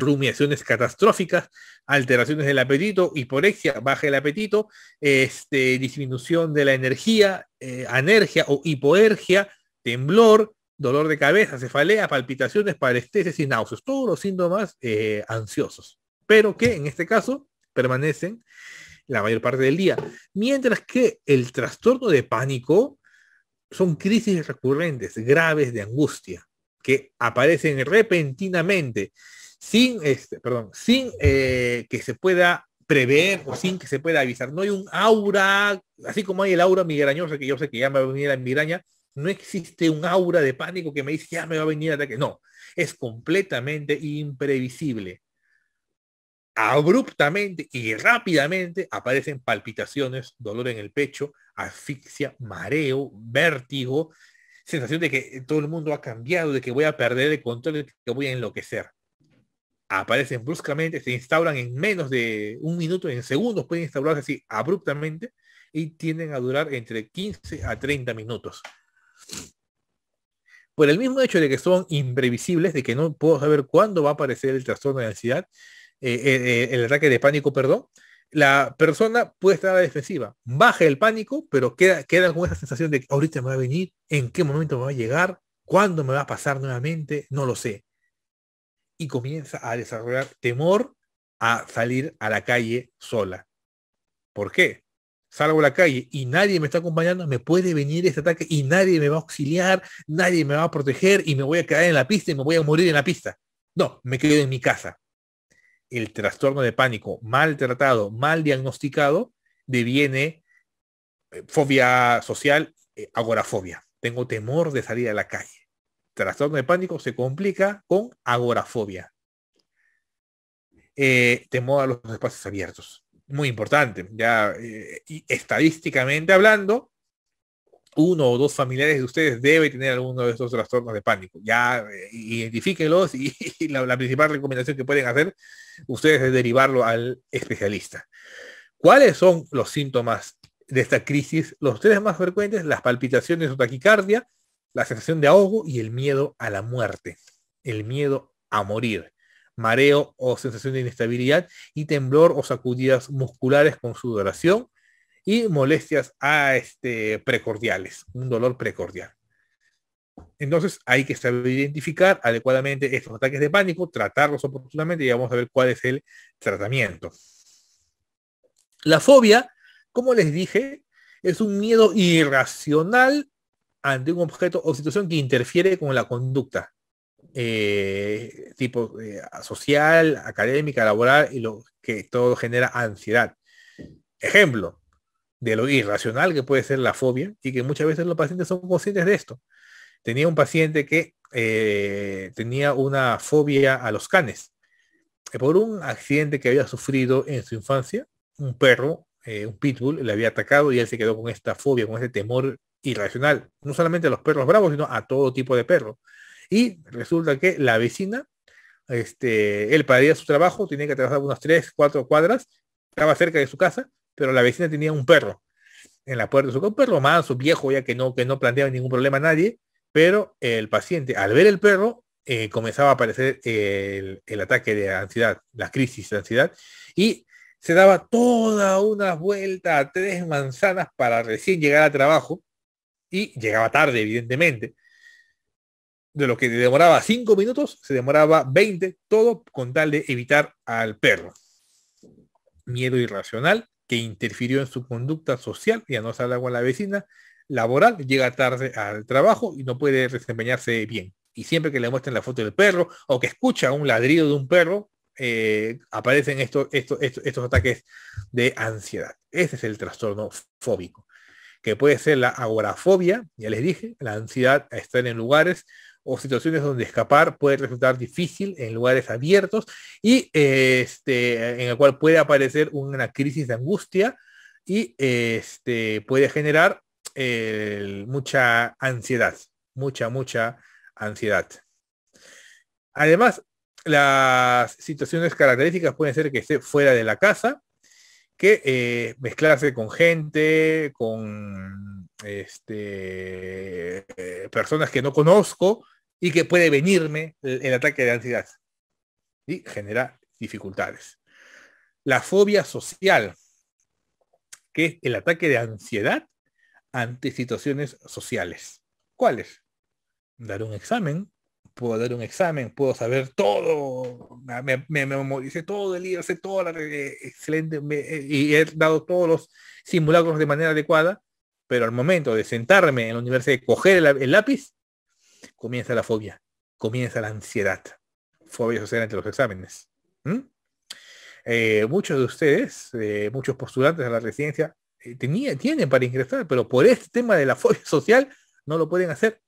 rumiaciones catastróficas, alteraciones del apetito, hiporexia, baja el apetito, este, disminución de la energía, eh, anergia o hipoergia, temblor, dolor de cabeza, cefalea, palpitaciones, parestesis y náuseas. Todos los síntomas eh, ansiosos, pero que en este caso permanecen la mayor parte del día. Mientras que el trastorno de pánico son crisis recurrentes, graves de angustia, que aparecen repentinamente sin, este, perdón, sin eh, que se pueda prever o sin que se pueda avisar. No hay un aura, así como hay el aura migrañosa que yo sé que ya me va a venir la migraña, no existe un aura de pánico que me dice ya me va a venir el ataque. No, es completamente imprevisible. Abruptamente y rápidamente aparecen palpitaciones, dolor en el pecho, asfixia, mareo, vértigo, sensación de que todo el mundo ha cambiado, de que voy a perder el control, de que voy a enloquecer aparecen bruscamente, se instauran en menos de un minuto, en segundos pueden instaurarse así abruptamente y tienden a durar entre 15 a 30 minutos. Por el mismo hecho de que son imprevisibles, de que no puedo saber cuándo va a aparecer el trastorno de ansiedad, eh, eh, eh, el, ataque de pánico, perdón, la persona puede estar a la defensiva, baja el pánico, pero queda, queda con esa sensación de ahorita me va a venir, en qué momento me va a llegar, cuándo me va a pasar nuevamente, no lo sé y comienza a desarrollar temor a salir a la calle sola. ¿Por qué? Salgo a la calle y nadie me está acompañando, me puede venir este ataque y nadie me va a auxiliar, nadie me va a proteger y me voy a quedar en la pista y me voy a morir en la pista. No, me quedo en mi casa. El trastorno de pánico mal tratado, mal diagnosticado, deviene eh, fobia social, eh, agorafobia. Tengo temor de salir a la calle trastorno de pánico se complica con agorafobia. Eh, temor a los espacios abiertos. Muy importante. Ya eh, estadísticamente hablando, uno o dos familiares de ustedes debe tener alguno de estos trastornos de pánico. Ya eh, identifiquenlos y, la, principal recomendación que pueden hacer ustedes es derivarlo al especialista. ¿Cuáles son los síntomas de esta crisis? Los tres más frecuentes, las palpitaciones o taquicardia, la sensación de ahogo y el miedo a la muerte, el miedo a morir, mareo o sensación de inestabilidad y temblor o sacudidas musculares con sudoración y molestias a este, precordiales, un dolor precordial. Entonces hay que saber identificar adecuadamente estos ataques de pánico, tratarlos oportunamente y vamos a ver cuál es el tratamiento. La fobia, como les dije, es un miedo irracional ante un objeto o situación que interfiere con la conducta, eh, tipo eh, social, académica, laboral, y lo que todo genera ansiedad. Ejemplo de lo irracional que puede ser la fobia y que muchas veces los pacientes son conscientes de esto. Tenía un paciente que eh, tenía una fobia a los canes. Por un accidente que había sufrido en su infancia, un perro, un pitbull, le había atacado y él se quedó con esta fobia, con este temor irracional, no solamente a los perros bravos, sino a todo tipo de perro. Y resulta que la vecina, este, él para ir a su trabajo tenía que trabajar unas tres, cuatro cuadras, estaba cerca de su casa, pero la vecina tenía un perro en la puerta de su casa, un perro manso, viejo, ya que no, que no planteaba ningún problema a nadie, pero el paciente, al ver el perro, eh, comenzaba a aparecer eh, el, el ataque de ansiedad, la crisis de ansiedad, y se daba toda una vuelta a tres manzanas para recién llegar a trabajo y llegaba tarde, evidentemente. De lo que demoraba cinco minutos, se demoraba 20, todo con tal de evitar al perro. Miedo irracional que interfirió en su conducta social, ya no sale con la vecina, laboral, llega tarde al trabajo y no puede desempeñarse bien. Y siempre que le muestren la foto del perro o que escucha un ladrido de un perro, eh, aparecen estos, estos ataques de ansiedad. Ese es el trastorno fóbico que puede ser la agorafobia, ya les dije, la ansiedad a estar en lugares o situaciones donde escapar puede resultar difícil en lugares abiertos y este, en el cual puede aparecer una crisis de angustia y este, puede generar eh, mucha ansiedad, mucha, mucha ansiedad. Además, las situaciones características pueden ser que esté fuera de la casa, que eh, mezclarse con gente, con este, eh, personas que no conozco y que puede venirme el, el ataque de ansiedad. Y genera dificultades. La fobia social, que es el ataque de ansiedad ante situaciones sociales. ¿Cuáles? Dar un examen, puedo dar un examen, puedo saber todo, me, me, memoricé todo el libro, sé todo, la, eh, excelente, eh, y he dado todos los simulacros de manera adecuada, pero al momento de sentarme en la universidad y coger el, lápiz, comienza la fobia, comienza la ansiedad, fobia social ante los exámenes. Eh, muchos de ustedes, muchos postulantes a la residencia, tenía, tienen para ingresar, pero por este tema de la fobia social no lo pueden hacer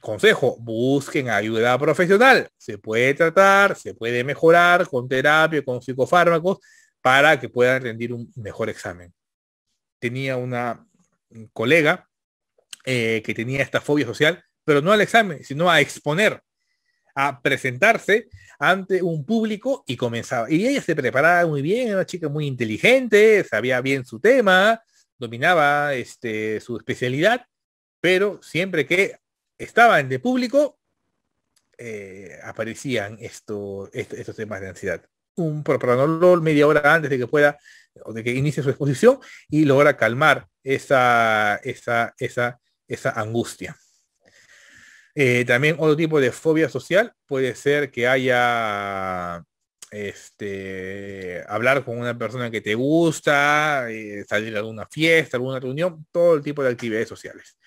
Consejo, busquen ayuda profesional. Se puede tratar, se puede mejorar con terapia, con psicofármacos, para que puedan rendir un mejor examen. Tenía una colega eh, que tenía esta fobia social, pero no al examen, sino a exponer, a presentarse ante un público y comenzaba. Y ella se preparaba muy bien, era una chica muy inteligente, sabía bien su tema, dominaba este, su especialidad, pero siempre que estaban de público, eh, aparecían esto, estos temas de ansiedad. Un propranolol media hora antes de que pueda o de que inicie su exposición y logra calmar esa, esa, esa, esa angustia. Eh, también otro tipo de fobia social puede ser que haya este, hablar con una persona que te gusta, eh, salir a alguna fiesta, alguna reunión, todo el tipo de actividades sociales.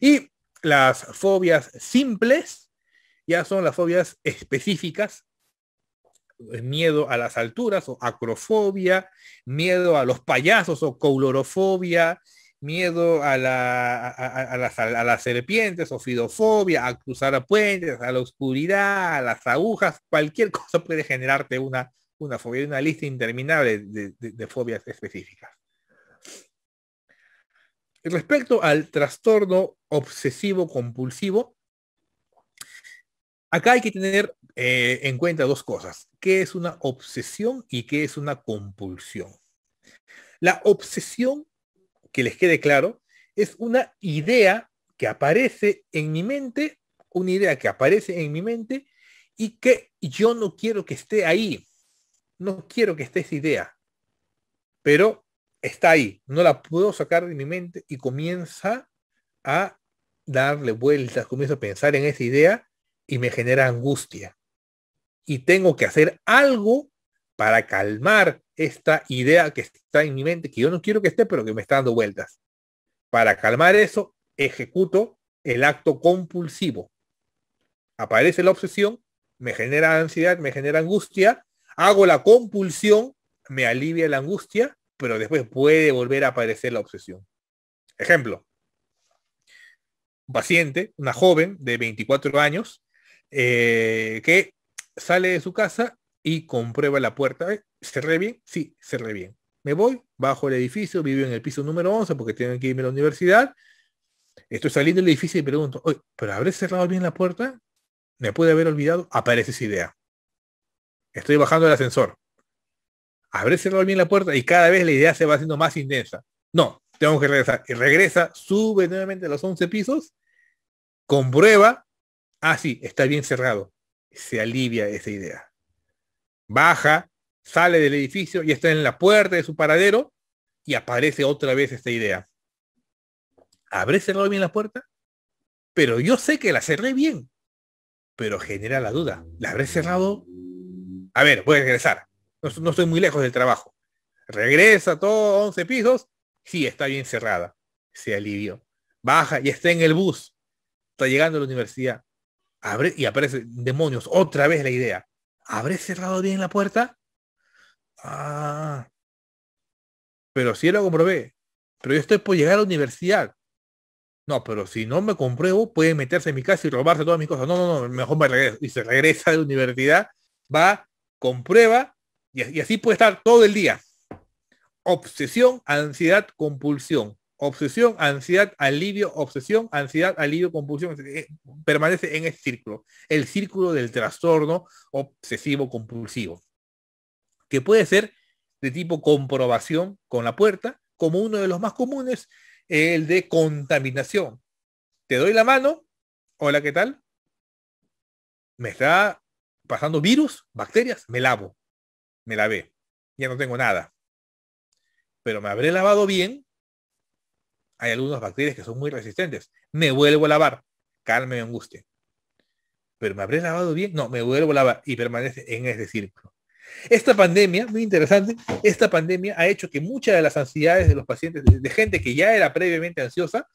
Y las fobias simples ya son las fobias específicas, eh, miedo a las alturas o acrofobia, miedo a los payasos o colorofobia miedo a, a, las, serpientes o serpientes, a cruzar puentes, a la oscuridad, a las agujas, cualquier cosa puede generarte una, una fobia, una lista interminable de fobias específicas. Respecto al trastorno obsesivo compulsivo, acá hay que tener eh, en cuenta dos cosas. ¿Qué es una obsesión y qué es una compulsión? La obsesión, que les quede claro, es una idea que aparece en mi mente, una idea que aparece en mi mente y que yo no quiero que esté ahí. No quiero que esté esa idea. Pero está ahí, no la puedo sacar de mi mente y comienza a darle vueltas, comienzo a pensar en esa idea y me genera angustia. Y tengo que hacer algo para calmar esta idea que está en mi mente, que yo no quiero que esté, pero que me está dando vueltas. Para calmar eso, ejecuto el acto compulsivo. Aparece la obsesión, me genera ansiedad, me genera angustia, hago la compulsión, me alivia la angustia pero después puede volver a aparecer la obsesión. Ejemplo, un paciente, una joven de 24 años, eh, que sale de su casa y comprueba la puerta. ¿Cerré bien? Sí, cerré bien. Me voy, bajo el edificio, vivo en el piso número 11 porque tengo que irme a la universidad. Estoy saliendo del edificio y pregunto, ¿pero habré cerrado bien la puerta? ¿Me puede haber olvidado? Aparece esa idea. Estoy bajando el ascensor habré cerrado bien la puerta y cada vez la idea se va haciendo más intensa. No, tengo que regresar. Y regresa, sube nuevamente a los 11 pisos, comprueba, ah, sí, está bien cerrado. Se alivia esa idea. Baja, sale del edificio y está en la puerta de su paradero y aparece otra vez esta idea. ¿Habré cerrado bien la puerta? Pero yo sé que la cerré bien. Pero genera la duda. ¿La habré cerrado? A ver, voy a regresar no, estoy muy lejos del trabajo. Regresa todo 11 pisos, sí, está bien cerrada. Se alivió. Baja y está en el bus. Está llegando a la universidad. Abre y aparece, demonios, otra vez la idea. ¿Habré cerrado bien la puerta? Ah. Pero si lo comprobé. Pero yo estoy por llegar a la universidad. No, pero si no me compruebo, puede meterse en mi casa y robarse todas mis cosas. No, no, no, mejor me regreso. Y se regresa de la universidad, va, comprueba y, así puede estar todo el día. Obsesión, ansiedad, compulsión. Obsesión, ansiedad, alivio, obsesión, ansiedad, alivio, compulsión. Eh, permanece en el círculo. El círculo del trastorno obsesivo compulsivo. Que puede ser de tipo comprobación con la puerta, como uno de los más comunes, el de contaminación. Te doy la mano. Hola, ¿qué tal? Me está pasando virus, bacterias, me lavo me lavé. Ya no tengo nada. Pero me habré lavado bien. Hay algunas bacterias que son muy resistentes. Me vuelvo a lavar. Calme mi angustia. Pero me habré lavado bien. No, me vuelvo a lavar y permanece en ese círculo. Esta pandemia, muy interesante, esta pandemia ha hecho que muchas de las ansiedades de los pacientes, de, gente que ya era previamente ansiosa,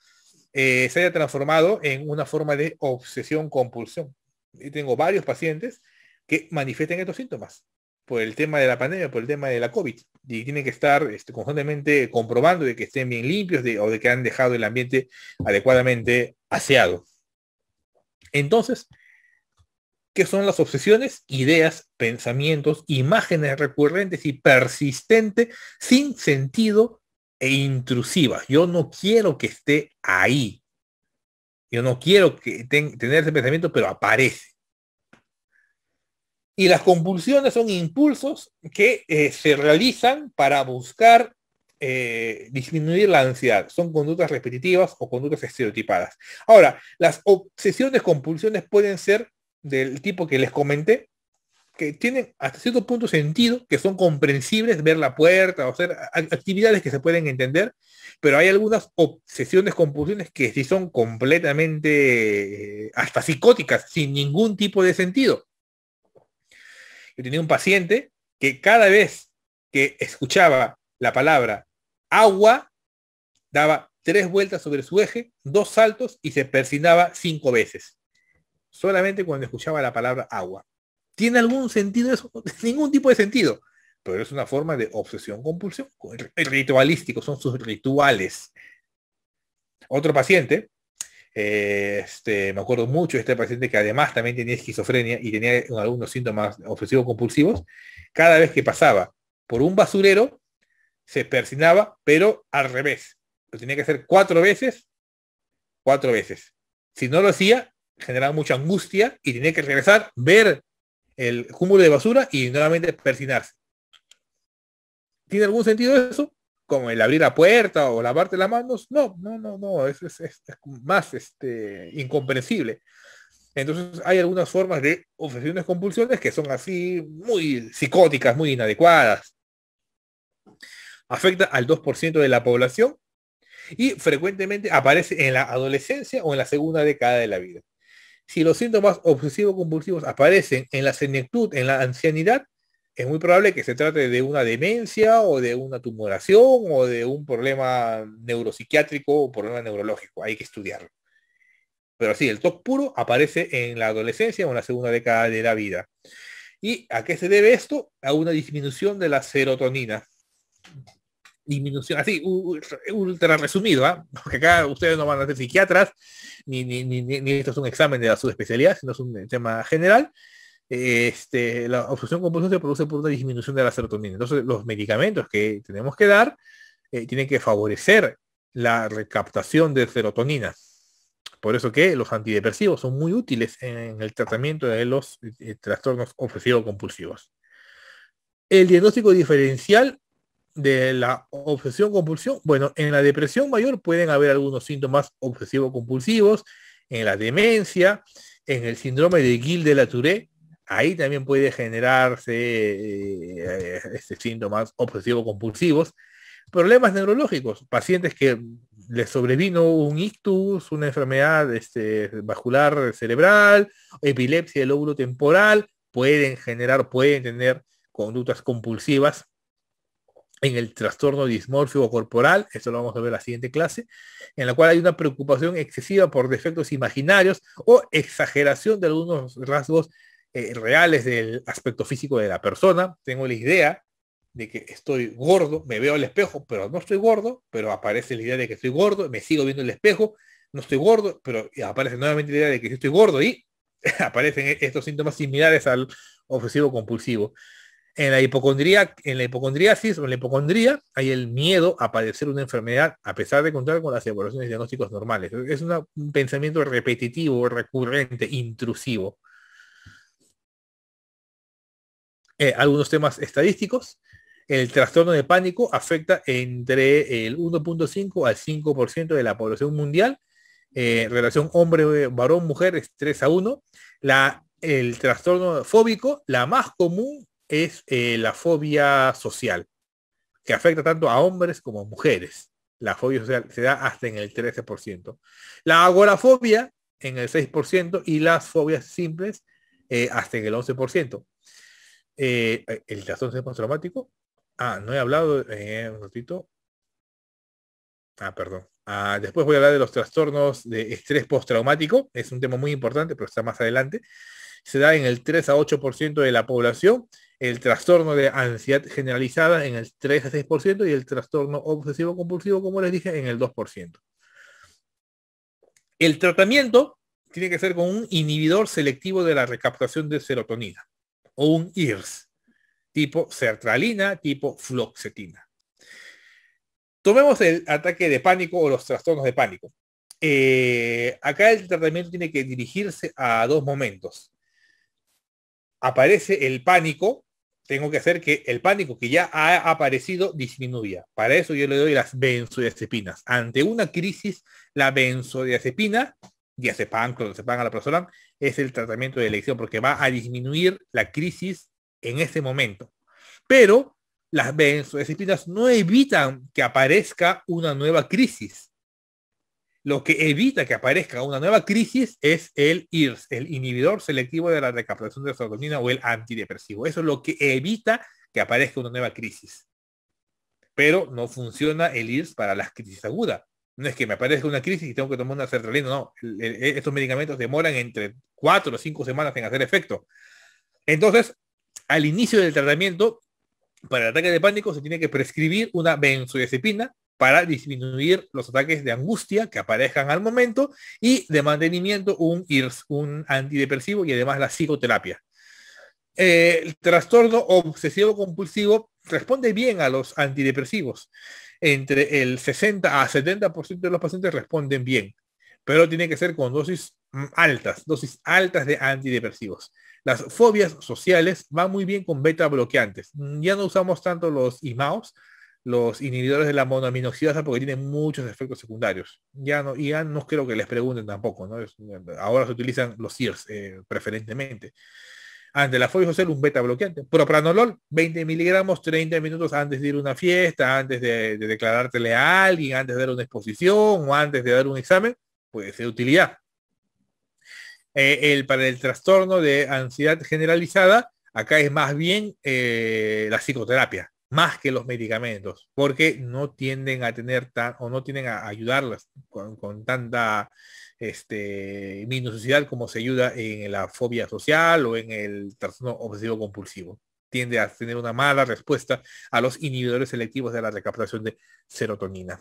eh, se haya transformado en una forma de obsesión compulsión. Y tengo varios pacientes que manifiestan estos síntomas por el tema de la pandemia, por el tema de la COVID. Y tienen que estar este, constantemente comprobando de que estén bien limpios o de que han dejado el ambiente adecuadamente aseado. Entonces, ¿qué son las obsesiones? Ideas, pensamientos, imágenes recurrentes y persistentes sin sentido e intrusivas. Yo no quiero que esté ahí. Yo no quiero que tener ese pensamiento, pero aparece. Y las compulsiones son impulsos que eh, se realizan para buscar eh, disminuir la ansiedad. Son conductas repetitivas o conductas estereotipadas. Ahora, las obsesiones, compulsiones pueden ser del tipo que les comenté, que tienen hasta cierto punto sentido, que son comprensibles, ver la puerta o hacer actividades que se pueden entender, pero hay algunas obsesiones, compulsiones que sí son completamente eh, hasta psicóticas, sin ningún tipo de sentido tenía un paciente que cada vez que escuchaba la palabra agua, daba tres vueltas sobre su eje, dos saltos y se persignaba cinco veces. Solamente cuando escuchaba la palabra agua. ¿Tiene algún sentido eso? Ningún tipo de sentido. Pero es una forma de obsesión compulsión. Ritualístico, son sus rituales. Otro paciente eh, este, me acuerdo mucho de este paciente que además también tenía esquizofrenia y tenía algunos síntomas obsesivos compulsivos. Cada vez que pasaba por un basurero, se persinaba, pero al revés. Lo tenía que hacer cuatro veces, cuatro veces. Si no lo hacía, generaba mucha angustia y tenía que regresar, ver el cúmulo de basura y nuevamente persinarse. ¿Tiene algún sentido eso? como el abrir la puerta o lavarte las manos. No, no, no, no, es, es, más este, incomprensible. Entonces hay algunas formas de obsesiones compulsiones que son así muy psicóticas, muy inadecuadas. Afecta al 2% de la población y frecuentemente aparece en la adolescencia o en la segunda década de la vida. Si los síntomas obsesivos compulsivos aparecen en la senectud, en la ancianidad, es muy probable que se trate de una demencia o de una tumoración o de un problema neuropsiquiátrico o problema neurológico. Hay que estudiarlo. Pero sí, el TOC puro aparece en la adolescencia o en la segunda década de la vida. ¿Y a qué se debe esto? A una disminución de la serotonina. Disminución, así, ultra resumido, ¿ah? porque acá ustedes no van a ser psiquiatras, ni, ni, esto es un examen de la subespecialidad, sino es un tema general este, la obsesión compulsiva se produce por una disminución de la serotonina. Entonces, los medicamentos que tenemos que dar eh, tienen que favorecer la recaptación de serotonina. Por eso que los antidepresivos son muy útiles en el tratamiento de los eh, trastornos obsesivo-compulsivos. El diagnóstico diferencial de la obsesión-compulsión, bueno, en la depresión mayor pueden haber algunos síntomas obsesivo-compulsivos, en la demencia, en el síndrome de Gilles de la Tourette, ahí también puede generarse eh, este, síntomas obsesivo-compulsivos, problemas neurológicos, pacientes que les sobrevino un ictus, una enfermedad este, vascular cerebral, epilepsia del lóbulo temporal, pueden generar, pueden tener conductas compulsivas en el trastorno dismórfico corporal, eso lo vamos a ver en la siguiente clase, en la cual hay una preocupación excesiva por defectos imaginarios o exageración de algunos rasgos eh, reales del aspecto físico de la persona. Tengo la idea de que estoy gordo, me veo al espejo, pero no estoy gordo, pero aparece la idea de que estoy gordo, me sigo viendo el espejo, no estoy gordo, pero aparece nuevamente la idea de que estoy gordo y aparecen e-, estos síntomas similares al obsesivo compulsivo. En la hipocondría, en la hipocondriasis o en la hipocondría hay el miedo a padecer una enfermedad a pesar de contar con las evaluaciones diagnósticos normales. Es un pensamiento repetitivo, recurrente, intrusivo. Eh, algunos temas estadísticos. El trastorno de pánico afecta entre el 1.5 al 5% de la población mundial. Eh, relación hombre-varón-mujer es 3 a 1. La, el trastorno fóbico, la más común es eh, la fobia social, que afecta tanto a hombres como a mujeres. La fobia social se da hasta en el 13%. La agorafobia en el 6% y las fobias simples hasta en el 11%. Eh, eh, el trastorno de postraumático. Ah, no he hablado, eh, un ratito. Ah, perdón. Ah, después voy a hablar de los trastornos de estrés postraumático. Es un tema muy importante, pero está más adelante. Se da en el 3 a 8% de la población. El trastorno de ansiedad generalizada en el 3 a 6% y el trastorno obsesivo compulsivo, como les dije, en el 2%. El tratamiento tiene que ser con un inhibidor selectivo de la recaptación de serotonina o un IRS, tipo sertralina, tipo floxetina. Tomemos el ataque de pánico o los trastornos de pánico. Eh, acá el tratamiento tiene que dirigirse a dos momentos. Aparece el pánico, tengo que hacer que el pánico que ya ha aparecido disminuya. Para eso yo le doy las benzodiazepinas. Ante una crisis, la benzodiazepina, diazepam, clonazepam, a la persona, es el tratamiento de elección, porque va a disminuir la crisis en ese momento. Pero las benzodiazepinas no evitan que aparezca una nueva crisis. Lo que evita que aparezca una nueva crisis es el IRS, el inhibidor selectivo de la recaptación de serotonina o el antidepresivo. Eso es lo que evita que aparezca una nueva crisis. Pero no funciona el IRS para las crisis agudas. No es que me aparezca una crisis y tengo que tomar una sertralina, no. estos medicamentos demoran entre cuatro o cinco semanas en hacer efecto. Entonces, al inicio del tratamiento, para el ataque de pánico se tiene que prescribir una benzodiazepina para disminuir los ataques de angustia que aparezcan al momento y de mantenimiento un, un antidepresivo y además la psicoterapia. Eh, el trastorno obsesivo compulsivo responde bien a los antidepresivos. Entre el 60 a 70% de los pacientes responden bien, pero tiene que ser con dosis mm, altas, dosis altas de antidepresivos. Las fobias sociales van muy bien con beta bloqueantes. Mm, ya no usamos tanto los IMAOs, los inhibidores de la monoaminoxidasa, porque tienen muchos efectos secundarios. Ya no, ya no creo que les pregunten tampoco, eh, ahora se utilizan los CIRS eh, preferentemente. Ante la ser un beta bloqueante. Propranolol, 20 miligramos, 30 minutos antes de ir a una fiesta, antes de, declararte declarártele a alguien, antes de dar una exposición o antes de dar un examen, puede ser de utilidad. Eh, el, para el trastorno de ansiedad generalizada, acá es más bien eh, la psicoterapia, más que los medicamentos, porque no tienden a tener tan, o no tienen a ayudarlas con, con tanta este, como se ayuda en la fobia social o en el trastorno obsesivo compulsivo. Tiende a tener una mala respuesta a los inhibidores selectivos de la recaptación de serotonina.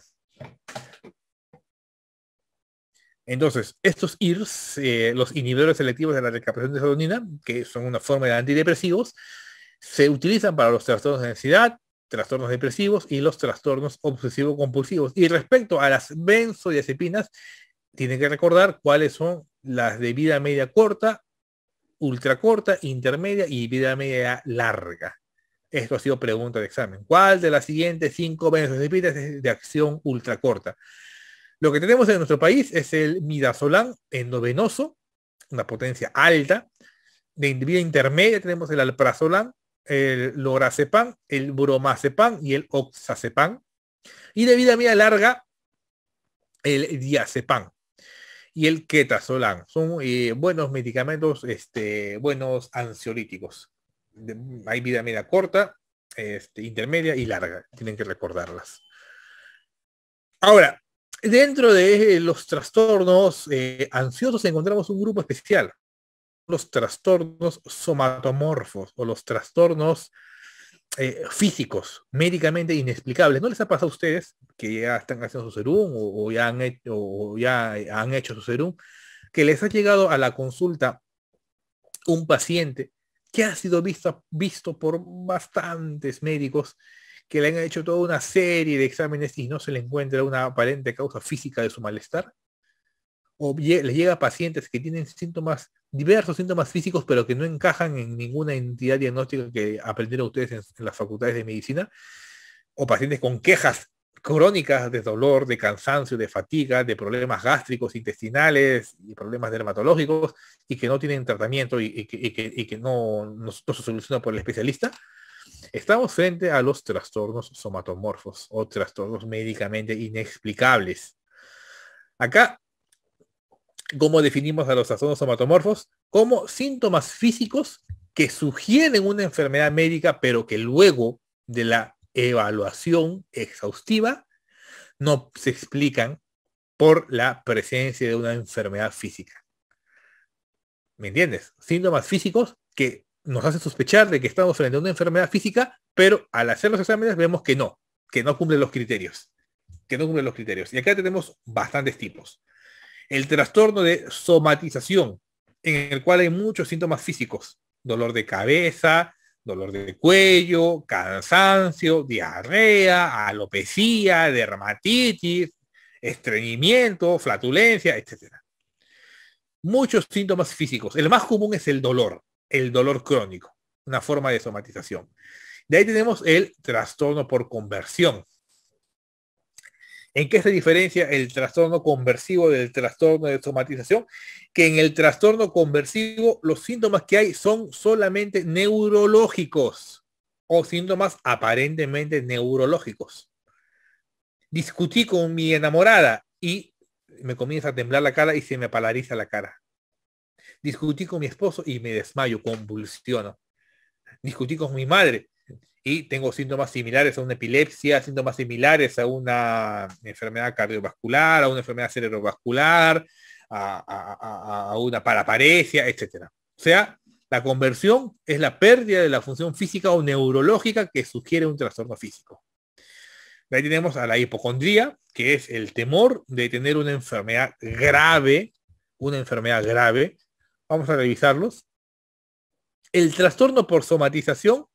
Entonces, estos IRS, eh, los inhibidores selectivos de la recaptación de serotonina, que son una forma de antidepresivos, se utilizan para los trastornos de ansiedad, trastornos depresivos y los trastornos obsesivo-compulsivos. Y respecto a las benzodiazepinas, tiene que recordar cuáles son las de vida media corta, ultra corta, intermedia y vida media larga. Esto ha sido pregunta de examen. ¿Cuál de las siguientes cinco benzodiazepinas es de acción ultra corta? Lo que tenemos en nuestro país es el midazolam endovenoso, una potencia alta. De vida intermedia tenemos el alprazolam, el lorazepam, el bromazepam y el oxazepam. Y de vida media larga, el diazepam y el ketazolam. Son eh, buenos medicamentos, este, buenos ansiolíticos. hay vida media corta, este, intermedia y larga. Tienen que recordarlas. Ahora, dentro de eh, los trastornos eh, ansiosos encontramos un grupo especial. Los trastornos somatomorfos o los trastornos eh, físicos, médicamente inexplicables. ¿No les ha pasado a ustedes que ya están haciendo su serum o, ya, han hecho, ya eh, han hecho su serum, que les ha llegado a la consulta un paciente que ha sido visto, visto por bastantes médicos que le han hecho toda una serie de exámenes y no se le encuentra una aparente causa física de su malestar? o les llega a pacientes que tienen síntomas, diversos síntomas físicos, pero que no encajan en ninguna entidad diagnóstica que aprendieron ustedes en, las facultades de medicina, o pacientes con quejas crónicas de dolor, de cansancio, de fatiga, de problemas gástricos, intestinales y problemas dermatológicos y que no tienen tratamiento y, que, no, no se soluciona por el especialista, estamos frente a los trastornos somatomorfos o trastornos médicamente inexplicables. Acá cómo definimos a los trastornos somatomorfos, como síntomas físicos que sugieren una enfermedad médica, pero que luego de la evaluación exhaustiva no se explican por la presencia de una enfermedad física. ¿Me entiendes? Síntomas físicos que nos hacen sospechar de que estamos frente a una enfermedad física, pero al hacer los exámenes vemos que no, que no cumplen los criterios, que no cumple los criterios. Y acá tenemos bastantes tipos. El trastorno de somatización, en el cual hay muchos síntomas físicos. Dolor de cabeza, dolor de cuello, cansancio, diarrea, alopecia, dermatitis, estreñimiento, flatulencia, etc. Muchos síntomas físicos. El más común es el dolor, el dolor crónico, una forma de somatización. De ahí tenemos el trastorno por conversión, ¿En qué se diferencia el trastorno conversivo del trastorno de somatización? Que en el trastorno conversivo los síntomas que hay son solamente neurológicos o síntomas aparentemente neurológicos. Discutí con mi enamorada y me comienza a temblar la cara y se me palariza la cara. Discutí con mi esposo y me desmayo, convulsiono. Discutí con mi madre y tengo síntomas similares a una epilepsia, síntomas similares a una enfermedad cardiovascular, a una enfermedad cerebrovascular, a, una paraparecia, etcétera. O sea, la conversión es la pérdida de la función física o neurológica que sugiere un trastorno físico. ahí tenemos a la hipocondría, que es el temor de tener una enfermedad grave, una enfermedad grave. Vamos a revisarlos. El trastorno por somatización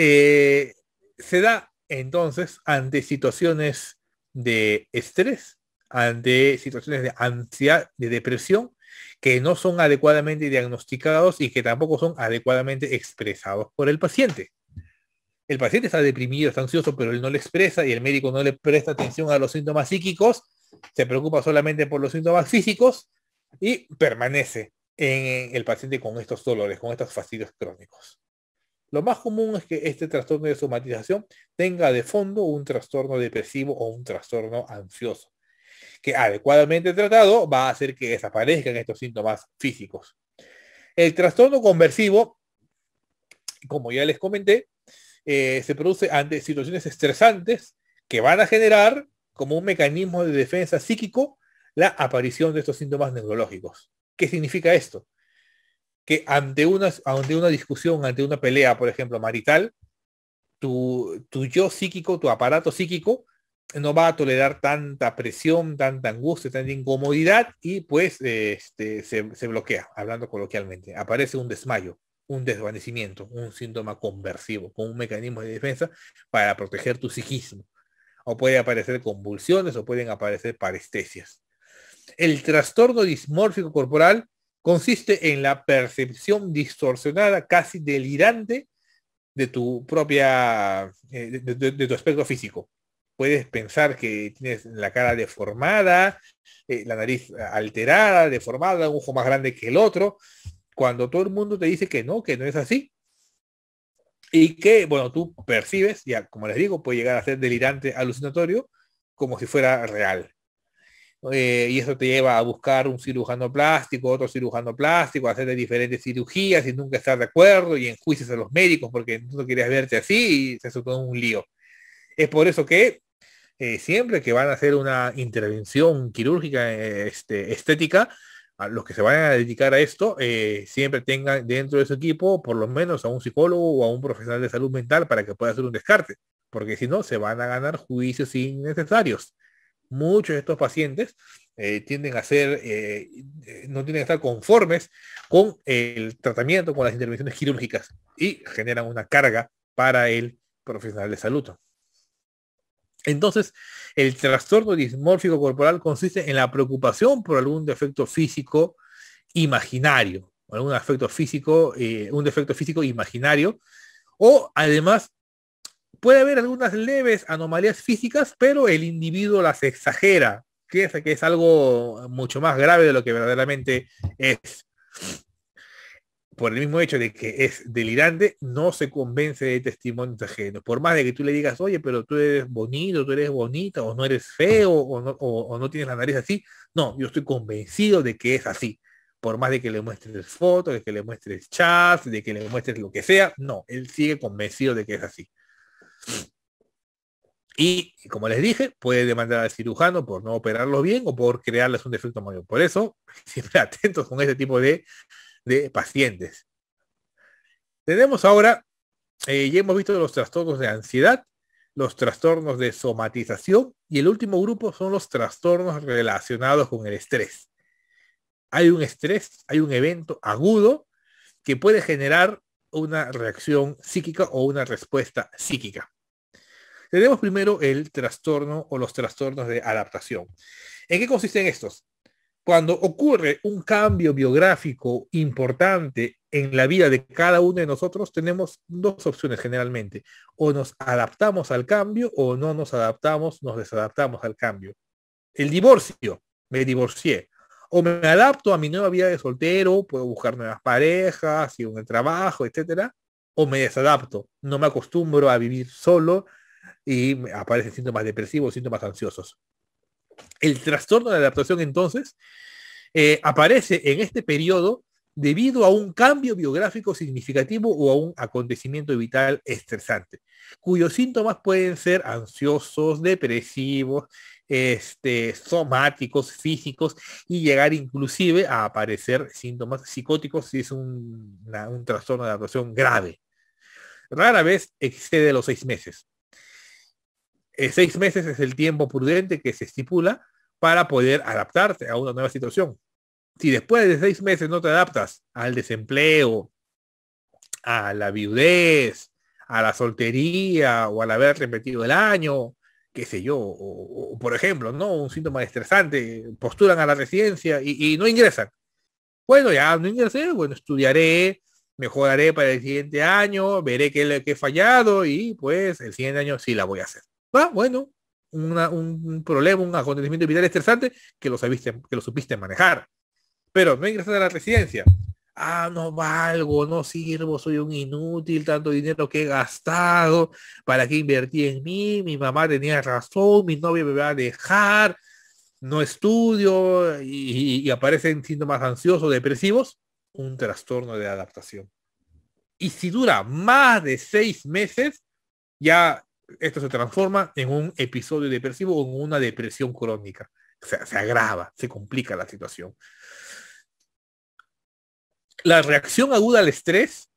eh, se da entonces ante situaciones de estrés, ante situaciones de ansiedad, de depresión, que no son adecuadamente diagnosticados y que tampoco son adecuadamente expresados por el paciente. El paciente está deprimido, está ansioso, pero él no le expresa y el médico no le presta atención a los síntomas psíquicos, se preocupa solamente por los síntomas físicos y permanece en el paciente con estos dolores, con estos fastidios crónicos. Lo más común es que este trastorno de somatización tenga de fondo un trastorno depresivo o un trastorno ansioso, que adecuadamente tratado va a hacer que desaparezcan estos síntomas físicos. El trastorno conversivo, como ya les comenté, eh, se produce ante situaciones estresantes que van a generar como un mecanismo de defensa psíquico la aparición de estos síntomas neurológicos. ¿Qué significa esto? que ante una, una discusión, ante una pelea, por ejemplo, marital, tu, tu yo psíquico, tu aparato psíquico, no va a tolerar tanta presión, tanta angustia, tanta incomodidad y pues este, se, se, bloquea, hablando coloquialmente. Aparece un desmayo, un desvanecimiento, un síntoma conversivo, con un mecanismo de defensa para proteger tu psiquismo. O puede aparecer convulsiones o pueden aparecer parestesias. El trastorno dismórfico corporal consiste en la percepción distorsionada, casi delirante, de tu propia, eh, de, tu aspecto físico. Puedes pensar que tienes la cara deformada, eh, la nariz alterada, deformada, un ojo más grande que el otro, cuando todo el mundo te dice que no, que no es así. Y que, bueno, tú percibes, ya como les digo, puede llegar a ser delirante, alucinatorio, como si fuera real. Eh, y eso te lleva a buscar un cirujano plástico, otro cirujano plástico, a hacer diferentes cirugías y nunca estar de acuerdo y en juicios a los médicos porque no querías verte así y se todo un lío. Es por eso que eh, siempre que van a hacer una intervención quirúrgica eh, este, estética, a los que se vayan a dedicar a esto, siempre tengan dentro de su equipo por lo menos a un psicólogo o a un profesional de salud mental para que pueda hacer un descarte, porque si no, se van a ganar juicios innecesarios muchos de estos pacientes eh, tienden a ser, eh, no tienen que estar conformes con el tratamiento, con las intervenciones quirúrgicas y generan una carga para el profesional de salud. Entonces, el trastorno dismórfico corporal consiste en la preocupación por algún defecto físico imaginario, algún defecto físico, eh, un defecto físico imaginario, o además puede haber algunas leves anomalías físicas, pero el individuo las exagera. Piensa que es algo mucho más grave de lo que verdaderamente es. Por el mismo hecho de que es delirante, no se convence de testimonios ajenos. Por más de que tú le digas, oye, pero tú eres bonito, tú eres bonita, o no eres feo, o no tienes la nariz así. No, yo estoy convencido de que es así por más de que le muestres fotos, de que le muestres chats, de que le muestres lo que sea, no, él sigue convencido de que es así. Y, como les dije, puede demandar al cirujano por no operarlo bien o por crearles un defecto mayor. Por eso, siempre atentos con este tipo de, pacientes. Tenemos ahora, eh, ya hemos visto los trastornos de ansiedad, los trastornos de somatización y el último grupo son los trastornos relacionados con el estrés. Hay un estrés, hay un evento agudo que puede generar una reacción psíquica o una respuesta psíquica. Tenemos primero el trastorno o los trastornos de adaptación. ¿En qué consisten estos? Cuando ocurre un cambio biográfico importante en la vida de cada uno de nosotros, tenemos dos opciones generalmente. O nos adaptamos al cambio o no nos adaptamos, nos desadaptamos al cambio. El divorcio, me divorcié o me adapto a mi nueva vida de soltero, puedo buscar nuevas parejas en el trabajo, etcétera, o me desadapto, no me acostumbro a vivir solo y aparecen síntomas depresivos, síntomas ansiosos. El trastorno de adaptación entonces eh, aparece en este periodo debido a un cambio biográfico significativo o a un acontecimiento vital estresante, cuyos síntomas pueden ser ansiosos, depresivos, este, somáticos, físicos y llegar inclusive a aparecer síntomas psicóticos si es un, trastorno de adaptación grave. Rara vez excede los seis meses. Eh, seis meses es el tiempo prudente que se estipula para poder adaptarte a una nueva situación. Si después de seis meses no te adaptas al desempleo, a la viudez, a la soltería o al haber repetido el año, qué sé yo, o, por ejemplo, ¿no? Un síntoma estresante, postulan a la residencia y, no ingresan. Bueno, ya no ingresé, bueno, estudiaré, mejoraré para el siguiente año, veré que, que he fallado y pues el siguiente año sí la voy a hacer. va ah, bueno, un problema, un acontecimiento vital estresante que lo, sabiste, que lo supiste manejar. Pero no ingresas a la residencia, ah, no valgo, no sirvo, soy un inútil, tanto dinero que he gastado, ¿para qué invertí en mí? Mi mamá tenía razón, mi novia me va a dejar, no estudio y, aparecen síntomas ansiosos, depresivos, un trastorno de adaptación. Y si dura más de seis meses, ya esto se transforma en un episodio depresivo o en una depresión crónica. se agrava, se complica la situación la reacción aguda al estrés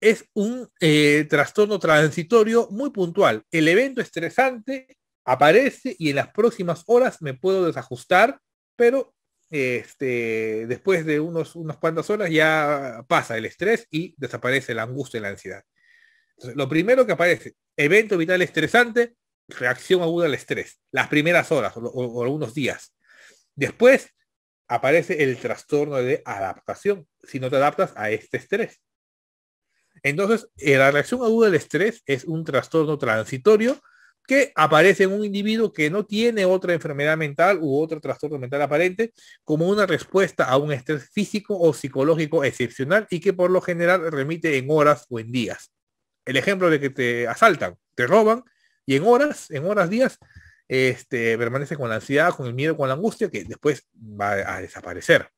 es un eh, trastorno transitorio muy puntual. El evento estresante aparece y en las próximas horas me puedo desajustar, pero este, después de unos, unas cuantas horas ya pasa el estrés y desaparece la angustia y la ansiedad. lo primero que aparece, evento vital estresante, reacción aguda al estrés, las primeras horas o, o algunos días. Después, aparece el trastorno de adaptación, si no te adaptas a este estrés. Entonces, eh, la reacción aguda del estrés es un trastorno transitorio que aparece en un individuo que no tiene otra enfermedad mental u otro trastorno mental aparente como una respuesta a un estrés físico o psicológico excepcional y que por lo general remite en horas o en días. El ejemplo de que te asaltan, te roban y en horas, en horas, días, este, permanece con la ansiedad, con el miedo, con la angustia, que después va a desaparecer.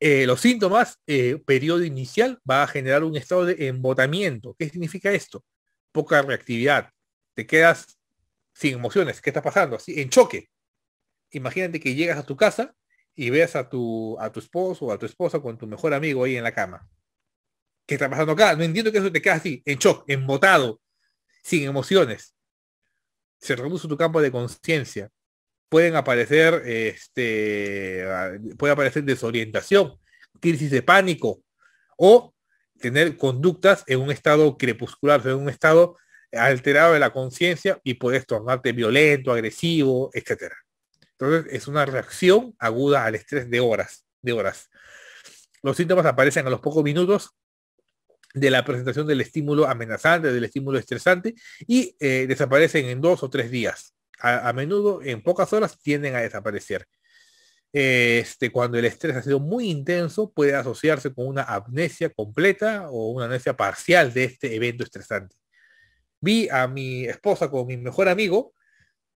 Eh, los síntomas, eh, periodo inicial, va a generar un estado de embotamiento. ¿Qué significa esto? Poca reactividad. Te quedas sin emociones. ¿Qué está pasando? Así, en choque. Imagínate que llegas a tu casa y ves a tu, a tu esposo o a tu esposa con tu mejor amigo ahí en la cama. ¿Qué está pasando acá? No entiendo que eso te quede así, en shock, embotado, sin emociones se reduce tu campo de conciencia. Pueden aparecer, este, puede aparecer desorientación, crisis de pánico o tener conductas en un estado crepuscular, en un estado alterado de la conciencia y puedes tornarte violento, agresivo, etc. Entonces es una reacción aguda al estrés de horas, de horas. Los síntomas aparecen a los pocos minutos de la presentación del estímulo amenazante, del estímulo estresante, y eh, desaparecen en dos o tres días. A, menudo, en pocas horas, tienden a desaparecer. Este, cuando el estrés ha sido muy intenso, puede asociarse con una amnesia completa o una amnesia parcial de este evento estresante. Vi a mi esposa con mi mejor amigo,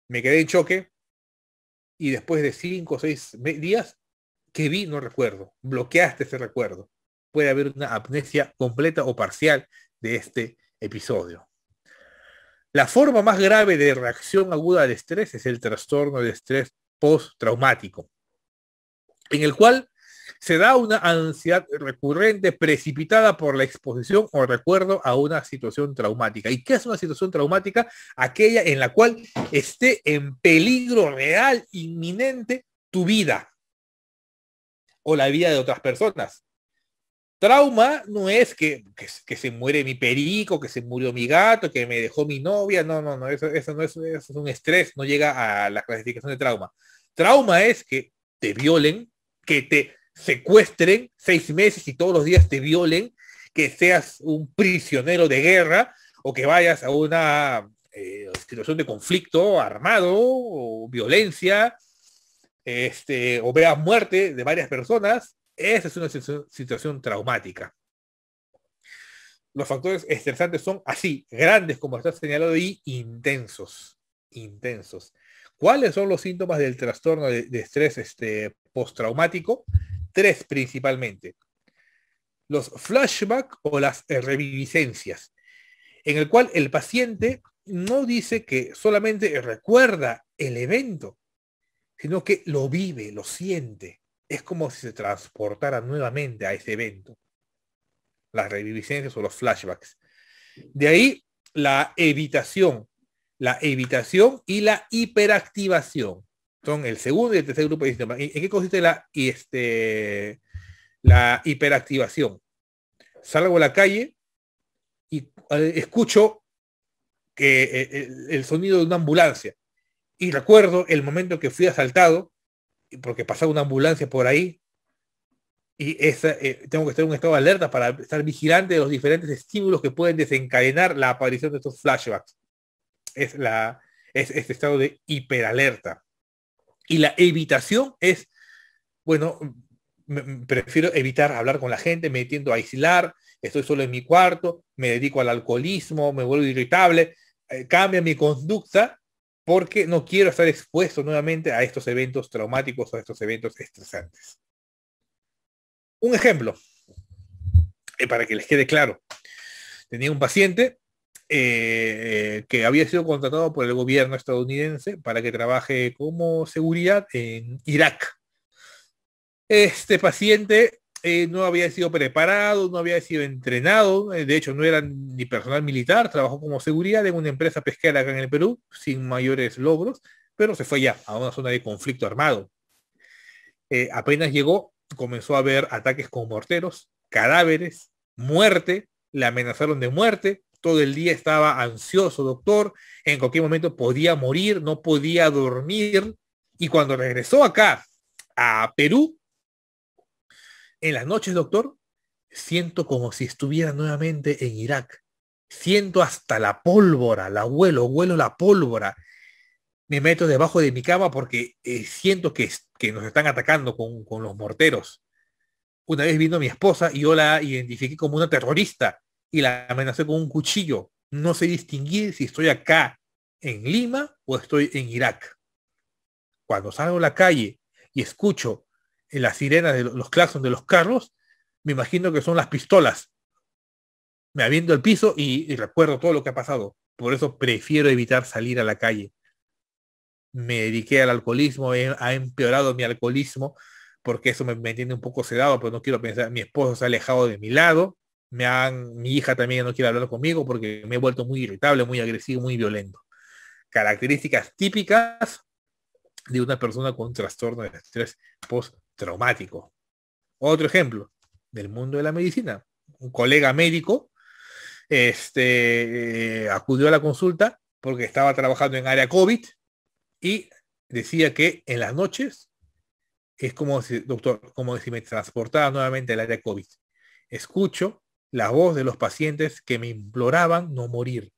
me quedé en choque, y después de cinco o seis días que vi, no recuerdo, bloqueaste ese recuerdo puede haber una amnesia completa o parcial de este episodio. La forma más grave de reacción aguda al estrés es el trastorno de estrés post-traumático, en el cual se da una ansiedad recurrente precipitada por la exposición o recuerdo a una situación traumática. ¿Y qué es una situación traumática? Aquella en la cual esté en peligro real, inminente, tu vida o la vida de otras personas. Trauma no es que, se muere mi perico, que se murió mi gato, que me dejó mi novia. No, no, no, eso, no es, eso es un estrés, no llega a la clasificación de trauma. Trauma es que te violen, que te secuestren seis meses y todos los días te violen, que seas un prisionero de guerra o que vayas a una eh, situación de conflicto armado o violencia, este, o veas muerte de varias personas esa es una situación traumática. Los factores estresantes son así, grandes como está señalado y intensos, intensos. ¿Cuáles son los síntomas del trastorno de, estrés este, postraumático? Tres principalmente. Los flashbacks o las reviviscencias, en el cual el paciente no dice que solamente recuerda el evento, sino que lo vive, lo siente es como si se transportara nuevamente a ese evento. Las reviviscencias o los flashbacks. De ahí la evitación. La evitación y la hiperactivación. Son el segundo y el tercer grupo de síntomas. ¿En qué consiste la, este, la hiperactivación? Salgo a la calle y eh, escucho que eh, el sonido de una ambulancia y recuerdo el momento que fui asaltado porque pasaba una ambulancia por ahí y eh, tengo que estar en un estado de alerta para estar vigilante de los diferentes estímulos que pueden desencadenar la aparición de estos flashbacks. Es, la, este estado de hiperalerta. Y la evitación es, bueno, prefiero evitar hablar con la gente, me tiendo a aislar, estoy solo en mi cuarto, me dedico al alcoholismo, me vuelvo irritable, eh, cambia mi conducta porque no quiero estar expuesto nuevamente a estos eventos traumáticos o a estos eventos estresantes. Un ejemplo, eh, para que les quede claro. Tenía un paciente eh, que había sido contratado por el gobierno estadounidense para que trabaje como seguridad en Irak. Este paciente eh, no había sido preparado, no había sido entrenado, eh, de hecho no era ni personal militar, trabajó como seguridad en una empresa pesquera acá en el Perú, sin mayores logros, pero se fue ya a una zona de conflicto armado. Eh, apenas llegó, comenzó a haber ataques con morteros, cadáveres, muerte, le amenazaron de muerte, todo el día estaba ansioso, doctor, en cualquier momento podía morir, no podía dormir, y cuando regresó acá a Perú, en las noches, doctor, siento como si estuviera nuevamente en Irak. Siento hasta la pólvora, la huelo, huelo la pólvora. Me meto debajo de mi cama porque eh, siento que, que, nos están atacando con, con los morteros. Una vez vino mi esposa y yo la identifiqué como una terrorista y la amenacé con un cuchillo. No sé distinguir si estoy acá en Lima o estoy en Irak. Cuando salgo a la calle y escucho en las sirenas de los claxons de los carros, me imagino que son las pistolas. Me aviento el piso y, recuerdo todo lo que ha pasado. Por eso prefiero evitar salir a la calle. Me dediqué al alcoholismo, ha empeorado mi alcoholismo, porque eso me, me tiene un poco sedado, pero no quiero pensar, mi esposo se ha alejado de mi lado, me han, mi hija también no quiere hablar conmigo porque me he vuelto muy irritable, muy agresivo, muy violento. Características típicas de una persona con trastorno de estrés post traumático. Otro ejemplo del mundo de la medicina. Un colega médico este, eh, acudió a la consulta porque estaba trabajando en área COVID y decía que en las noches es como si, doctor, como si me transportaba nuevamente al área COVID. Escucho la voz de los pacientes que me imploraban no morir.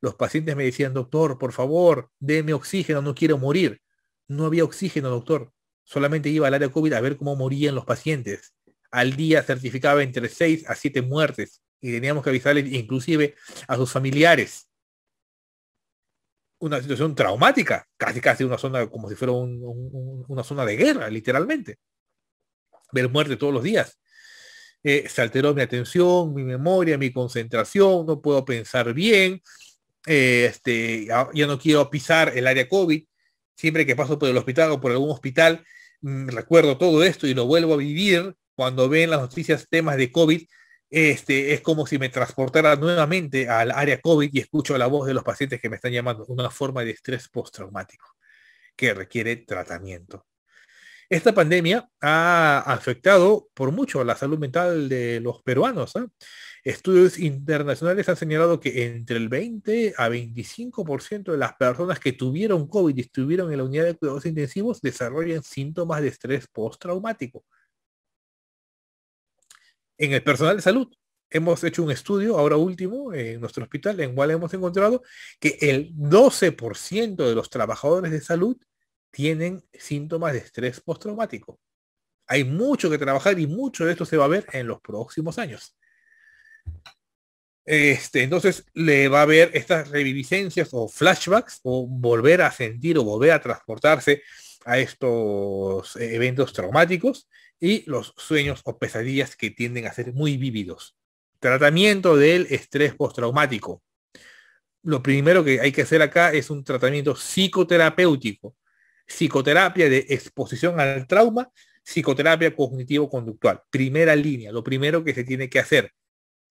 Los pacientes me decían, doctor, por favor, deme oxígeno, no quiero morir. No había oxígeno, doctor solamente iba al área COVID a ver cómo morían los pacientes. Al día certificaba entre seis a siete muertes y teníamos que avisarles inclusive a sus familiares. Una situación traumática, casi casi una zona como si fuera una zona de guerra, literalmente. Ver muerte todos los días. Eh, se alteró mi atención, mi memoria, mi concentración, no puedo pensar bien, eh, este, ya no quiero pisar el área COVID, Siempre que paso por el hospital o por algún hospital, mm, recuerdo todo esto y lo vuelvo a vivir. Cuando ven las noticias temas de COVID, este, es como si me transportara nuevamente al área COVID y escucho la voz de los pacientes que me están llamando, una forma de estrés postraumático que requiere tratamiento. Esta pandemia ha afectado por mucho la salud mental de los peruanos. ¿eh? Estudios internacionales han señalado que entre el 20 a 25% de las personas que tuvieron COVID y estuvieron en la unidad de cuidados intensivos desarrollan síntomas de estrés postraumático. En el personal de salud, hemos hecho un estudio ahora último en nuestro hospital, en el cual hemos encontrado que el 12% de los trabajadores de salud tienen síntomas de estrés postraumático. Hay mucho que trabajar y mucho de esto se va a ver en los próximos años. Este, entonces le va a haber estas reviviscencias o flashbacks o volver a sentir o volver a transportarse a estos eh, eventos traumáticos y los sueños o pesadillas que tienden a ser muy vívidos. Tratamiento del estrés postraumático. Lo primero que hay que hacer acá es un tratamiento psicoterapéutico, psicoterapia de exposición al trauma, psicoterapia cognitivo-conductual. Primera línea, lo primero que se tiene que hacer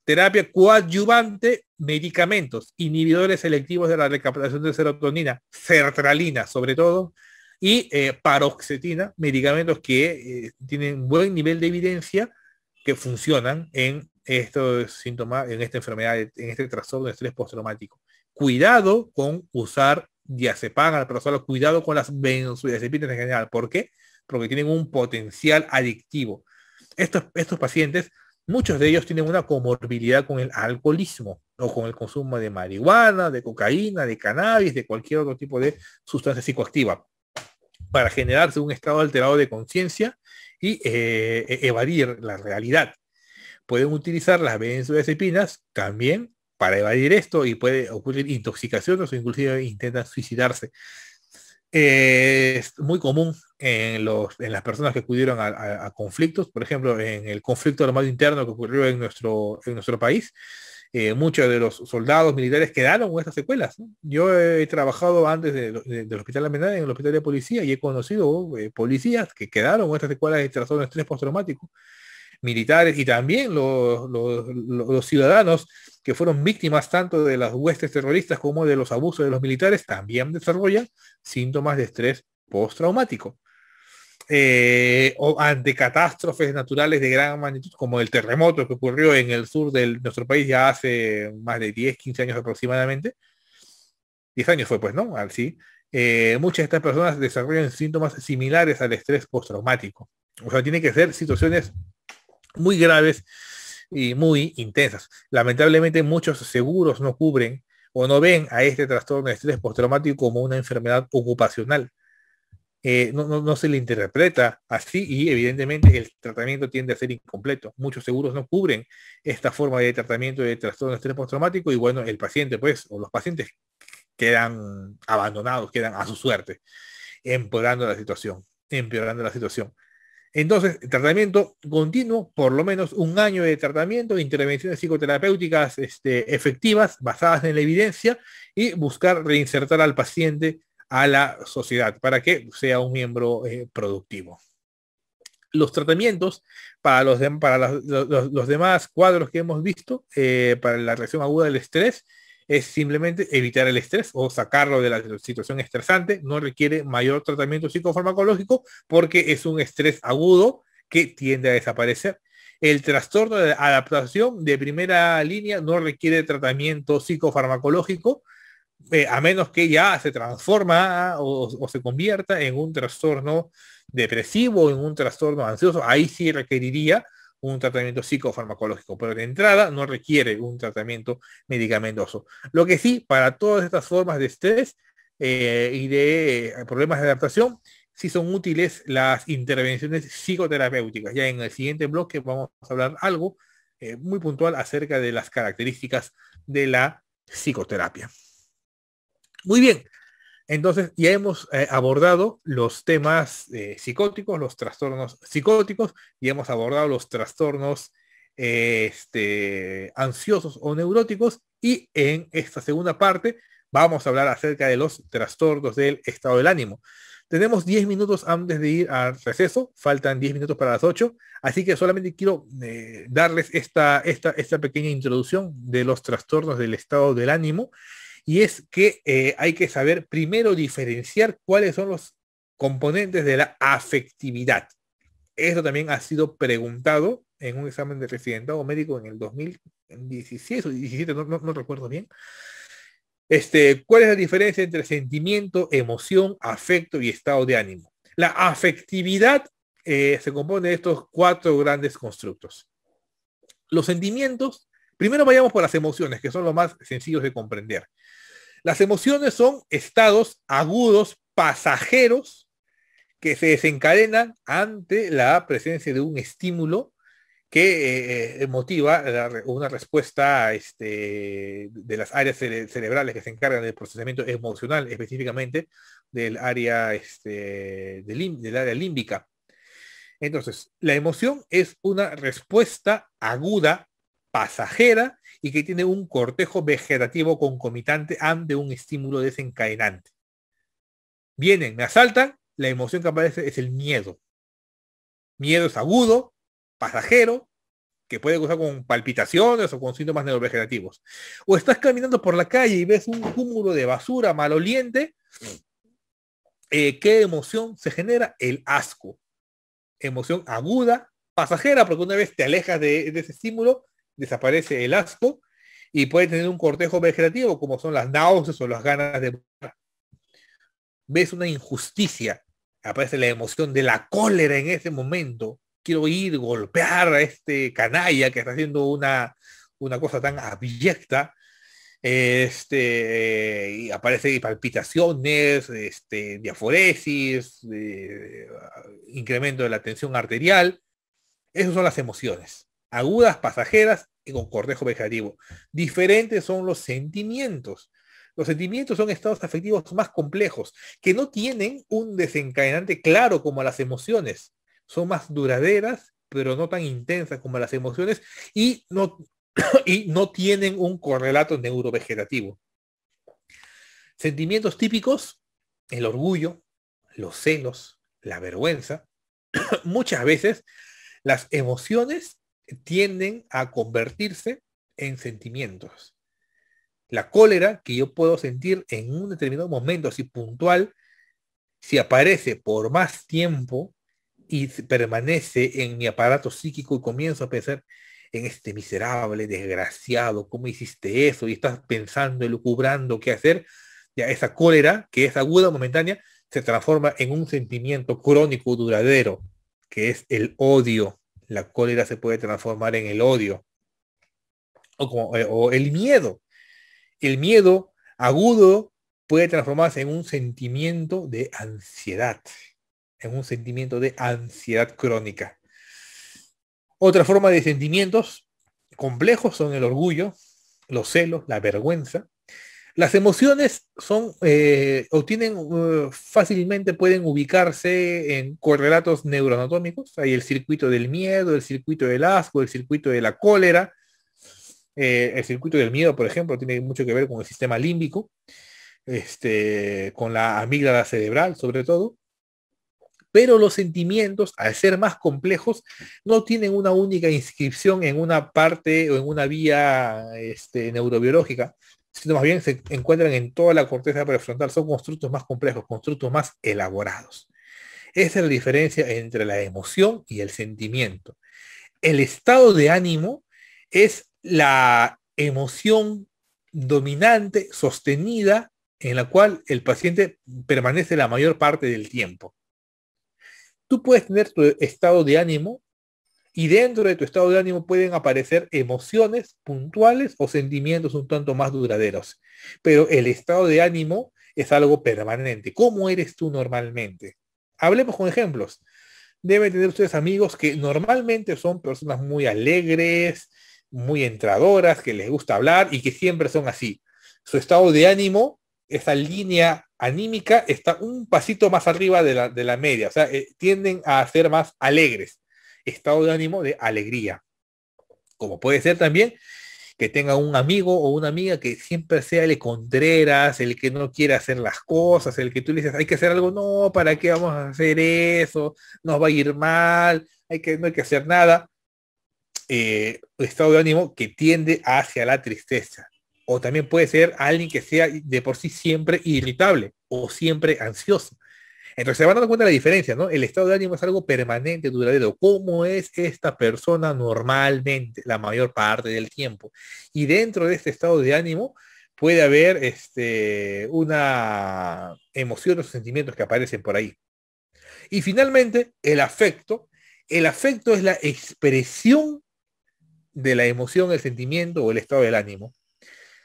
terapia coadyuvante, medicamentos, inhibidores selectivos de la recaptación de serotonina, sertralina sobre todo, y eh, paroxetina, medicamentos que eh, tienen buen nivel de evidencia que funcionan en estos síntomas, en esta enfermedad, en este trastorno de estrés postraumático. Cuidado con usar diazepam, solo cuidado con las benzodiazepinas en general. ¿Por qué? Porque tienen un potencial adictivo. Estos, estos pacientes muchos de ellos tienen una comorbilidad con el alcoholismo o con el consumo de marihuana, de cocaína, de cannabis, de cualquier otro tipo de sustancia psicoactiva, para generarse un estado alterado de conciencia y eh, e-, evadir la realidad. Pueden utilizar las benzodiazepinas también para evadir esto y puede ocurrir intoxicación o inclusive intentan suicidarse eh, es muy común en, las personas que acudieron a, conflictos, por ejemplo, en el conflicto armado interno que ocurrió en nuestro, en nuestro país. Eh, muchos de los soldados militares quedaron con estas secuelas. Yo he trabajado antes de, del hospital amenaza en el hospital de policía y he conocido eh, policías que quedaron con estas secuelas de trastorno de estrés postraumático, militares y también los, los ciudadanos que fueron víctimas tanto de las huestes terroristas como de los abusos de los militares, también desarrollan síntomas de estrés postraumático. Eh, o ante catástrofes naturales de gran magnitud, como el terremoto que ocurrió en el sur de nuestro país ya hace más de 10, 15 años aproximadamente. 10 años fue, pues, ¿no? Así. Ah, eh, muchas de estas personas desarrollan síntomas similares al estrés postraumático. O sea, tienen que ser situaciones muy graves y muy intensas. Lamentablemente muchos seguros no cubren o no ven a este trastorno de estrés postraumático como una enfermedad ocupacional. Eh, no, no, se le interpreta así y evidentemente el tratamiento tiende a ser incompleto. Muchos seguros no cubren esta forma de tratamiento de trastorno de estrés postraumático y bueno, el paciente pues o los pacientes quedan abandonados, quedan a su suerte, empeorando la situación, empeorando la situación. Entonces, tratamiento continuo, por lo menos un año de tratamiento, intervenciones psicoterapéuticas este, efectivas, basadas en la evidencia, y buscar reinsertar al paciente a la sociedad para que sea un miembro eh, productivo. Los tratamientos para, los, para demás cuadros que hemos visto, eh, para la reacción aguda del estrés, es simplemente evitar el estrés o sacarlo de la situación estresante. No requiere mayor tratamiento psicofarmacológico porque es un estrés agudo que tiende a desaparecer. El trastorno de adaptación de primera línea no requiere tratamiento psicofarmacológico, eh, a menos que ya se transforma o, o, se convierta en un trastorno depresivo, en un trastorno ansioso. Ahí sí requeriría un tratamiento psicofarmacológico, pero de entrada no requiere un tratamiento medicamentoso. Lo que sí, para todas estas formas de estrés eh, y de eh, problemas de adaptación, sí son útiles las intervenciones psicoterapéuticas. Ya en el siguiente bloque vamos a hablar algo eh, muy puntual acerca de las características de la psicoterapia. Muy bien, entonces, ya hemos eh, abordado los temas eh, psicóticos, los trastornos psicóticos, y hemos abordado los trastornos este, ansiosos o neuróticos, y en esta segunda parte vamos a hablar acerca de los trastornos del estado del ánimo. Tenemos 10 minutos antes de ir al receso, faltan 10 minutos para las 8, así que solamente quiero eh, darles esta, esta pequeña introducción de los trastornos del estado del ánimo y es que eh, hay que saber primero diferenciar cuáles son los componentes de la afectividad. Esto también ha sido preguntado en un examen de residentado médico en el 2016 o 17, no, recuerdo bien. Este, ¿Cuál es la diferencia entre sentimiento, emoción, afecto y estado de ánimo? La afectividad eh, se compone de estos cuatro grandes constructos. Los sentimientos, primero vayamos por las emociones, que son los más sencillos de comprender. Las emociones son estados agudos, pasajeros, que se desencadenan ante la presencia de un estímulo que eh, eh, motiva una respuesta este, de las áreas cerebrales que se encargan del procesamiento emocional, específicamente del área, este, del área límbica. Entonces, la emoción es una respuesta aguda, pasajera, y que tiene un cortejo vegetativo concomitante ante un estímulo desencadenante. Vienen, me asaltan, la emoción que aparece es el miedo. Miedo es agudo, pasajero, que puede causar con palpitaciones o con síntomas neurovegetativos. O estás caminando por la calle y ves un cúmulo de basura maloliente. Eh, ¿Qué emoción se genera? El asco. Emoción aguda, pasajera, porque una vez te alejas de ese estímulo, desaparece el asco y puede tener un cortejo vegetativo, como son las náuseas o las ganas de Ves una injusticia, aparece la emoción de la cólera en ese momento. Quiero ir, golpear a este canalla que está haciendo una, una cosa tan abyecta. Este, y aparece palpitaciones, este, diaforesis, eh, incremento de la tensión arterial. Esas son las emociones agudas, pasajeras y con cortejo vegetativo. Diferentes son los sentimientos. Los sentimientos son estados afectivos más complejos, que no tienen un desencadenante claro como las emociones. Son más duraderas, pero no tan intensas como las emociones y no, y no tienen un correlato neurovegetativo. Sentimientos típicos, el orgullo, los celos, la vergüenza. Muchas veces las emociones tienden a convertirse en sentimientos. La cólera que yo puedo sentir en un determinado momento, así puntual, si aparece por más tiempo y permanece en mi aparato psíquico y comienzo a pensar en este miserable, desgraciado, ¿cómo hiciste eso? Y estás pensando, lucubrando qué hacer, ya esa cólera, que es aguda, momentánea, se transforma en un sentimiento crónico, duradero, que es el odio la cólera se puede transformar en el odio eh, o, el miedo. El miedo agudo puede transformarse en un sentimiento de ansiedad, en un sentimiento de ansiedad crónica. Otra forma de sentimientos complejos son el orgullo, los celos, la vergüenza, las emociones son, eh, o tienen, eh, fácilmente, pueden ubicarse en correlatos neuroanatómicos. Hay el circuito del miedo, el circuito del asco, el circuito de la cólera. Eh, el circuito del miedo, por ejemplo, tiene mucho que ver con el sistema límbico, este, con la amígdala cerebral, sobre todo. Pero los sentimientos, al ser más complejos, no tienen una única inscripción en una parte o en una vía este, neurobiológica, sino más bien se encuentran en toda la corteza prefrontal. Son constructos más complejos, constructos más elaborados. Esa es la diferencia entre la emoción y el sentimiento. El estado de ánimo es la emoción dominante, sostenida, en la cual el paciente permanece la mayor parte del tiempo. Tú puedes tener tu estado de ánimo y dentro de tu estado de ánimo pueden aparecer emociones puntuales o sentimientos un tanto más duraderos. Pero el estado de ánimo es algo permanente. ¿Cómo eres tú normalmente? Hablemos con ejemplos. Deben tener ustedes amigos que normalmente son personas muy alegres, muy entradoras, que les gusta hablar y que siempre son así. Su estado de ánimo, esa línea anímica, está un pasito más arriba de la, de la media. O sea, eh, tienden a ser más alegres estado de ánimo de alegría. Como puede ser también que tenga un amigo o una amiga que siempre sea el contreras, el que no quiere hacer las cosas, el que tú le dices, hay que hacer algo, no, ¿para qué vamos a hacer eso? Nos va a ir mal, hay que, no hay que hacer nada. Eh, estado de ánimo que tiende hacia la tristeza. O también puede ser alguien que sea de por sí siempre irritable o siempre ansioso. Entonces se van dando cuenta la diferencia, ¿no? El estado de ánimo es algo permanente, duradero. ¿Cómo es esta persona normalmente la mayor parte del tiempo? Y dentro de este estado de ánimo puede haber este, una emoción o sentimientos que aparecen por ahí. Y finalmente, el afecto. El afecto es la expresión de la emoción, el sentimiento o el estado del ánimo.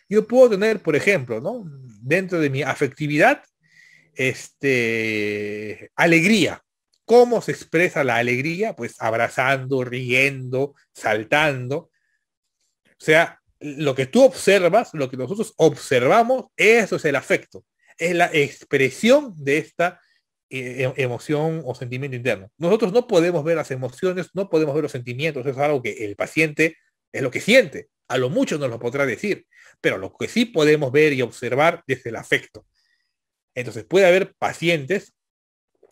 Yo puedo tener, por ejemplo, ¿no? dentro de mi afectividad, este, alegría. ¿Cómo se expresa la alegría? Pues abrazando, riendo, saltando. O sea, lo que tú observas, lo que nosotros observamos, eso es el afecto. Es la expresión de esta eh, e, emoción o sentimiento interno. Nosotros no podemos ver las emociones, no podemos ver los sentimientos. es algo que el paciente es lo que siente. A lo mucho nos lo podrá decir. Pero lo que sí podemos ver y observar desde el afecto. Entonces puede haber pacientes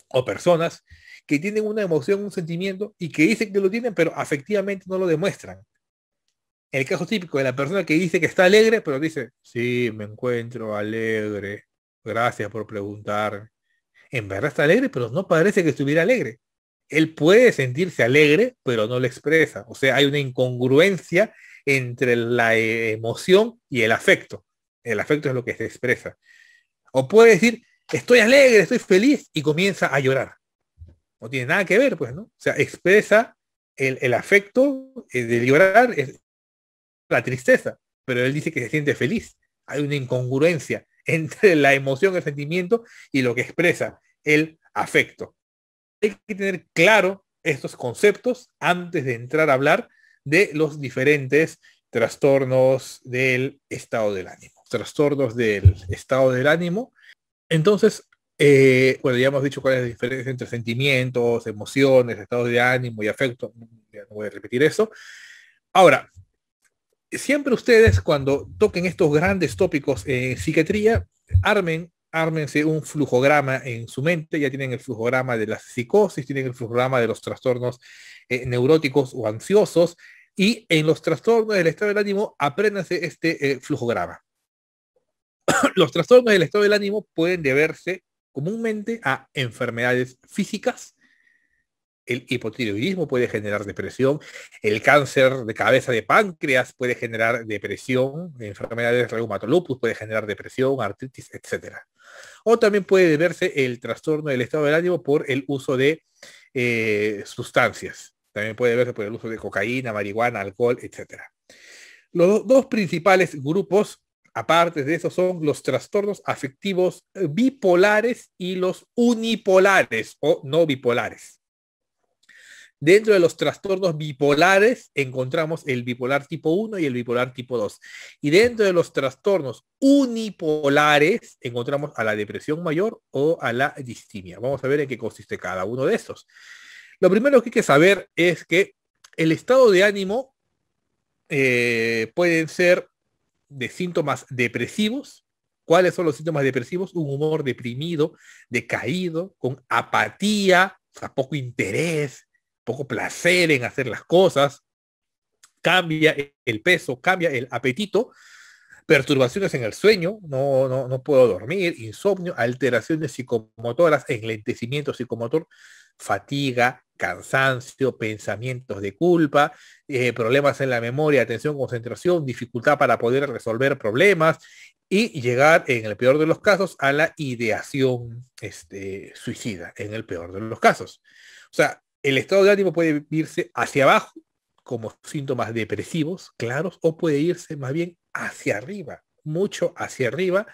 o personas que tienen una emoción, un sentimiento y que dicen que lo tienen, pero afectivamente no lo demuestran. El caso típico de la persona que dice que está alegre, pero dice, sí, me encuentro alegre, gracias por preguntar. En verdad está alegre, pero no parece que estuviera alegre. Él puede sentirse alegre, pero no lo expresa. O sea, hay una incongruencia entre la emoción y el afecto. El afecto es lo que se expresa. O puede decir, estoy alegre, estoy feliz, y comienza a llorar. No tiene nada que ver, pues, ¿no? O sea, expresa el, afecto eh, de llorar, la tristeza, pero él dice que se siente feliz. Hay una incongruencia entre la emoción, el sentimiento y lo que expresa el afecto. Hay que tener claro estos conceptos antes de entrar a hablar de los diferentes trastornos del estado del ánimo trastornos del estado del ánimo. Entonces, eh, bueno, ya hemos dicho cuál es la diferencia entre sentimientos, emociones, estados de ánimo y afecto. Ya no voy a repetir eso. Ahora, siempre ustedes cuando toquen estos grandes tópicos en psiquiatría, armen, ármense un flujograma en su mente, ya tienen el flujograma de la psicosis, tienen el flujograma de los trastornos eh, neuróticos o ansiosos, y en los trastornos del estado del ánimo, apréndanse este eh, flujograma. los trastornos del estado del ánimo pueden deberse comúnmente a enfermedades físicas. El hipotiroidismo puede generar depresión, el cáncer de cabeza de páncreas puede generar depresión, enfermedades reumatolupus puede generar depresión, artritis, etc. O también puede deberse el trastorno del estado del ánimo por el uso de eh, sustancias. También puede deberse por el uso de cocaína, marihuana, alcohol, etc. Los dos principales grupos Aparte de eso son los trastornos afectivos eh, bipolares y los unipolares o no bipolares. Dentro de los trastornos bipolares encontramos el bipolar tipo 1 y el bipolar tipo 2. Y dentro de los trastornos unipolares encontramos a la depresión mayor o a la distimia. Vamos a ver en qué consiste cada uno de estos. Lo primero que hay que saber es que el estado de ánimo eh, pueden ser de síntomas depresivos. ¿Cuáles son los síntomas depresivos? Un humor deprimido, decaído, con apatía, poco interés, poco placer en hacer las cosas. Cambia el peso, cambia el apetito, perturbaciones en el sueño, no, no, puedo dormir, insomnio, alteraciones psicomotoras, enlentecimiento psicomotor, fatiga, cansancio, pensamientos de culpa, eh, problemas en la memoria, atención, concentración, dificultad para poder resolver problemas y llegar, en el peor de los casos, a la ideación este, suicida, en el peor de los casos. O sea, el estado de ánimo puede irse hacia abajo como síntomas depresivos claros o puede irse más bien hacia arriba, mucho hacia arriba,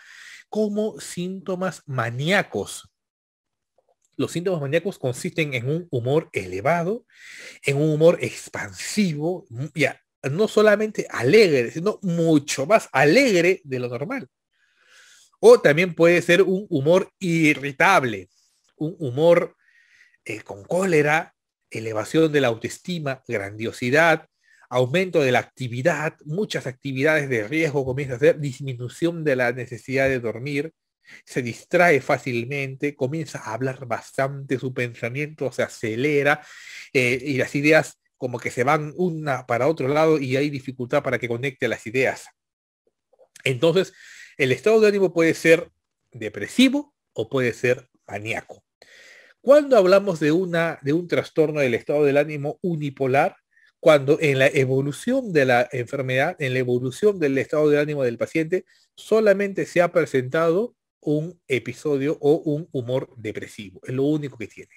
como síntomas maníacos. Los síntomas maníacos consisten en un humor elevado, en un humor expansivo, ya, no solamente alegre, sino mucho más alegre de lo normal. O también puede ser un humor irritable, un humor eh, con cólera, elevación de la autoestima, grandiosidad, aumento de la actividad, muchas actividades de riesgo comienza a ser, disminución de la necesidad de dormir, se distrae fácilmente, comienza a hablar bastante, su pensamiento se acelera eh, y las ideas como que se van una para otro lado y hay dificultad para que conecte las ideas. Entonces, el estado de ánimo puede ser depresivo o puede ser maníaco. ¿Cuándo hablamos de, una, de un trastorno del estado del ánimo unipolar? Cuando en la evolución de la enfermedad, en la evolución del estado del ánimo del paciente, solamente se ha presentado un episodio o un humor depresivo. Es lo único que tiene.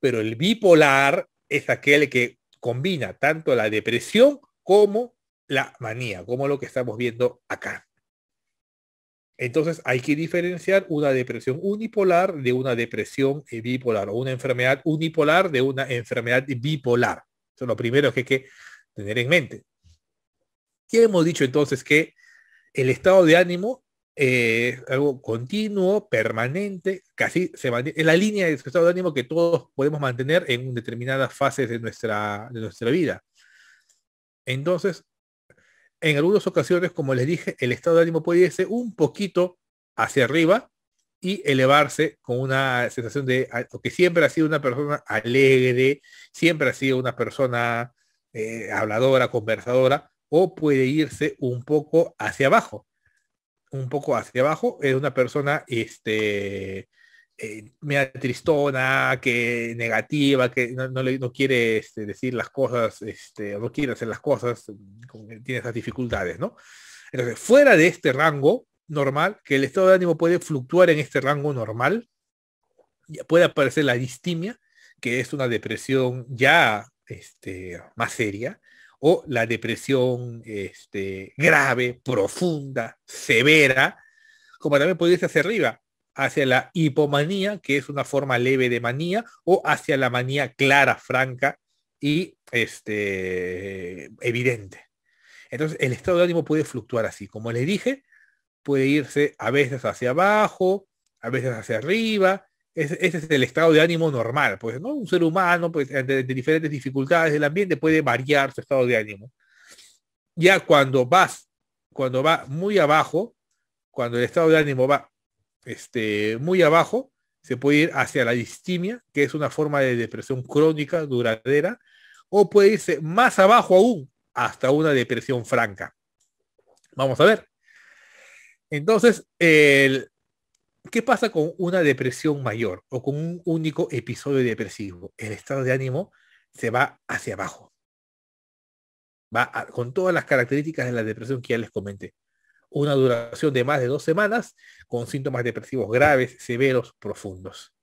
Pero el bipolar es aquel que combina tanto la depresión como la manía, como lo que estamos viendo acá. Entonces hay que diferenciar una depresión unipolar de una depresión eh, bipolar o una enfermedad unipolar de una enfermedad bipolar. Eso es lo primero que hay que tener en mente. Y hemos dicho entonces que el estado de ánimo es eh, algo continuo, permanente, casi se mantiene, es la línea de estado de ánimo que todos podemos mantener en determinadas fases de nuestra, de nuestra vida. Entonces, en algunas ocasiones, como les dije, el estado de ánimo puede irse un poquito hacia arriba y elevarse con una sensación de que ah, siempre ha sido una persona alegre, siempre ha sido una persona eh, habladora, conversadora, o puede irse un poco hacia abajo. Un poco hacia abajo es una persona este, eh, me atristona, tristona, que negativa, que no, no quiere este, decir las cosas, este, no quiere hacer las cosas, tiene esas dificultades, ¿no? Entonces, fuera de este rango normal, que el estado de ánimo puede fluctuar en este rango normal, puede aparecer la distimia, que es una depresión ya este, más seria, o la depresión grave, profunda, severa, como también puede irse hacia arriba, hacia la hipomanía, que es una forma leve de manía, o hacia la manía clara, franca y este, evidente. Entonces, el estado de ánimo puede fluctuar así. Como les dije, puede irse a veces hacia abajo, a veces hacia arriba. Ese, es el estado de ánimo normal. Pues, ¿no? Un ser humano, pues, ante diferentes dificultades del ambiente, puede variar su estado de ánimo. Ya cuando vas, cuando va muy abajo, cuando el estado de ánimo va este, muy abajo, se puede ir hacia la distimia, que es una forma de depresión crónica, duradera, o puede irse más abajo aún, hasta una depresión franca. Vamos a ver. Entonces, el, ¿qué pasa con una depresión mayor o con un único episodio depresivo? El estado de ánimo se va hacia abajo. Va con todas las características de la depresión que ya les comenté una duración de más de dos semanas, con síntomas depresivos graves, severos, profundos.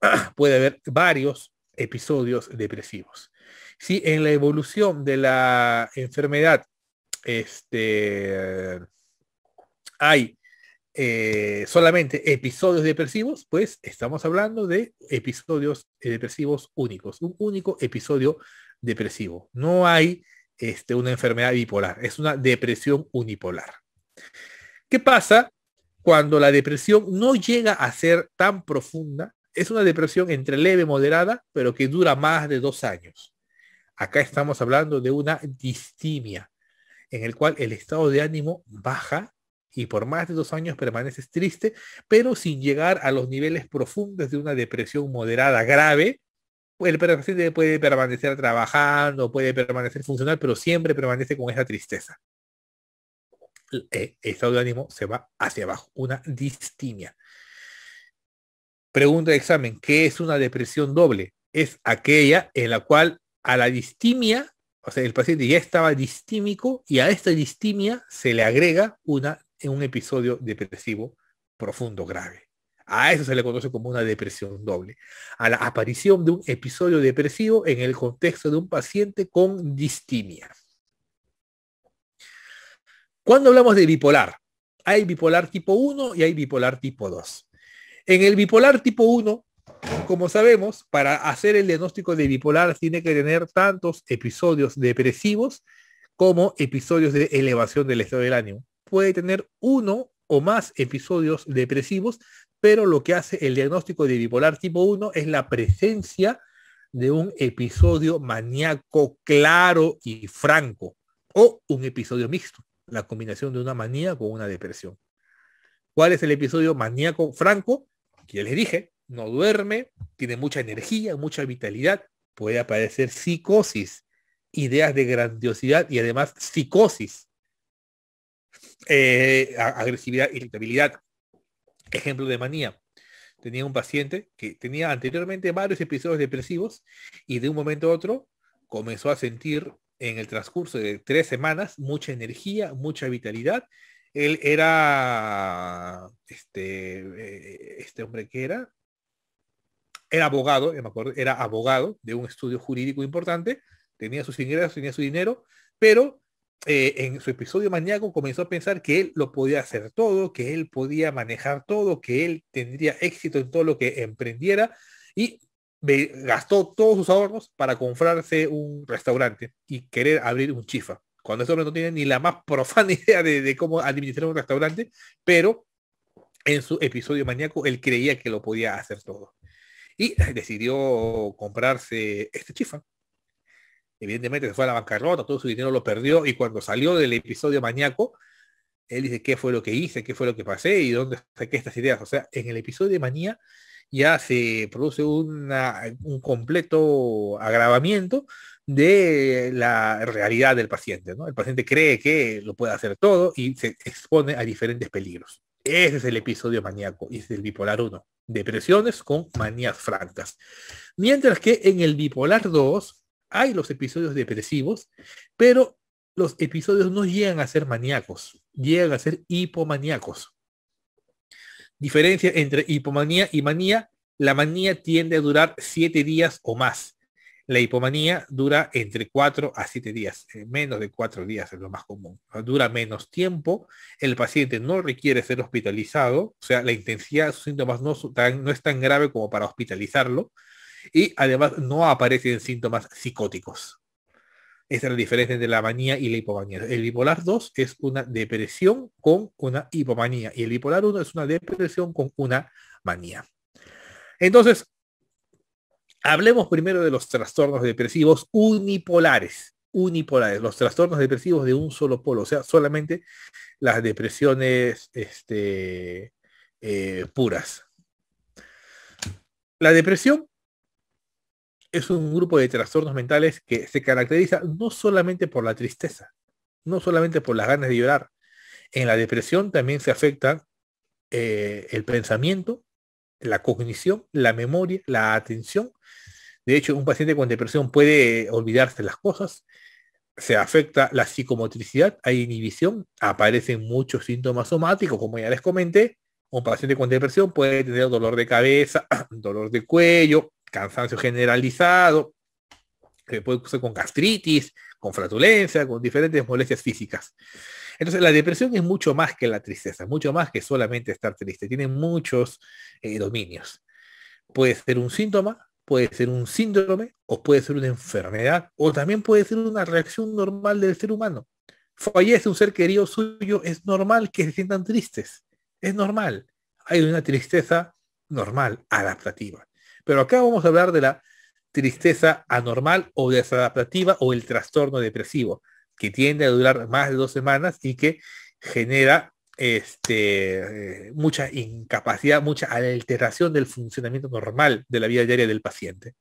Puede haber varios episodios depresivos. Si en la evolución de la enfermedad este, hay eh, solamente episodios depresivos, pues estamos hablando de episodios eh, depresivos únicos, un único episodio depresivo. No hay este, una enfermedad bipolar, es una depresión unipolar. ¿Qué pasa cuando la depresión no llega a ser tan profunda? Es una depresión entre leve, y moderada, pero que dura más de dos años. Acá estamos hablando de una distimia, en el cual el estado de ánimo baja y por más de dos años permaneces triste, pero sin llegar a los niveles profundos de una depresión moderada grave, el paciente puede permanecer trabajando, puede permanecer funcional, pero siempre permanece con esa tristeza. Eh, el estado de ánimo se va hacia abajo, una distimia. Pregunta de examen, ¿qué es una depresión doble? Es aquella en la cual a la distimia, o sea, el paciente ya estaba distímico y a esta distimia se le agrega una, un episodio depresivo profundo, grave. A eso se le conoce como una depresión doble, a la aparición de un episodio depresivo en el contexto de un paciente con distimia. Cuando hablamos de bipolar, hay bipolar tipo 1 y hay bipolar tipo 2. En el bipolar tipo 1, como sabemos, para hacer el diagnóstico de bipolar tiene que tener tantos episodios depresivos como episodios de elevación del estado del ánimo. Puede tener uno o más episodios depresivos, pero lo que hace el diagnóstico de bipolar tipo 1 es la presencia de un episodio maníaco claro y franco o un episodio mixto la combinación de una manía con una depresión. ¿Cuál es el episodio maníaco franco? Que ya les dije, no duerme, tiene mucha energía, mucha vitalidad, puede aparecer psicosis, ideas de grandiosidad y además psicosis, eh, agresividad, irritabilidad. Ejemplo de manía. Tenía un paciente que tenía anteriormente varios episodios depresivos y de un momento a otro comenzó a sentir en el transcurso de tres semanas mucha energía, mucha vitalidad. Él era, este, eh, este hombre que era, era abogado, me acuerdo, era abogado de un estudio jurídico importante, tenía sus ingresos, tenía su dinero, pero eh, en su episodio maníaco comenzó a pensar que él lo podía hacer todo, que él podía manejar todo, que él tendría éxito en todo lo que emprendiera y gastó todos sus ahorros para comprarse un restaurante y querer abrir un chifa. Cuando eso hombre no tiene ni la más profana idea de, de cómo administrar un restaurante, pero en su episodio maníaco él creía que lo podía hacer todo. Y decidió comprarse este chifa. Evidentemente se fue a la bancarrota, todo su dinero lo perdió y cuando salió del episodio maníaco, él dice qué fue lo que hice, qué fue lo que pasé y dónde saqué estas ideas. O sea, en el episodio de manía ya se produce un completo agravamiento de la realidad del paciente. El paciente cree que lo puede hacer todo y se expone a diferentes peligros. Ese es el episodio maníaco y es el bipolar 1. Depresiones con manías francas. Mientras que en el bipolar 2 hay los episodios depresivos, pero los episodios no llegan a ser maníacos, llegan a ser hipomaníacos. Diferencia entre hipomanía y manía. La manía tiende a durar siete días o más. La hipomanía dura entre cuatro a siete días, eh, menos de cuatro días es lo más común. Dura menos tiempo, el paciente no requiere ser hospitalizado, o sea, la intensidad de sus síntomas no es tan grave como para hospitalizarlo y además no aparecen síntomas psicóticos. Esa es la diferencia entre la manía y la hipomanía. El bipolar 2 es una depresión con una hipomanía y el bipolar 1 es una depresión con una manía. Entonces, hablemos primero de los trastornos depresivos unipolares unipolares, los trastornos depresivos de un solo polo, o sea, solamente las depresiones este, eh, puras. La depresión es un grupo de trastornos mentales que se caracteriza no solamente por la tristeza, no solamente por las ganas de llorar. En la depresión también se afecta eh, el pensamiento, la cognición, la memoria, la atención. De hecho, un paciente con depresión puede olvidarse las cosas, se afecta la psicomotricidad, hay inhibición, aparecen muchos síntomas somáticos, como ya les comenté. Un paciente con depresión puede tener dolor de cabeza, dolor de cuello, cansancio generalizado, que puede ser con gastritis, con flatulencia, con diferentes molestias físicas. Entonces, la depresión es mucho más que la tristeza, mucho más que solamente estar triste. Tiene muchos eh, dominios. Puede ser un síntoma, puede ser un síndrome, o puede ser una enfermedad, o también puede ser una reacción normal del ser humano. Fallece un ser querido suyo, es normal que se sientan tristes. Es normal. Hay una tristeza normal, adaptativa. Pero acá vamos a hablar de la tristeza anormal o desadaptativa o el trastorno depresivo, que tiende a durar más de dos semanas y que genera este, eh, mucha incapacidad, mucha alteración del funcionamiento normal de la vida diaria del paciente.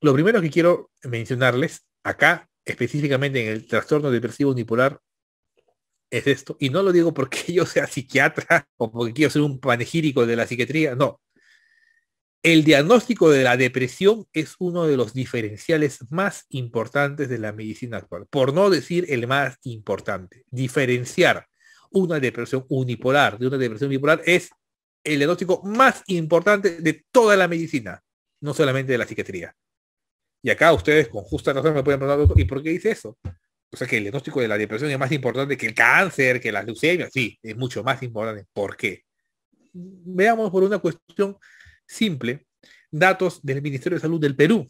Lo primero que quiero mencionarles acá, específicamente en el trastorno depresivo unipolar, es esto. Y no lo digo porque yo sea psiquiatra o porque quiero ser un panegírico de la psiquiatría, no. El diagnóstico de la depresión es uno de los diferenciales más importantes de la medicina actual, por no decir el más importante. Diferenciar una depresión unipolar de una depresión bipolar es el diagnóstico más importante de toda la medicina, no solamente de la psiquiatría. Y acá ustedes con justa razón me pueden preguntar, ¿y por qué dice eso? O sea que el diagnóstico de la depresión es más importante que el cáncer, que las leucemias. Sí, es mucho más importante. ¿Por qué? Veamos por una cuestión simple, datos del Ministerio de Salud del Perú.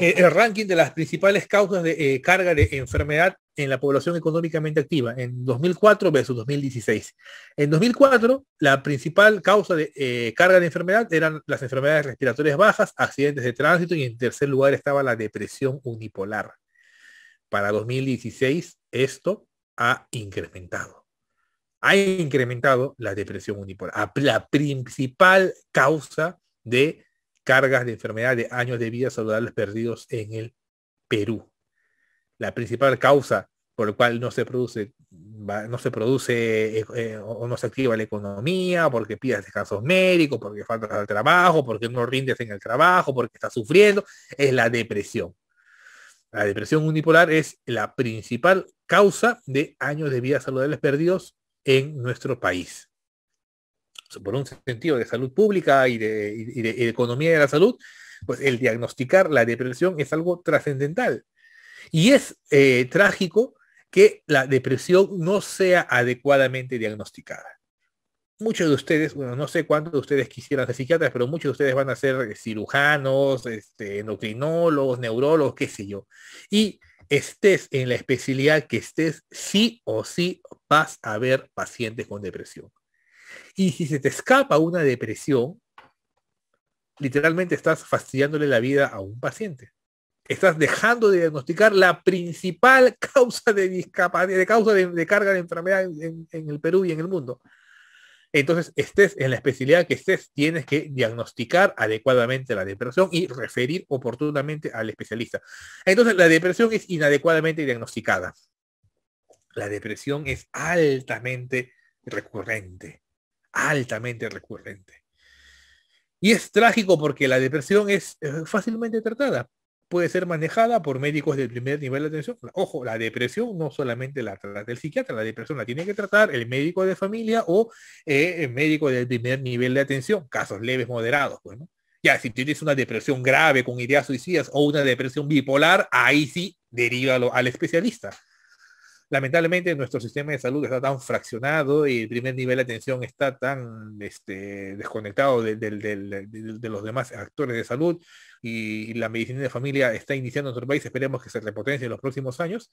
Eh, el ranking de las principales causas de eh, carga de enfermedad en la población económicamente activa en 2004 versus 2016. En 2004, la principal causa de eh, carga de enfermedad eran las enfermedades respiratorias bajas, accidentes de tránsito y en tercer lugar estaba la depresión unipolar. Para 2016, esto ha incrementado ha incrementado la depresión unipolar, la principal causa de cargas de enfermedad de años de vida saludables perdidos en el Perú. La principal causa por la cual no se produce, no se produce eh, eh, o no se activa la economía, porque pidas descansos médicos, porque faltas al trabajo, porque no rindes en el trabajo, porque estás sufriendo, es la depresión. La depresión unipolar es la principal causa de años de vida saludables perdidos en nuestro país. Por un sentido de salud pública y de, economía de la salud, pues el diagnosticar la depresión es algo trascendental. Y es eh, trágico que la depresión no sea adecuadamente diagnosticada. Muchos de ustedes, bueno, no sé cuántos de ustedes quisieran ser psiquiatras, pero muchos de ustedes van a ser eh, cirujanos, este, endocrinólogos, neurólogos, qué sé yo. Y estés en la especialidad que estés, sí o sí vas a ver pacientes con depresión. Y si se te escapa una depresión, literalmente estás fastidiándole la vida a un paciente. Estás dejando de diagnosticar la principal causa de discapacidad, de causa de, carga de enfermedad en el Perú y en el mundo. Entonces, estés en la especialidad que estés, tienes que diagnosticar adecuadamente la depresión y referir oportunamente al especialista. Entonces, la depresión es inadecuadamente diagnosticada. La depresión es altamente recurrente, altamente recurrente. Y es trágico porque la depresión es eh, fácilmente tratada puede ser manejada por médicos del primer nivel de atención. Ojo, la depresión no solamente la trata el psiquiatra, la depresión la tiene que tratar el médico de familia o eh, el médico del primer nivel de atención, casos leves, moderados. Pues, Ya, si tienes una depresión grave con ideas suicidas o una depresión bipolar, ahí sí derívalo al especialista lamentablemente nuestro sistema de salud está tan fraccionado y el primer nivel de atención está tan este, desconectado de, los demás actores de salud y, la medicina de familia está iniciando en nuestro país, esperemos que se repotencie en los próximos años,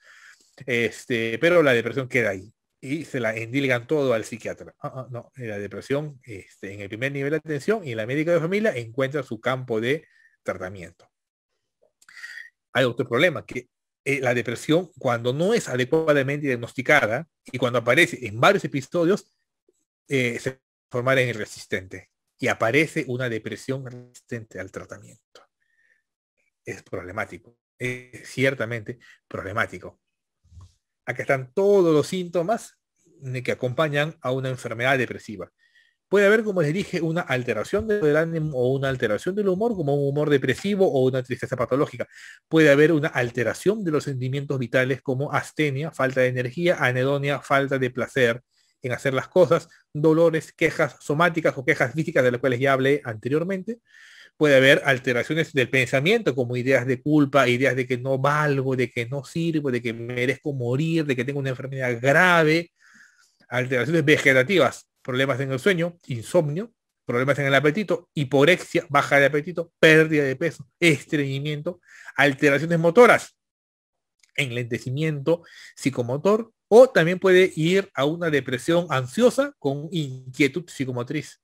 este, pero la depresión queda ahí y se la endilgan todo al psiquiatra. Ah, ah, no, la depresión este, en el primer nivel de atención y la médica de familia encuentra su campo de tratamiento. Hay otro problema, que eh, la depresión, cuando no es adecuadamente diagnosticada y cuando aparece en varios episodios, eh, se forma en resistente y aparece una depresión resistente al tratamiento. Es problemático, es ciertamente problemático. Acá están todos los síntomas que acompañan a una enfermedad depresiva puede haber, como les dije, una alteración del ánimo o una alteración del humor, como un humor depresivo o una tristeza patológica. Puede haber una alteración de los sentimientos vitales como astenia, falta de energía, anedonia, falta de placer en hacer las cosas, dolores, quejas somáticas o quejas físicas de las cuales ya hablé anteriormente. Puede haber alteraciones del pensamiento como ideas de culpa, ideas de que no valgo, de que no sirvo, de que merezco morir, de que tengo una enfermedad grave, alteraciones vegetativas, problemas en el sueño, insomnio, problemas en el apetito, hiporexia, baja de apetito, pérdida de peso, estreñimiento, alteraciones motoras, enlentecimiento psicomotor o también puede ir a una depresión ansiosa con inquietud psicomotriz.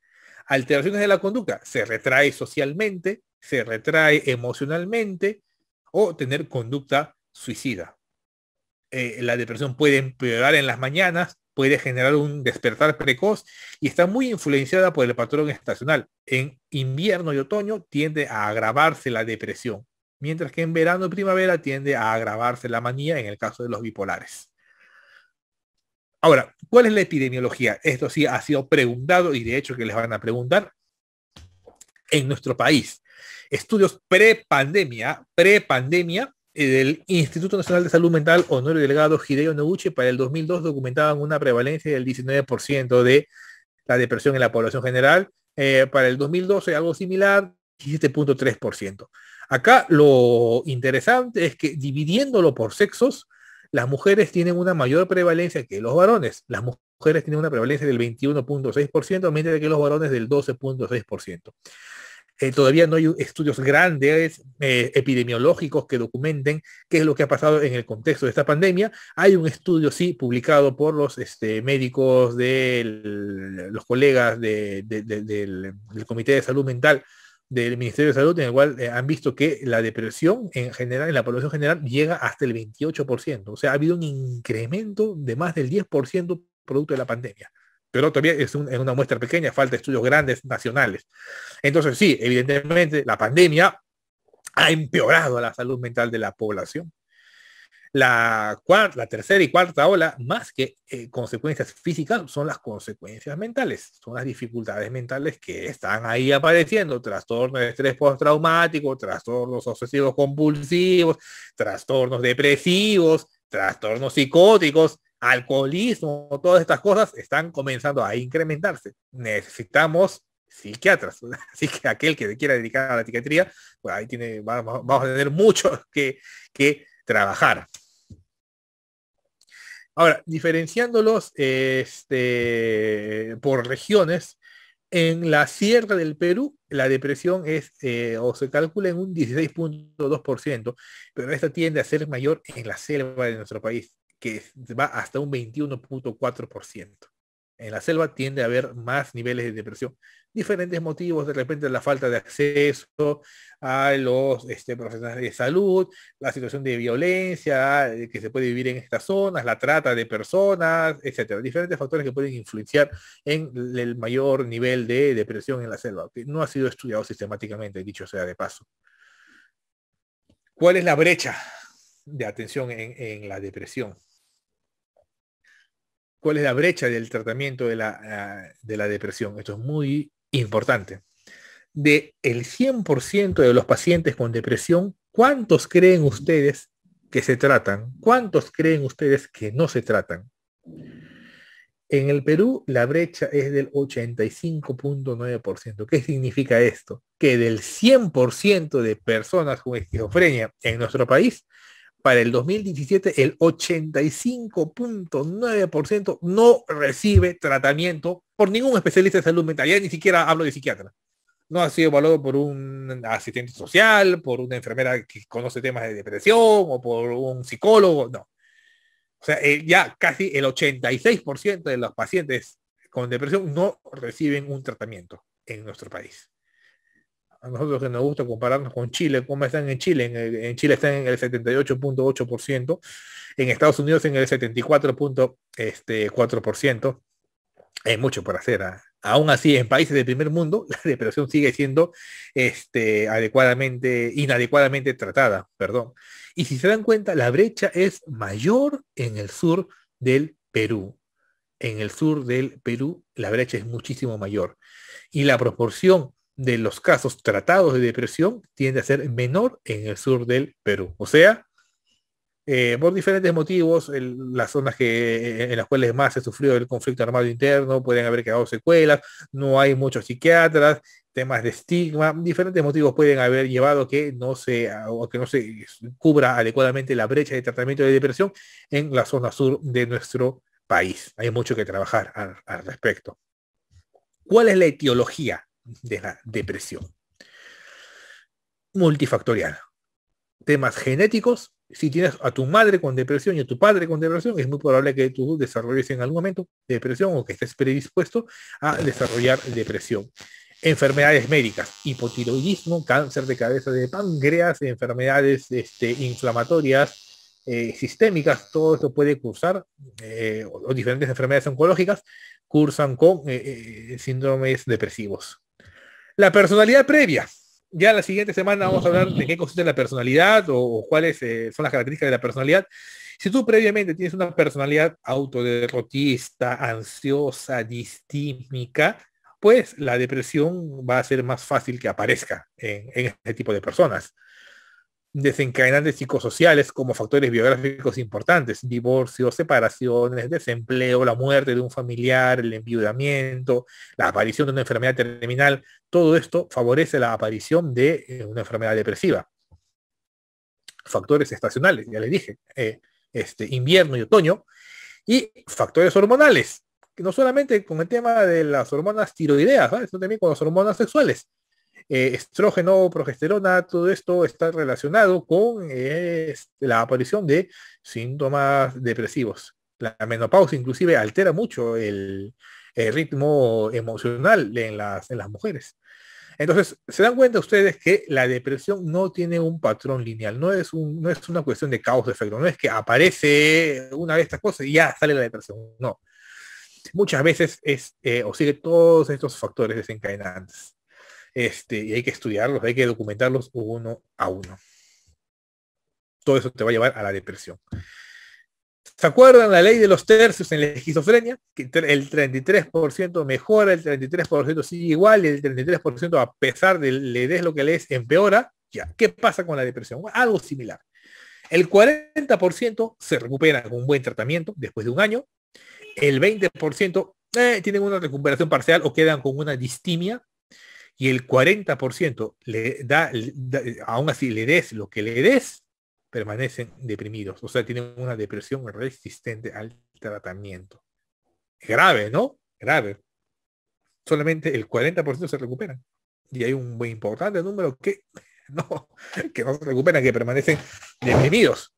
Alteraciones de la conducta, se retrae socialmente, se retrae emocionalmente o tener conducta suicida. Eh, la depresión puede empeorar en las mañanas puede generar un despertar precoz y está muy influenciada por el patrón estacional. En invierno y otoño tiende a agravarse la depresión, mientras que en verano y primavera tiende a agravarse la manía en el caso de los bipolares. Ahora, ¿cuál es la epidemiología? Esto sí ha sido preguntado y de hecho que les van a preguntar en nuestro país. Estudios pre-pandemia, pre-pandemia, eh, el Instituto Nacional de Salud Mental Honorio delegado Hideo Noguchi para el 2002 documentaban una prevalencia del 19% de la depresión en la población general. Eh, para el 2012 algo similar, 17.3%. Acá lo interesante es que dividiéndolo por sexos, las mujeres tienen una mayor prevalencia que los varones. Las mujeres tienen una prevalencia del 21.6%, mientras que los varones del 12.6%. Eh, todavía no hay estudios grandes eh, epidemiológicos que documenten qué es lo que ha pasado en el contexto de esta pandemia. Hay un estudio, sí, publicado por los este, médicos de los colegas del, Comité de Salud Mental del Ministerio de Salud, en el cual eh, han visto que la depresión en general, en la población general, llega hasta el 28%. O sea, ha habido un incremento de más del 10% producto de la pandemia pero todavía es, una muestra pequeña, falta estudios grandes nacionales. Entonces, sí, evidentemente la pandemia ha empeorado la salud mental de la población. La, cuarta, la tercera y cuarta ola, más que eh, consecuencias físicas, son las consecuencias mentales, son las dificultades mentales que están ahí apareciendo, trastornos de estrés postraumático, trastornos obsesivos compulsivos, trastornos depresivos, trastornos psicóticos, alcoholismo, todas estas cosas están comenzando a incrementarse. Necesitamos psiquiatras. Así que aquel que quiera dedicar a la psiquiatría, pues ahí tiene, vamos, a tener mucho que, que trabajar. Ahora, diferenciándolos este, por regiones, en la sierra del Perú, la depresión es eh, o se calcula en un 16.2%, pero esta tiende a ser mayor en la selva de nuestro país que va hasta un 21.4%. En la selva tiende a haber más niveles de depresión. Diferentes motivos, de repente la falta de acceso a los este, profesionales de salud, la situación de violencia eh, que se puede vivir en estas zonas, la trata de personas, etcétera. Diferentes factores que pueden influenciar en el mayor nivel de depresión en la selva, que no ha sido estudiado sistemáticamente, dicho sea de paso. ¿Cuál es la brecha de atención en la depresión? cuál es la brecha del tratamiento ah, de la, depresión. Esto es muy importante. De el 100% de los pacientes con depresión, ¿cuántos creen ustedes que se tratan? ¿Cuántos creen ustedes que no se tratan? En el Perú la brecha es del 85.9%. ¿Qué significa esto? Que del 100% de personas con esquizofrenia en nuestro país, para el 2017 el 85.9% no recibe tratamiento por ningún especialista de salud mental. Ya ni siquiera hablo de psiquiatra. No ha sido evaluado por un asistente social, por una enfermera que conoce temas de depresión o por un psicólogo, no. O sea, eh, ya casi el 86% de los pacientes con depresión no reciben un tratamiento en nuestro país a nosotros que nos gusta compararnos con Chile, cómo están en Chile, en, Chile están en el 78.8%, en Estados Unidos en el 74.4%, este, hay mucho por hacer. ¿ah? Aún así, en países del primer mundo, la depresión sigue siendo este, adecuadamente, inadecuadamente tratada, perdón. Y si se dan cuenta, la brecha es mayor en el sur del Perú. En el sur del Perú, la brecha es muchísimo mayor. Y la proporción de los casos tratados de depresión tiende a ser menor en el sur del Perú. O sea, eh, por diferentes motivos, en las zonas que, eh, en las cuales más se sufrió el conflicto armado interno pueden haber quedado secuelas, no hay muchos psiquiatras, temas de estigma, diferentes motivos pueden haber llevado que no se, o que no se cubra adecuadamente la brecha de tratamiento de depresión en la zona sur de nuestro país. Hay mucho que trabajar al respecto. ¿Cuál es la etiología de la depresión. Multifactorial. Temas genéticos. Si tienes a tu madre con depresión y a tu padre con depresión, es muy probable que tú desarrolles en algún momento depresión o que estés predispuesto a desarrollar depresión enfermedades médicas, hipotiroidismo, cáncer de cabeza de páncreas, enfermedades este, inflamatorias, eh, sistémicas, todo esto puede cursar, eh, o, diferentes enfermedades oncológicas, cursan con eh, síndromes depresivos. La personalidad previa. Ya la siguiente semana vamos a hablar de qué consiste la personalidad o, cuáles eh, son las características de la personalidad. Si tú previamente tienes una personalidad autoderrotista, ansiosa, distímica, pues la depresión va a ser más fácil que aparezca en este tipo de personas desencadenantes psicosociales como factores biográficos importantes, divorcios, separaciones, desempleo, la muerte de un familiar, el enviudamiento, la aparición de una enfermedad terminal, todo esto favorece la aparición de eh, una enfermedad depresiva. Factores estacionales, ya les dije, eh, este, invierno y otoño, y factores hormonales, que no solamente con el tema de las hormonas tiroideas, sino también con las hormonas sexuales. Eh, estrógeno, progesterona, todo esto está relacionado con la aparición de síntomas depresivos. La menopausa inclusive altera mucho el, ritmo emocional en las, mujeres. Entonces, se dan cuenta ustedes que la depresión no tiene un patrón lineal, no es, es una cuestión de caos de efecto no es que aparece una de estas cosas y ya sale la depresión, no. Muchas veces es, eh, o sigue todos estos factores desencadenantes. Este, y hay que estudiarlos, hay que documentarlos uno a uno. Todo eso te va a llevar a la depresión. ¿Se acuerdan la ley de los tercios en la esquizofrenia? Que el 33% mejora, el 33% sigue igual, y el 33% a pesar de le des lo que lees empeora. Ya, ¿qué pasa con la depresión? Algo similar. El 40% se recupera con un buen tratamiento después de un año. El 20% eh, tienen una recuperación parcial o quedan con una distimia y el 40% le da, aún así le des lo que le des, permanecen deprimidos. O sea, tienen una depresión resistente al tratamiento. Grave, ¿no? Grave. Solamente el 40% se recuperan. Y hay un muy importante número que no, que no se recuperan, que permanecen deprimidos.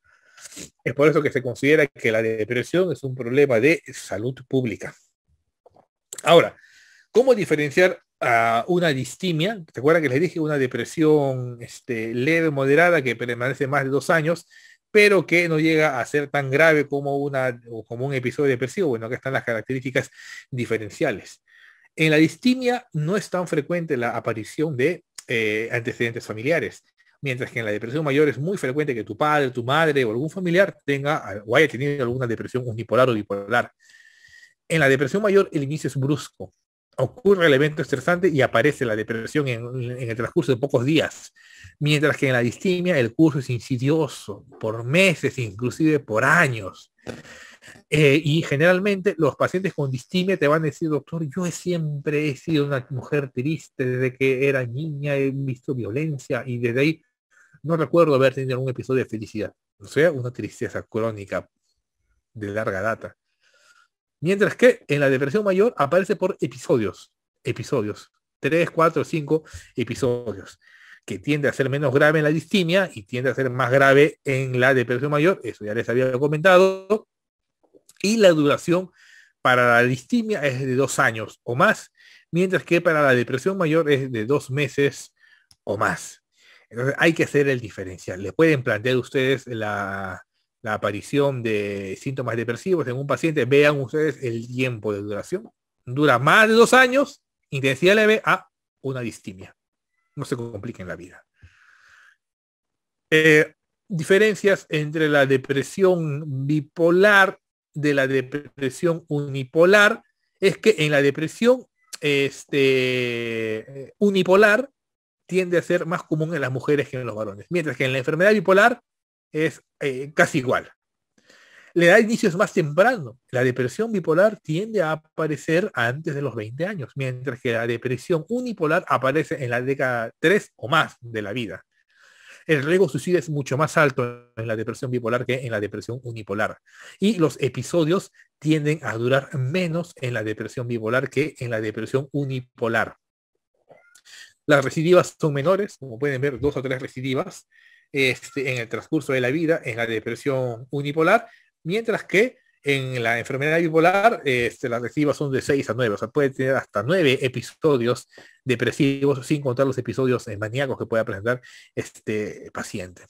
Es por eso que se considera que la depresión es un problema de salud pública. Ahora, ¿cómo diferenciar una distimia, ¿te acuerdas que les dije? Una depresión este, leve, moderada, que permanece más de dos años, pero que no llega a ser tan grave como, una, o como un episodio depresivo. Bueno, acá están las características diferenciales. En la distimia no es tan frecuente la aparición de eh, antecedentes familiares, mientras que en la depresión mayor es muy frecuente que tu padre, tu madre o algún familiar tenga o haya tenido alguna depresión unipolar o bipolar. En la depresión mayor el inicio es brusco, ocurre el evento estresante y aparece la depresión en, el transcurso de pocos días, mientras que en la distimia el curso es insidioso, por meses, inclusive por años. Eh, y generalmente los pacientes con distimia te van a decir, doctor, yo siempre he sido una mujer triste, desde que era niña he visto violencia y desde ahí no recuerdo haber tenido un episodio de felicidad. O sea, una tristeza crónica de larga data. Mientras que en la depresión mayor aparece por episodios, episodios, tres, cuatro, cinco episodios, que tiende a ser menos grave en la distimia y tiende a ser más grave en la depresión mayor, eso ya les había comentado, y la duración para la distimia es de dos años o más, mientras que para la depresión mayor es de dos meses o más. Entonces hay que hacer el diferencial. Le pueden plantear ustedes la, la aparición de síntomas depresivos en un paciente, vean ustedes el tiempo de duración. Dura más de dos años, intensidad leve a una distimia. No se compliquen la vida. Eh, diferencias entre la depresión bipolar de la depresión unipolar es que en la depresión este, unipolar tiende a ser más común en las mujeres que en los varones, mientras que en la enfermedad bipolar es eh, casi igual. La edad inicios inicio es más temprano. La depresión bipolar tiende a aparecer antes de los 20 años, mientras que la depresión unipolar aparece en la década 3 o más de la vida. El riesgo suicida es mucho más alto en la depresión bipolar que en la depresión unipolar. Y los episodios tienden a durar menos en la depresión bipolar que en la depresión unipolar. Las recidivas son menores, como pueden ver, dos o tres recidivas, este, en el transcurso de la vida en la depresión unipolar, mientras que en la enfermedad bipolar este, las recibas son de 6 a 9, o sea, puede tener hasta 9 episodios depresivos sin contar los episodios eh, maníacos que pueda presentar este paciente.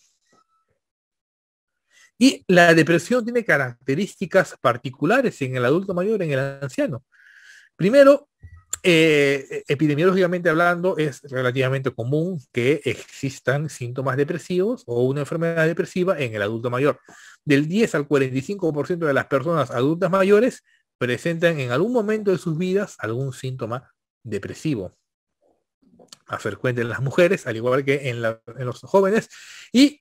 Y la depresión tiene características particulares en el adulto mayor, en el anciano. Primero, eh, eh, epidemiológicamente hablando, es relativamente común que existan síntomas depresivos o una enfermedad depresiva en el adulto mayor. Del 10 al 45% de las personas adultas mayores presentan en algún momento de sus vidas algún síntoma depresivo. Más frecuente en las mujeres, al igual que en, los jóvenes. Y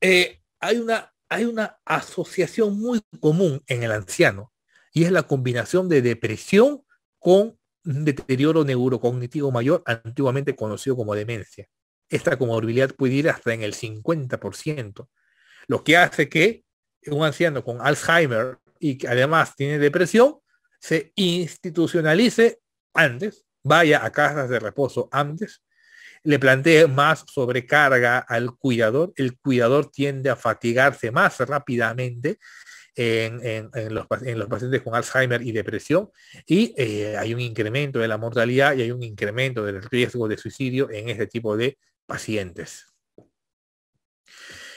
eh, hay, una, hay una asociación muy común en el anciano y es la combinación de depresión con deterioro neurocognitivo mayor, antiguamente conocido como demencia. Esta comorbilidad puede ir hasta en el 50%, lo que hace que un anciano con Alzheimer y que además tiene depresión se institucionalice antes, vaya a casas de reposo antes, le plantee más sobrecarga al cuidador, el cuidador tiende a fatigarse más rápidamente en, los, pacientes con Alzheimer y depresión y eh, hay un incremento de la mortalidad y hay un incremento del riesgo de suicidio en este tipo de pacientes.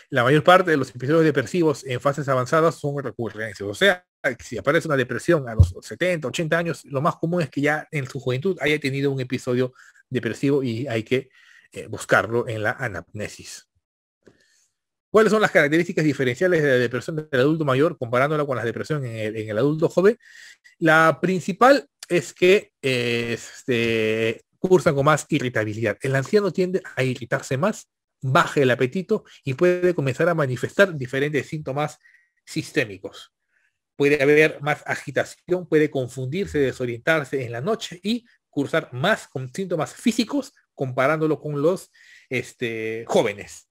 La mayor parte de los episodios depresivos en fases avanzadas son recurrencias, o sea, si aparece una depresión a los 70, 80 años, lo más común es que ya en su juventud haya tenido un episodio depresivo y hay que eh, buscarlo en la anapnesis ¿Cuáles son las características diferenciales de la depresión del adulto mayor comparándola con la depresión en el, adulto joven? La principal es que eh, este, cursan con más irritabilidad. El anciano tiende a irritarse más, baja el apetito y puede comenzar a manifestar diferentes síntomas sistémicos. Puede haber más agitación, puede confundirse, desorientarse en la noche y cursar más con síntomas físicos comparándolo con los este, jóvenes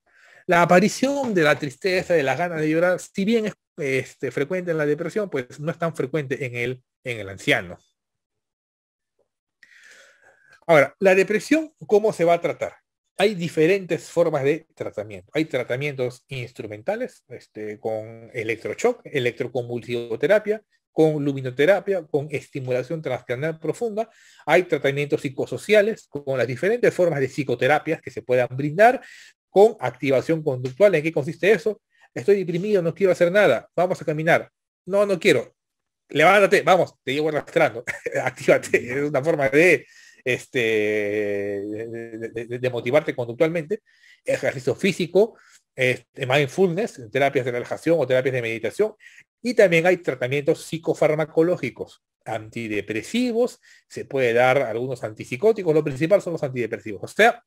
la aparición de la tristeza, de las ganas de llorar, si bien es este, frecuente en la depresión, pues no es tan frecuente en el, en el anciano. Ahora, la depresión, ¿cómo se va a tratar? Hay diferentes formas de tratamiento. Hay tratamientos instrumentales, este, con electrochoc, electroconvulsivoterapia, con luminoterapia, con estimulación transcranial profunda. Hay tratamientos psicosociales con las diferentes formas de psicoterapias que se puedan brindar con activación conductual. ¿En qué consiste eso? Estoy deprimido, no quiero hacer nada, vamos a caminar. No, no quiero. Levántate, vamos, te llevo arrastrando. Actívate, es una forma de, este, de, motivarte conductualmente. Ejercicio físico, este, mindfulness, terapias de relajación o terapias de meditación. Y también hay tratamientos psicofarmacológicos, antidepresivos, se puede dar algunos antipsicóticos, lo principal son los antidepresivos. O sea,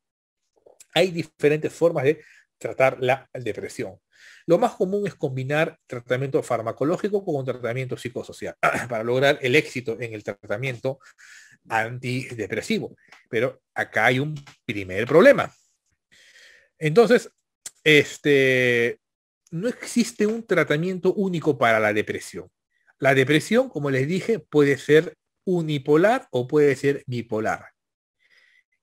hay diferentes formas de tratar la depresión. Lo más común es combinar tratamiento farmacológico con tratamiento psicosocial para lograr el éxito en el tratamiento antidepresivo. Pero acá hay un primer problema. Entonces, este, no existe un tratamiento único para la depresión. La depresión, como les dije, puede ser unipolar o puede ser bipolar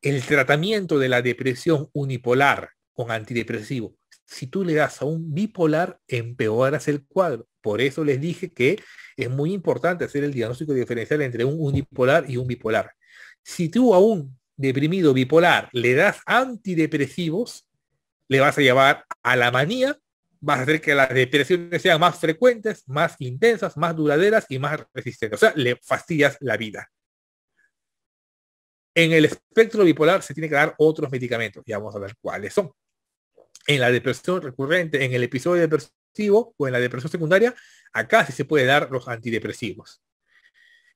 el tratamiento de la depresión unipolar con antidepresivo, si tú le das a un bipolar, empeoras el cuadro. Por eso les dije que es muy importante hacer el diagnóstico diferencial entre un unipolar y un bipolar. Si tú a un deprimido bipolar le das antidepresivos, le vas a llevar a la manía, vas a hacer que las depresiones sean más frecuentes, más intensas, más duraderas y más resistentes. O sea, le fastidias la vida. En el espectro bipolar se tiene que dar otros medicamentos. Ya vamos a ver cuáles son. En la depresión recurrente, en el episodio depresivo o en la depresión secundaria, acá sí se puede dar los antidepresivos.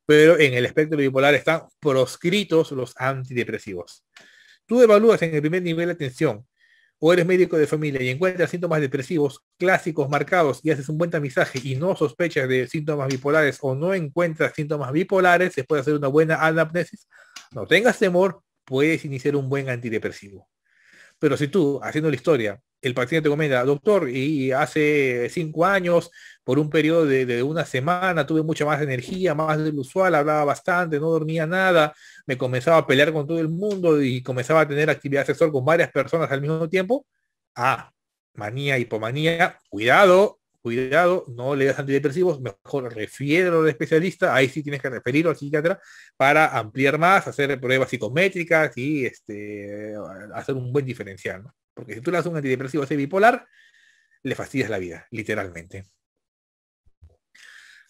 Pero en el espectro bipolar están proscritos los antidepresivos. Tú evalúas en el primer nivel de atención o eres médico de familia y encuentras síntomas depresivos clásicos marcados y haces un buen tamizaje y no sospechas de síntomas bipolares o no encuentras síntomas bipolares, se puede hacer una buena anamnesis, no tengas temor, puedes iniciar un buen antidepresivo. Pero si tú, haciendo la historia, el paciente te comenta, doctor, y hace cinco años, por un periodo de, de, una semana, tuve mucha más energía, más del usual, hablaba bastante, no dormía nada, me comenzaba a pelear con todo el mundo y comenzaba a tener actividad sexual con varias personas al mismo tiempo. Ah, manía, hipomanía, cuidado, cuidado, no le das antidepresivos, mejor refiero al especialista, ahí sí tienes que referirlo al psiquiatra para ampliar más, hacer pruebas psicométricas y este, hacer un buen diferencial, Porque si tú le das un antidepresivo a ese bipolar, le fastidias la vida, literalmente.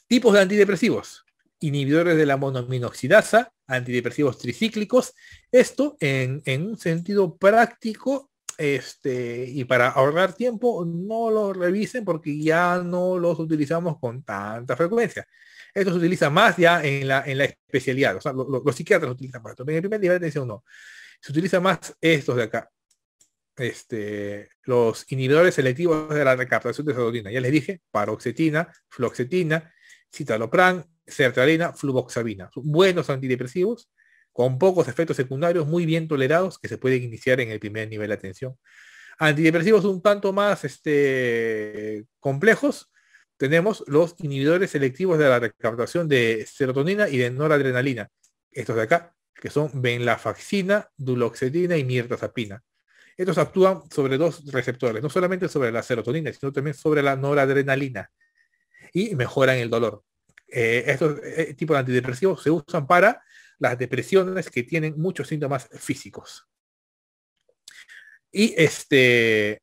Tipos de antidepresivos. Inhibidores de la monominoxidasa, antidepresivos tricíclicos. Esto en un sentido práctico este, y para ahorrar tiempo, no lo revisen porque ya no los utilizamos con tanta frecuencia. Esto se utiliza más ya en la, especialidad. O sea, los psiquiatras lo utilizan más. En el primer nivel de atención no. Se utiliza más estos de acá. Este, los inhibidores selectivos de la recaptación de serotonina. Ya les dije, paroxetina, floxetina, citalopram, sertralina, fluvoxamina. Son buenos antidepresivos con pocos efectos secundarios muy bien tolerados que se pueden iniciar en el primer nivel de atención. Antidepresivos un tanto más este, complejos, tenemos los inhibidores selectivos de la recaptación de serotonina y de noradrenalina. Estos de acá, que son venlafaxina, duloxetina y mirtazapina. Estos actúan sobre dos receptores, no solamente sobre la serotonina, sino también sobre la noradrenalina y mejoran el dolor. Eh, estos eh, tipos de antidepresivos se usan para las depresiones que tienen muchos síntomas físicos. Y este,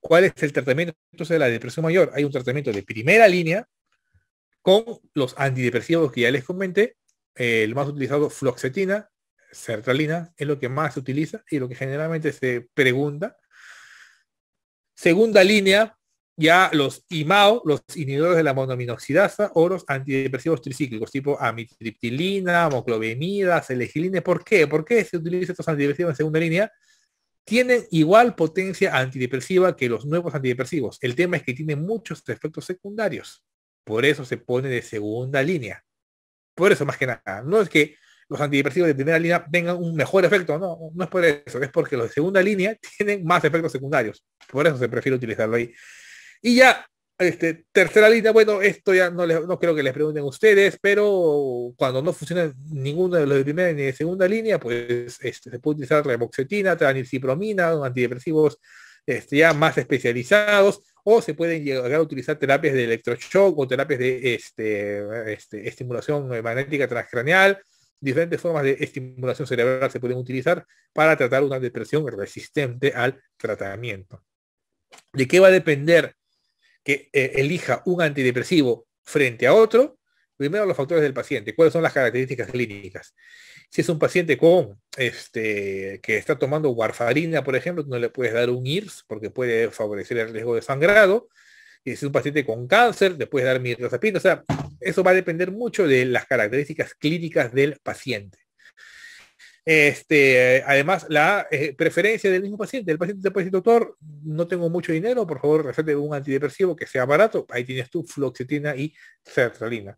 ¿cuál es el tratamiento entonces de la depresión mayor? Hay un tratamiento de primera línea con los antidepresivos que ya les comenté. Eh, el más utilizado, floxetina, sertralina, es lo que más se utiliza y lo que generalmente se pregunta. Segunda línea, ya los IMAO, los inhibidores de la monominoxidasa, o los antidepresivos tricíclicos, tipo amitriptilina, homoclobemida, celegilina. ¿Por qué? ¿Por qué se utilizan estos antidepresivos en segunda línea? Tienen igual potencia antidepresiva que los nuevos antidepresivos. El tema es que tienen muchos efectos secundarios. Por eso se pone de segunda línea. Por eso, más que nada, no es que los antidepresivos de primera línea tengan un mejor efecto. No, no es por eso. Es porque los de segunda línea tienen más efectos secundarios. Por eso se prefiere utilizarlo ahí. Y ya, este, tercera línea, bueno, esto ya no, no creo que les pregunten ustedes, pero cuando no funciona ninguno de los de primera ni de segunda línea, pues este, se puede utilizar la reboxetina, transcipromina, antidepresivos este, ya más especializados, o se pueden llegar a utilizar terapias de electroshock o terapias de este, este, estimulación eh, magnética transcraneal, diferentes formas de estimulación cerebral se pueden utilizar para tratar una depresión resistente al tratamiento. ¿De qué va a depender que eh, elija un antidepresivo frente a otro, primero los factores del paciente, cuáles son las características clínicas. Si es un paciente con este que está tomando warfarina, por ejemplo, no le puedes dar un IRS porque puede favorecer el riesgo de sangrado. Y si es un paciente con cáncer, después puedes dar mirtazapina. O sea, eso va a depender mucho de las características clínicas del paciente. Este, además, la eh, preferencia del mismo paciente. El paciente te puede decir, doctor, no tengo mucho dinero, por favor, recete un antidepresivo que sea barato. Ahí tienes tú fluoxetina y sertralina.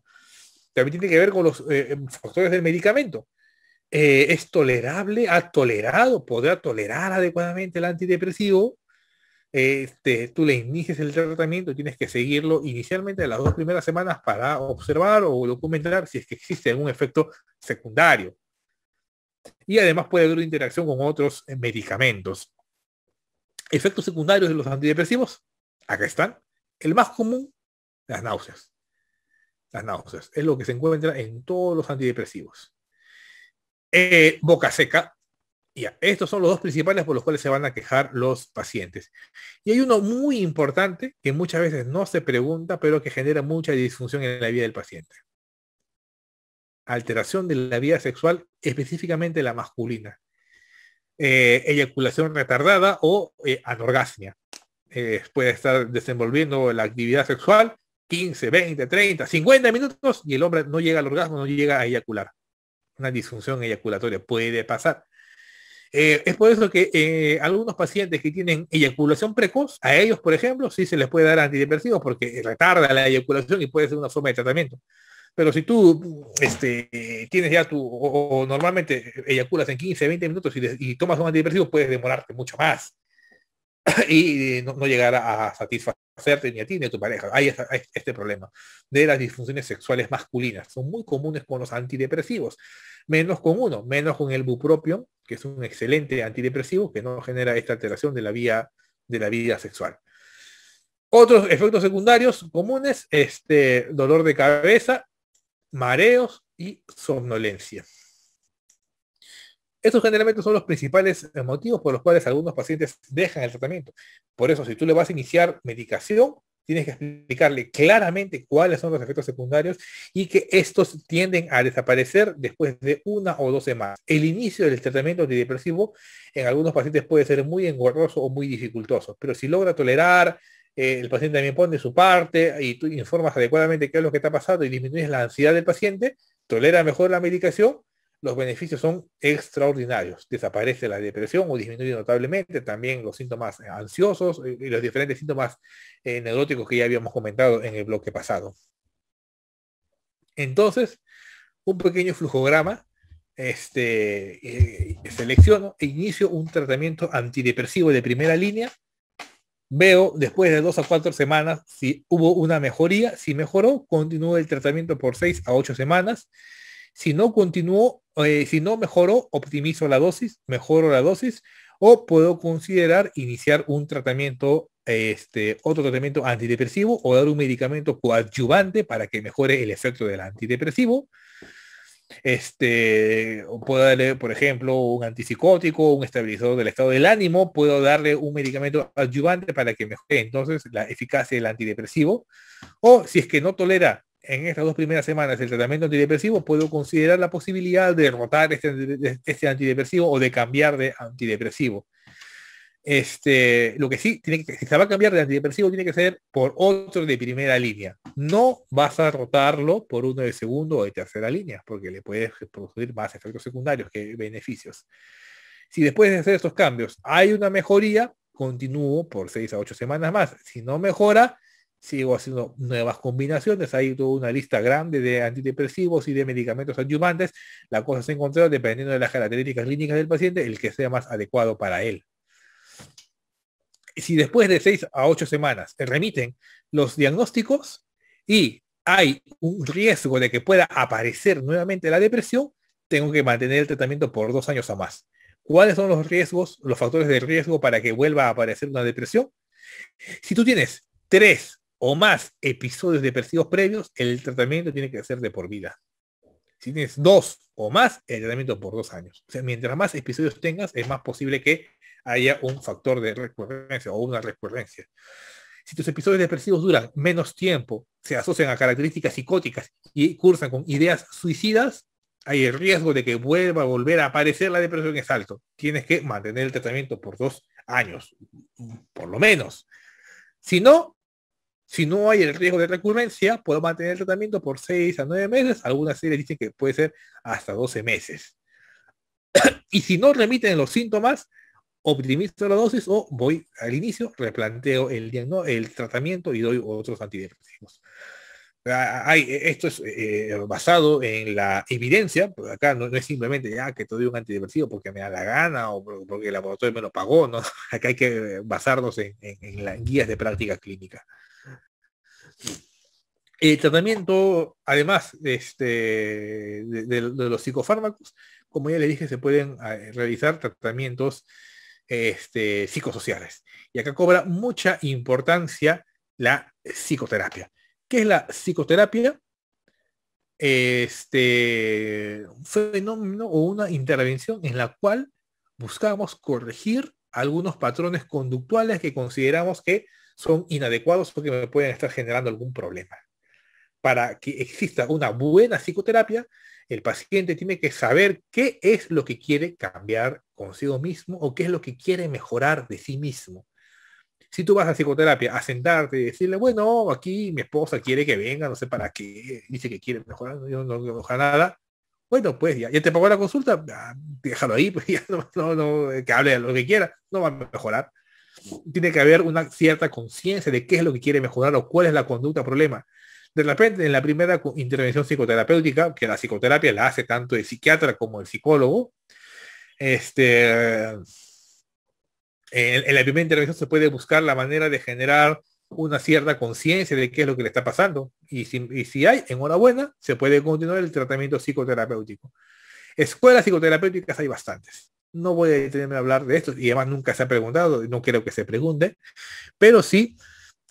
También tiene que ver con los eh, em, factores del medicamento. Eh, ¿Es tolerable? ¿Ha tolerado? ¿Podrá tolerar adecuadamente el antidepresivo? Este, tú le inicias el tratamiento, tienes que seguirlo inicialmente las dos primeras semanas para observar o documentar si es que existe algún efecto secundario y además puede haber una interacción con otros eh, medicamentos. Efectos secundarios de los antidepresivos, acá están. El más común, las náuseas. Las náuseas es lo que se encuentra en todos los antidepresivos. Eh, boca seca. Y estos son los dos principales por los cuales se van a quejar los pacientes. Y hay uno muy importante que muchas veces no se pregunta, pero que genera mucha disfunción en la vida del paciente alteración de la vida sexual, específicamente la masculina. Eh, eyaculación retardada o eh, anorgasmia. Eh, puede estar desenvolviendo la actividad sexual 15, 20, 30, 50 minutos y el hombre no llega al orgasmo, no llega a eyacular. Una disfunción eyaculatoria puede pasar. es por eso que algunos pacientes que tienen eyaculación precoz, a ellos, por ejemplo, sí se les puede dar antidepresivos porque retarda la eyaculación y puede ser una forma de tratamiento. Pero si tú este, tienes ya tu, o, normalmente eyaculas en 15, 20 minutos y, tomas un antidepresivo, puedes demorarte mucho más y eh, no, llegar a, satisfacerte ni a ti ni a tu pareja. Hay, este problema de las disfunciones sexuales masculinas. Son muy comunes con los antidepresivos, menos con uno, menos con el bupropion, que es un excelente antidepresivo que no genera esta alteración de la vía, de la vida sexual. Otros efectos secundarios comunes, este dolor de cabeza, mareos y somnolencia. Estos generalmente son los principales eh, motivos por los cuales algunos pacientes dejan el tratamiento. Por eso, si tú le vas a iniciar medicación, tienes que explicarle claramente cuáles son los efectos secundarios y que estos tienden a desaparecer después de una o dos semanas. El inicio del tratamiento antidepresivo en algunos pacientes puede ser muy engorroso o muy dificultoso, pero si logra tolerar, eh, el paciente también pone su parte y tú informas adecuadamente qué es lo que está pasando y disminuyes la ansiedad del paciente, tolera mejor la medicación, los beneficios son extraordinarios. Desaparece la depresión o disminuye notablemente, también los síntomas eh, ansiosos eh, y los diferentes síntomas neuróticos que ya habíamos comentado en el bloque pasado. Entonces, un pequeño flujograma este, selecciono e inicio un tratamiento antidepresivo de primera línea Veo después de dos a cuatro semanas si hubo una mejoría. Si mejoró, continúo el tratamiento por seis a ocho semanas. Si no continuó, eh, si no mejoró, optimizo la dosis, mejoro la dosis o puedo considerar iniciar un tratamiento, este, otro tratamiento antidepresivo o dar un medicamento coadyuvante para que mejore el efecto del antidepresivo este, puedo darle, por ejemplo, un antipsicótico, un estabilizador del estado del ánimo, puedo darle un medicamento adyuvante para que mejore entonces la eficacia del antidepresivo, o si es que no tolera en estas dos primeras semanas el tratamiento antidepresivo, puedo considerar la posibilidad de rotar este, este antidepresivo o de cambiar de antidepresivo. Este, lo que sí, tiene que, si se va a cambiar de antidepresivo, tiene que ser por otro de primera línea. No vas a rotarlo por uno de segundo o de tercera línea, porque le puedes producir más efectos secundarios que beneficios. Si después de hacer estos cambios hay una mejoría, continúo por seis a ocho semanas más. Si no mejora, sigo haciendo nuevas combinaciones. Hay toda una lista grande de antidepresivos y de medicamentos adyuvantes. La cosa se encuentra dependiendo de las características clínicas del paciente, el que sea más adecuado para él si después de seis a ocho semanas se remiten los diagnósticos y hay un riesgo de que pueda aparecer nuevamente la depresión, tengo que mantener el tratamiento por dos años a más. ¿Cuáles son los riesgos, los factores de riesgo para que vuelva a aparecer una depresión? Si tú tienes tres o más episodios depresivos previos, el tratamiento tiene que ser de por vida. Si tienes dos o más, el tratamiento por dos años. O sea, mientras más episodios tengas, es más posible que haya un factor de recurrencia o una recurrencia. Si tus episodios depresivos duran menos tiempo, se asocian a características psicóticas y cursan con ideas suicidas, hay el riesgo de que vuelva a volver a aparecer la depresión es salto. Tienes que mantener el tratamiento por dos años, por lo menos. Si no, si no hay el riesgo de recurrencia, puedo mantener el tratamiento por seis a nueve meses. Algunas series dicen que puede ser hasta doce meses. y si no remiten los síntomas, optimizo la dosis o voy al inicio, replanteo el, el tratamiento y doy otros antidepresivos. Ah, hay, eh, esto es eh, basado en la evidencia, acá no, es simplemente ya ah, que te doy un antidepresivo porque me da la gana o porque el laboratorio me lo pagó, ¿no? acá hay que eh, basarnos en, las guías de práctica clínica. El tratamiento, además este, de, de, de los psicofármacos, como ya le dije, se pueden ah, realizar tratamientos este, psicosociales. Y acá cobra mucha importancia la psicoterapia. ¿Qué es la psicoterapia? Este un fenómeno o una intervención en la cual buscamos corregir algunos patrones conductuales que consideramos que son inadecuados o que pueden estar generando algún problema. Para que exista una buena psicoterapia, el paciente tiene que saber qué es lo que quiere cambiar consigo mismo o qué es lo que quiere mejorar de sí mismo. Si tú vas a psicoterapia a sentarte y decirle, bueno, aquí mi esposa quiere que venga, no sé para qué, dice que quiere mejorar, yo no quiero mejorar nada, bueno, pues ya, ya te pago la consulta, déjalo ahí, pues ya no, no, no, eh, que hable lo que quiera, no va a mejorar. Tiene que haber una cierta conciencia de qué es lo que quiere mejorar o cuál es la conducta problema. De repente, en la primera intervención psicoterapéutica, que la psicoterapia la hace tanto el psiquiatra como el psicólogo, este, en, la primera intervención se puede buscar la manera de generar una cierta conciencia de qué es lo que le está pasando. Y si, y si hay, enhorabuena, se puede continuar el tratamiento psicoterapéutico. Escuelas psicoterapéuticas hay bastantes. No voy a detenerme a hablar de esto y además nunca se ha preguntado, no quiero que se pregunte, pero sí,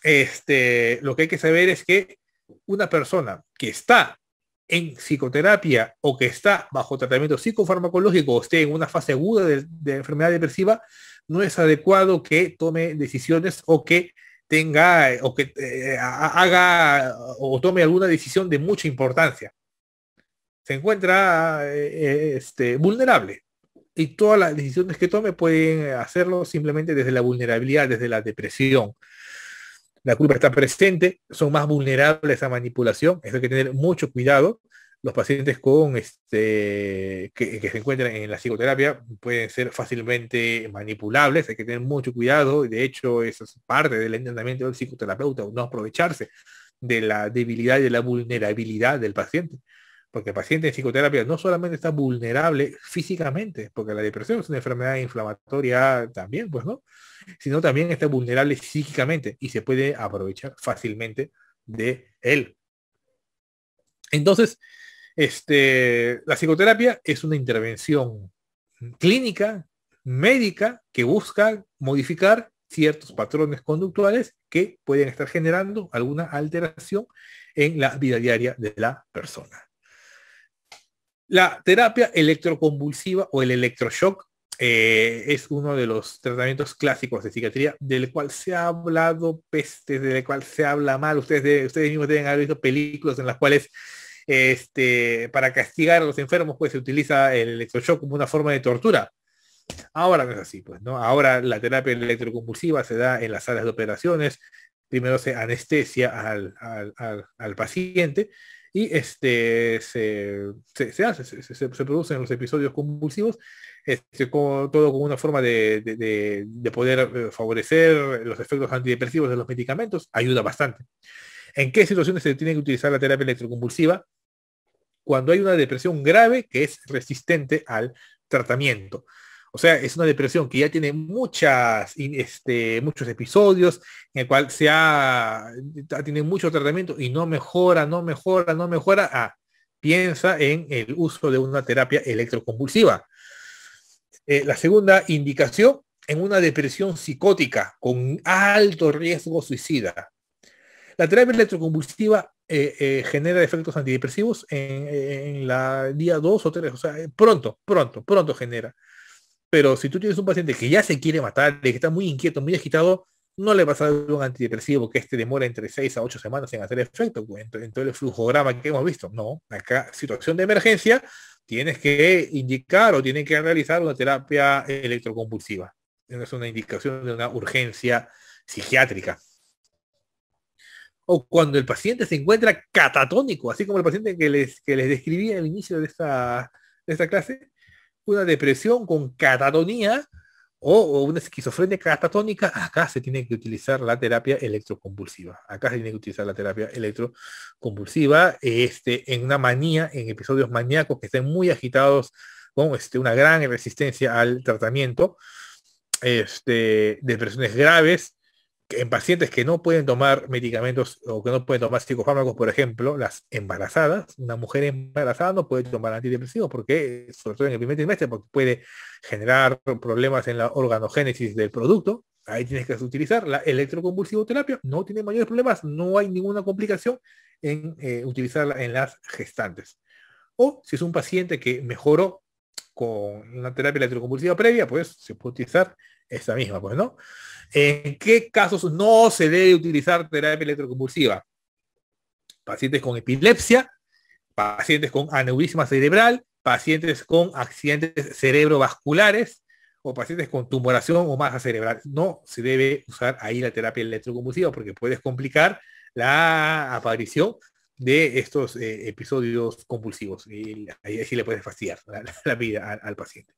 este, lo que hay que saber es que una persona que está en psicoterapia o que está bajo tratamiento psicofarmacológico o esté en una fase aguda de, enfermedad depresiva, no es adecuado que tome decisiones o que tenga eh, o que eh, haga o tome alguna decisión de mucha importancia. Se encuentra eh, este, vulnerable y todas las decisiones que tome pueden hacerlo simplemente desde la vulnerabilidad, desde la depresión, la culpa está presente, son más vulnerables a manipulación, eso hay que tener mucho cuidado. Los pacientes con este, que, se encuentran en la psicoterapia pueden ser fácilmente manipulables, hay que tener mucho cuidado, y de hecho eso es parte del entrenamiento del psicoterapeuta, no aprovecharse de la debilidad y de la vulnerabilidad del paciente. Porque el paciente en psicoterapia no solamente está vulnerable físicamente, porque la depresión es una enfermedad inflamatoria también, pues no, sino también está vulnerable psíquicamente y se puede aprovechar fácilmente de él. Entonces, este, la psicoterapia es una intervención clínica, médica, que busca modificar ciertos patrones conductuales que pueden estar generando alguna alteración en la vida diaria de la persona. La terapia electroconvulsiva o el electroshock eh, es uno de los tratamientos clásicos de psiquiatría del cual se ha hablado peste, del cual se habla mal. Ustedes, ustedes mismos deben haber visto películas en las cuales este, para castigar a los enfermos pues se utiliza el electroshock como una forma de tortura. Ahora no es así, pues, ¿no? Ahora la terapia electroconvulsiva se da en las salas de operaciones. Primero se anestesia al paciente y este, se, se, producen los episodios convulsivos, este, todo con una forma de, de, poder eh, favorecer los efectos antidepresivos de los medicamentos, ayuda bastante. ¿En qué situaciones se tiene que utilizar la terapia electroconvulsiva? Cuando hay una depresión grave que es resistente al tratamiento. O sea, es una depresión que ya tiene muchas, este, muchos episodios en el cual se ha, tiene mucho tratamiento y no mejora, no mejora, no mejora. Ah, piensa en el uso de una terapia electroconvulsiva. Eh, la segunda indicación, en una depresión psicótica con alto riesgo suicida. La terapia electroconvulsiva eh, eh, genera efectos antidepresivos en, en la día 2 o 3, o sea, pronto, pronto, pronto genera pero si tú tienes un paciente que ya se quiere matar, que está muy inquieto, muy agitado, no le vas a dar un antidepresivo que este demora entre seis a 8 semanas en hacer efecto, pues, en todo el flujo flujograma que hemos visto. No, acá situación de emergencia, tienes que indicar o tienen que realizar una terapia electroconvulsiva. Es una indicación de una urgencia psiquiátrica. O cuando el paciente se encuentra catatónico, así como el paciente que les, que les describí al inicio de esta, de esta clase, una depresión con catatonía o, una esquizofrenia catatónica, acá se tiene que utilizar la terapia electroconvulsiva. Acá se tiene que utilizar la terapia electroconvulsiva este, en una manía, en episodios maníacos que estén muy agitados con este, una gran resistencia al tratamiento, este, depresiones graves, en pacientes que no pueden tomar medicamentos o que no pueden tomar psicofármacos, por ejemplo, las embarazadas, una mujer embarazada no puede tomar antidepresivos porque, sobre todo en el primer trimestre, porque puede generar problemas en la organogénesis del producto. Ahí tienes que utilizar la electroconvulsivoterapia, no tiene mayores problemas, no hay ninguna complicación en eh, utilizarla en las gestantes. O si es un paciente que mejoró con la terapia electroconvulsiva previa, pues se puede utilizar esta misma, pues, ¿no? ¿En qué casos no se debe utilizar terapia electroconvulsiva? Pacientes con epilepsia, pacientes con aneurisma cerebral, pacientes con accidentes cerebrovasculares o pacientes con tumoración o masa cerebral. No se debe usar ahí la terapia electroconvulsiva porque puedes complicar la aparición de estos eh, episodios compulsivos y ahí le puedes fastidiar la, vida al paciente.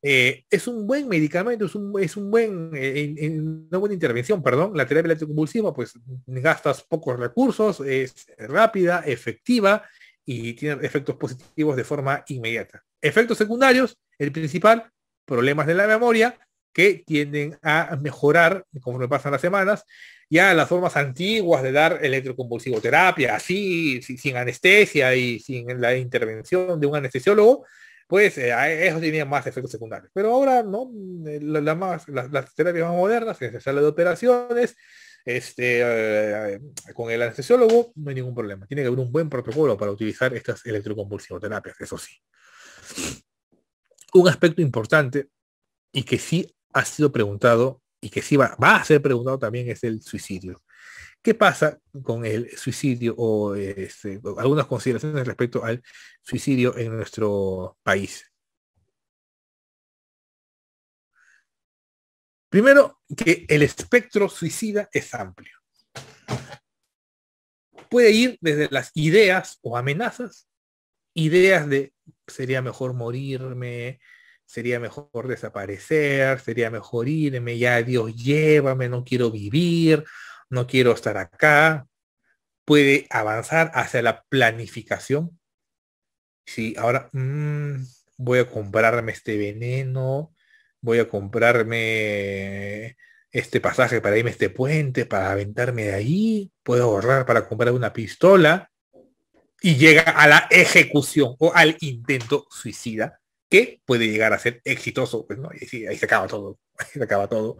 Eh, es un buen medicamento, es un, eh, una buena intervención, perdón. La terapia electroconvulsiva, pues gastas pocos recursos, es rápida, efectiva y tiene efectos positivos de forma inmediata. Efectos secundarios, el principal, problemas de la memoria que tienden a mejorar conforme pasan las semanas. Ya las formas antiguas de dar electroconvulsivoterapia, así, sin anestesia y sin la intervención de un anestesiólogo, pues eh, e, eso tenía más efectos secundarios. Pero ahora, ¿no? Eh, más, las terapias más modernas, se sale de operaciones, este, eh, con el anestesiólogo, no hay ningún problema. Tiene que haber un buen protocolo para utilizar estas electroconvulsivoterapias, eso sí. Un aspecto importante y que sí ha sido preguntado y que sí va a ser preguntado también es el suicidio. ¿Qué pasa con el suicidio este, o algunas consideraciones respecto al suicidio en nuestro país? Primero, que el espectro suicida es amplio. Puede ir desde las ideas o amenazas, ideas de sería mejor morirme, sería mejor desaparecer, sería mejor irme, ya Dios llévame, no quiero vivir, no quiero estar acá, puede avanzar hacia la planificación. Si sí, ahora mm, voy a comprarme este veneno, voy a comprarme este pasaje para irme a este puente, para aventarme de ahí, puedo ahorrar para comprar una pistola y llega a la ejecución o al intento suicida que puede llegar a ser exitoso. Pues, ahí se acaba todo. Ahí se acaba todo.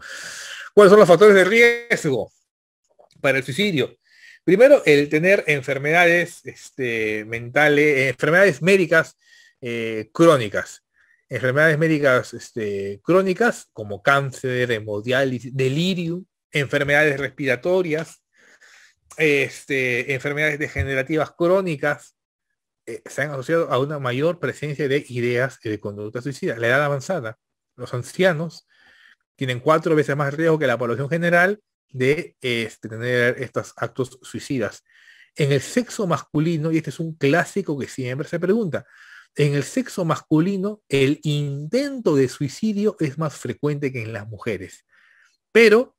¿Cuáles son los factores de riesgo? para el suicidio. Primero, el tener enfermedades este, mentales, eh, enfermedades médicas eh, crónicas. Enfermedades médicas este, crónicas como cáncer, hemodiálisis, delirio, enfermedades respiratorias, este, enfermedades degenerativas crónicas, eh, se han asociado a una mayor presencia de ideas de conducta suicida. La edad avanzada, los ancianos tienen cuatro veces más riesgo que la población general de este, tener estos actos suicidas. En el sexo masculino, y este es un clásico que siempre se pregunta, en el sexo masculino el intento de suicidio es más frecuente que en las mujeres. Pero,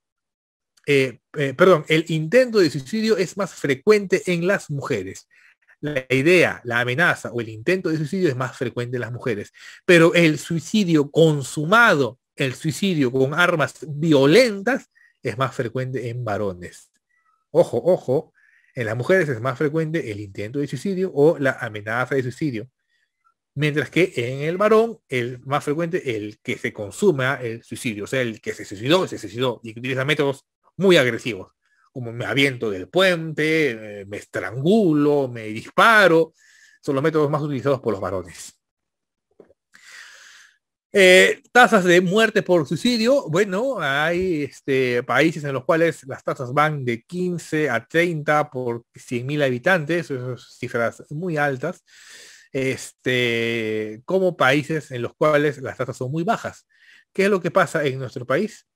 eh, eh, perdón, el intento de suicidio es más frecuente en las mujeres. La idea, la amenaza o el intento de suicidio es más frecuente en las mujeres. Pero el suicidio consumado, el suicidio con armas violentas, es más frecuente en varones. Ojo, ojo, en las mujeres es más frecuente el intento de suicidio o la amenaza de suicidio. Mientras que en el varón, el más frecuente, el que se consuma el suicidio, o sea, el que se suicidó, se suicidó y utiliza métodos muy agresivos, como me aviento del puente, eh, me estrangulo, me disparo, son los métodos más utilizados por los varones. Eh, tasas de muerte por suicidio, bueno, hay este, países en los cuales las tasas van de 15 a 30 por mil habitantes, esas cifras muy altas, este, como países en los cuales las tasas son muy bajas. ¿Qué es lo que pasa en nuestro país?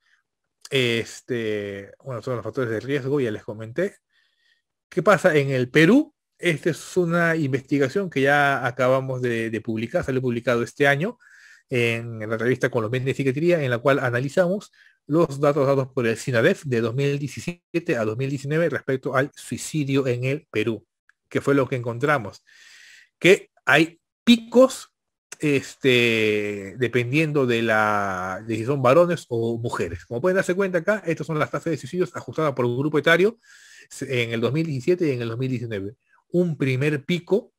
Este, bueno, son los factores de riesgo, ya les comenté. ¿Qué pasa en el Perú? Esta es una investigación que ya acabamos de, de publicar, salió publicado este año en, la revista medios de Psiquiatría, en la cual analizamos los datos dados por el SINADEF de 2017 a 2019 respecto al suicidio en el Perú, que fue lo que encontramos, que hay picos este, dependiendo de, la, de si son varones o mujeres. Como pueden darse cuenta acá, estas son las tasas de suicidios ajustadas por grupo etario en el 2017 y en el 2019. Un primer pico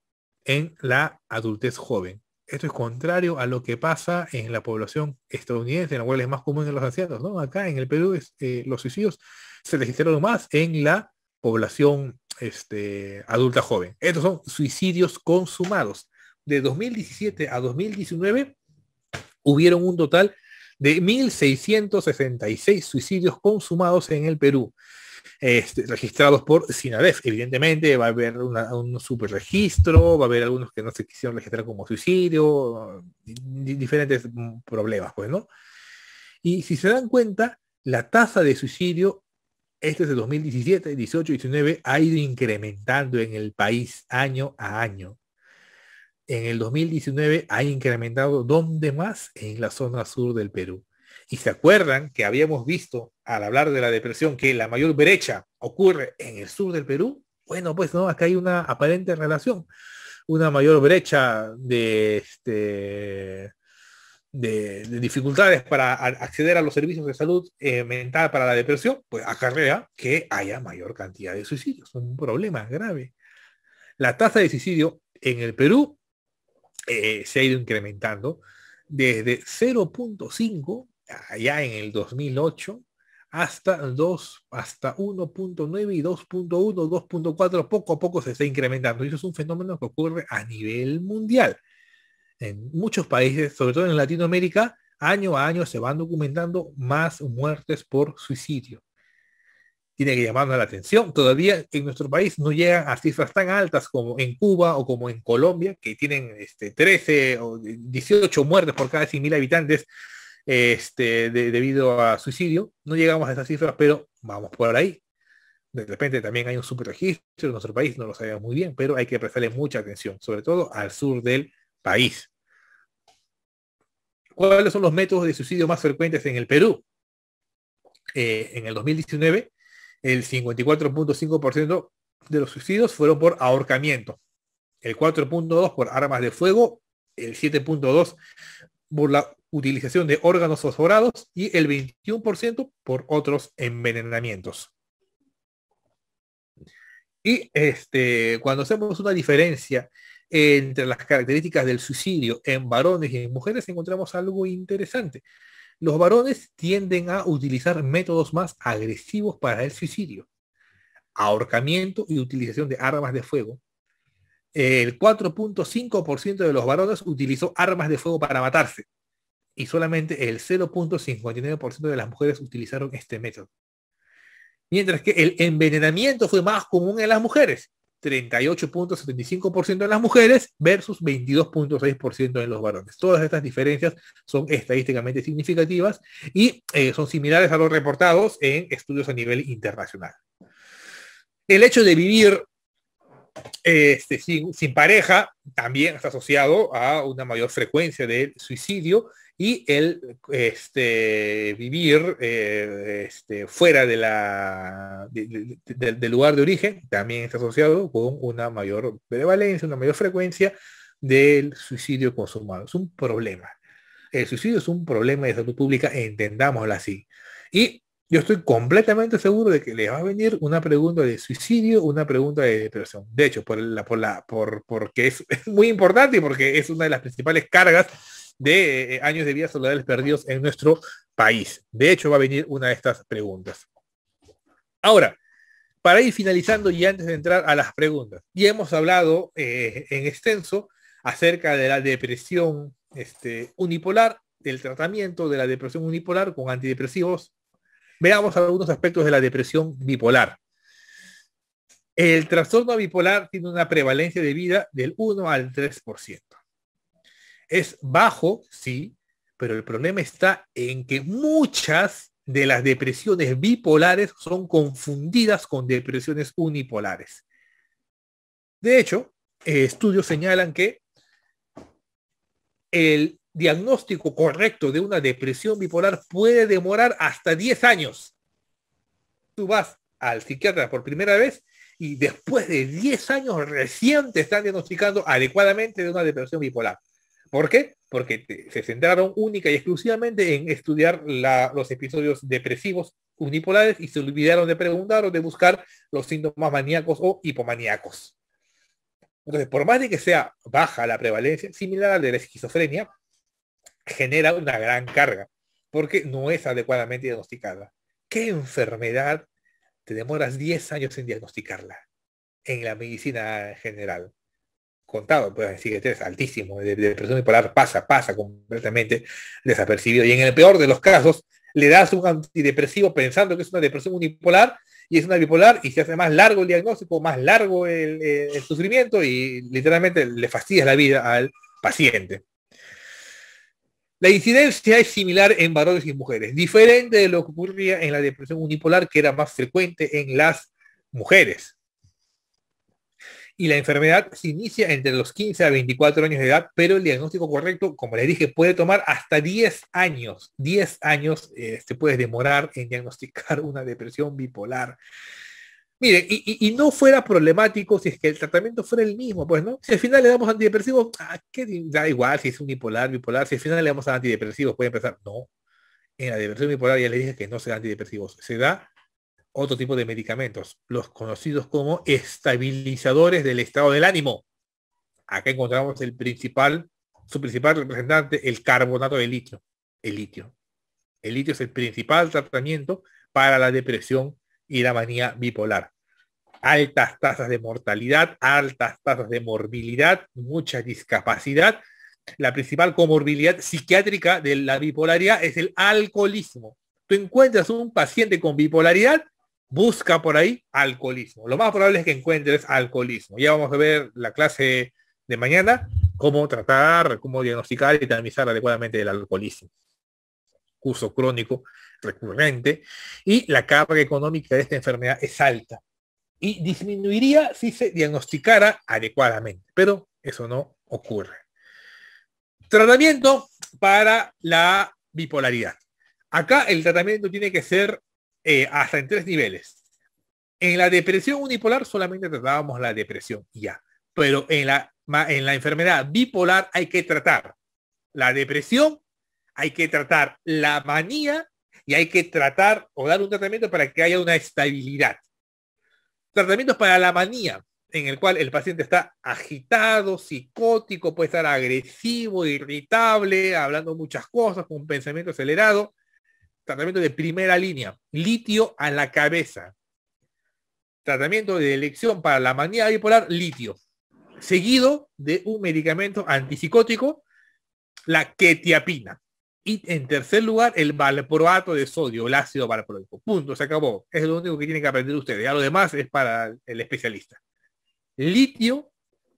en la adultez joven esto es contrario a lo que pasa en la población estadounidense, en la cual es más común en los ancianos, ¿no? Acá en el Perú eh, los suicidios se registraron más en la población este, adulta joven. Estos son suicidios consumados. De 2017 a 2019 hubieron un total de 1.666 suicidios consumados en el Perú. Este, registrados por Sinadef. Evidentemente va a haber un super registro, va a haber algunos que no se quisieron registrar como suicidio, diferentes problemas, pues, Y si se dan cuenta, la tasa de suicidio, este es de 2017, 18, 19, ha ido incrementando en el país año a año. En el 2019 ha incrementado donde más en la zona sur del Perú. Y se acuerdan que habíamos visto al hablar de la depresión que la mayor brecha ocurre en el sur del Perú. Bueno, pues no, acá hay una aparente relación, una mayor brecha de, este, de, dificultades para acceder a los servicios de salud eh, mental para la depresión, pues acarrea que haya mayor cantidad de suicidios. Un problema grave. La tasa de suicidio en el Perú eh, se ha ido incrementando desde 0.5 allá en el 2008 hasta 2, hasta 1.9 y 2.1, 2.4, poco a poco se está incrementando. Y eso es un fenómeno que ocurre a nivel mundial. En muchos países, sobre todo en Latinoamérica, año a año se van documentando más muertes por suicidio. Tiene que llamarnos la atención. Todavía en nuestro país no llega a cifras tan altas como en Cuba o como en Colombia, que tienen este, 13 o 18 muertes por cada 100.000 habitantes este, debido a suicidio. No llegamos a esas cifras, pero vamos por ahí. De repente también hay un subregistro en nuestro país, no lo sabemos muy bien, pero hay que prestarle mucha atención, sobre todo al sur del país. ¿Cuáles son los métodos de suicidio más frecuentes en el Perú? Eh, en el 2019, el 54.5% de los suicidios fueron por ahorcamiento, el 4.2 por armas de fuego, el 7.2 por la utilización de órganos fosforados y el 21% por otros envenenamientos. Y este, cuando hacemos una diferencia entre las características del suicidio en varones y en mujeres, encontramos algo interesante. Los varones tienden a utilizar métodos más agresivos para el suicidio. Ahorcamiento y utilización de armas de fuego. El 4.5% de los varones utilizó armas de fuego para matarse y solamente el 0.59% de las mujeres utilizaron este método. Mientras que el envenenamiento fue más común en las mujeres, 38.75% en las mujeres versus 22.6% en los varones. Todas estas diferencias son estadísticamente significativas y eh, son similares a los reportados en estudios a nivel internacional. El hecho de vivir este, sin, pareja también está asociado a una mayor frecuencia del suicidio y el este, vivir eh, este, fuera de la, del lugar de origen también está asociado con una mayor prevalencia, una mayor frecuencia del suicidio consumado. Es un problema. El suicidio es un problema de salud pública, entendámoslo así. Y yo estoy completamente seguro de que les va a venir una pregunta de suicidio, una pregunta de depresión. De hecho, por la, por por, porque es, muy importante y porque es una de las principales cargas de eh, eh, años de vida saludables perdidos en nuestro país. De hecho, va a venir una de estas preguntas. Ahora, para ir finalizando y antes de entrar a las preguntas, ya hemos hablado eh, en extenso acerca de la depresión este, unipolar, del tratamiento de la depresión unipolar con antidepresivos Veamos algunos aspectos de la depresión bipolar. El trastorno bipolar tiene una prevalencia de vida del 1 al 3%. Es bajo, sí, pero el problema está en que muchas de las depresiones bipolares son confundidas con depresiones unipolares. De hecho, estudios señalan que el diagnóstico correcto de una depresión bipolar puede demorar hasta 10 años. Tú vas al psiquiatra por primera vez y después de 10 años recién te están diagnosticando adecuadamente de una depresión bipolar. ¿Por qué? Porque se centraron única y exclusivamente en estudiar los episodios depresivos unipolares y se olvidaron de preguntar o de buscar los síntomas maníacos o hipomaníacos. Entonces, por más de que sea baja la prevalencia, similar a la de la esquizofrenia, genera una gran carga, porque no es adecuadamente diagnosticada. ¿Qué enfermedad te demoras 10 años en diagnosticarla en la medicina general? Contado, pues decir que es altísimo, de depresión bipolar pasa, pasa completamente desapercibido. Y en el peor de los casos, le das un antidepresivo pensando que es una depresión unipolar y es una bipolar y se hace más largo el diagnóstico, más largo el, sufrimiento y literalmente le fastidias la vida al paciente. La incidencia es similar en varones y mujeres, diferente de lo que ocurría en la depresión unipolar, que era más frecuente en las mujeres. Y la enfermedad se inicia entre los 15 a 24 años de edad, pero el diagnóstico correcto, como les dije, puede tomar hasta 10 años. 10 años se este, puede demorar en diagnosticar una depresión bipolar. Mire, y, no fuera problemático si es que el tratamiento fuera el mismo, pues, ¿no? Si al final le damos antidepresivos, ah, ¿qué, da igual si es un bipolar, bipolar, si al final le damos antidepresivos, puede empezar, no. En la depresión bipolar ya le dije que no se da antidepresivos, se da otro tipo de medicamentos, los conocidos como estabilizadores del estado del ánimo. Acá encontramos el principal, su principal representante, el carbonato de litio. El litio. El litio es el principal tratamiento para la depresión y la manía bipolar altas tasas de mortalidad, altas tasas de morbilidad, mucha discapacidad. La principal comorbilidad psiquiátrica de la bipolaridad es el alcoholismo. Tú encuentras un paciente con bipolaridad, busca por ahí alcoholismo. Lo más probable es que encuentres alcoholismo. Ya vamos a ver la clase de mañana, cómo tratar, cómo diagnosticar y tamizar adecuadamente el alcoholismo. Curso crónico recurrente y la carga económica de esta enfermedad es alta y disminuiría si se diagnosticara adecuadamente, pero eso no ocurre. Tratamiento para la bipolaridad. Acá el tratamiento tiene que ser eh, hasta en tres niveles. En la depresión unipolar solamente tratábamos la depresión, ya. Pero en la, en la enfermedad bipolar hay que tratar la depresión, hay que tratar la manía y hay que tratar o dar un tratamiento para que haya una estabilidad. Tratamientos para la manía, en el cual el paciente está agitado, psicótico, puede estar agresivo, irritable, hablando muchas cosas, con un pensamiento acelerado. Tratamiento de primera línea, litio a la cabeza. Tratamiento de elección para la manía bipolar, litio. Seguido de un medicamento antipsicótico, la ketiapina. Y en tercer lugar, el valproato de sodio, el ácido valproico. Punto, se acabó. Es lo único que tienen que aprender ustedes. Ya lo demás es para el especialista. Litio,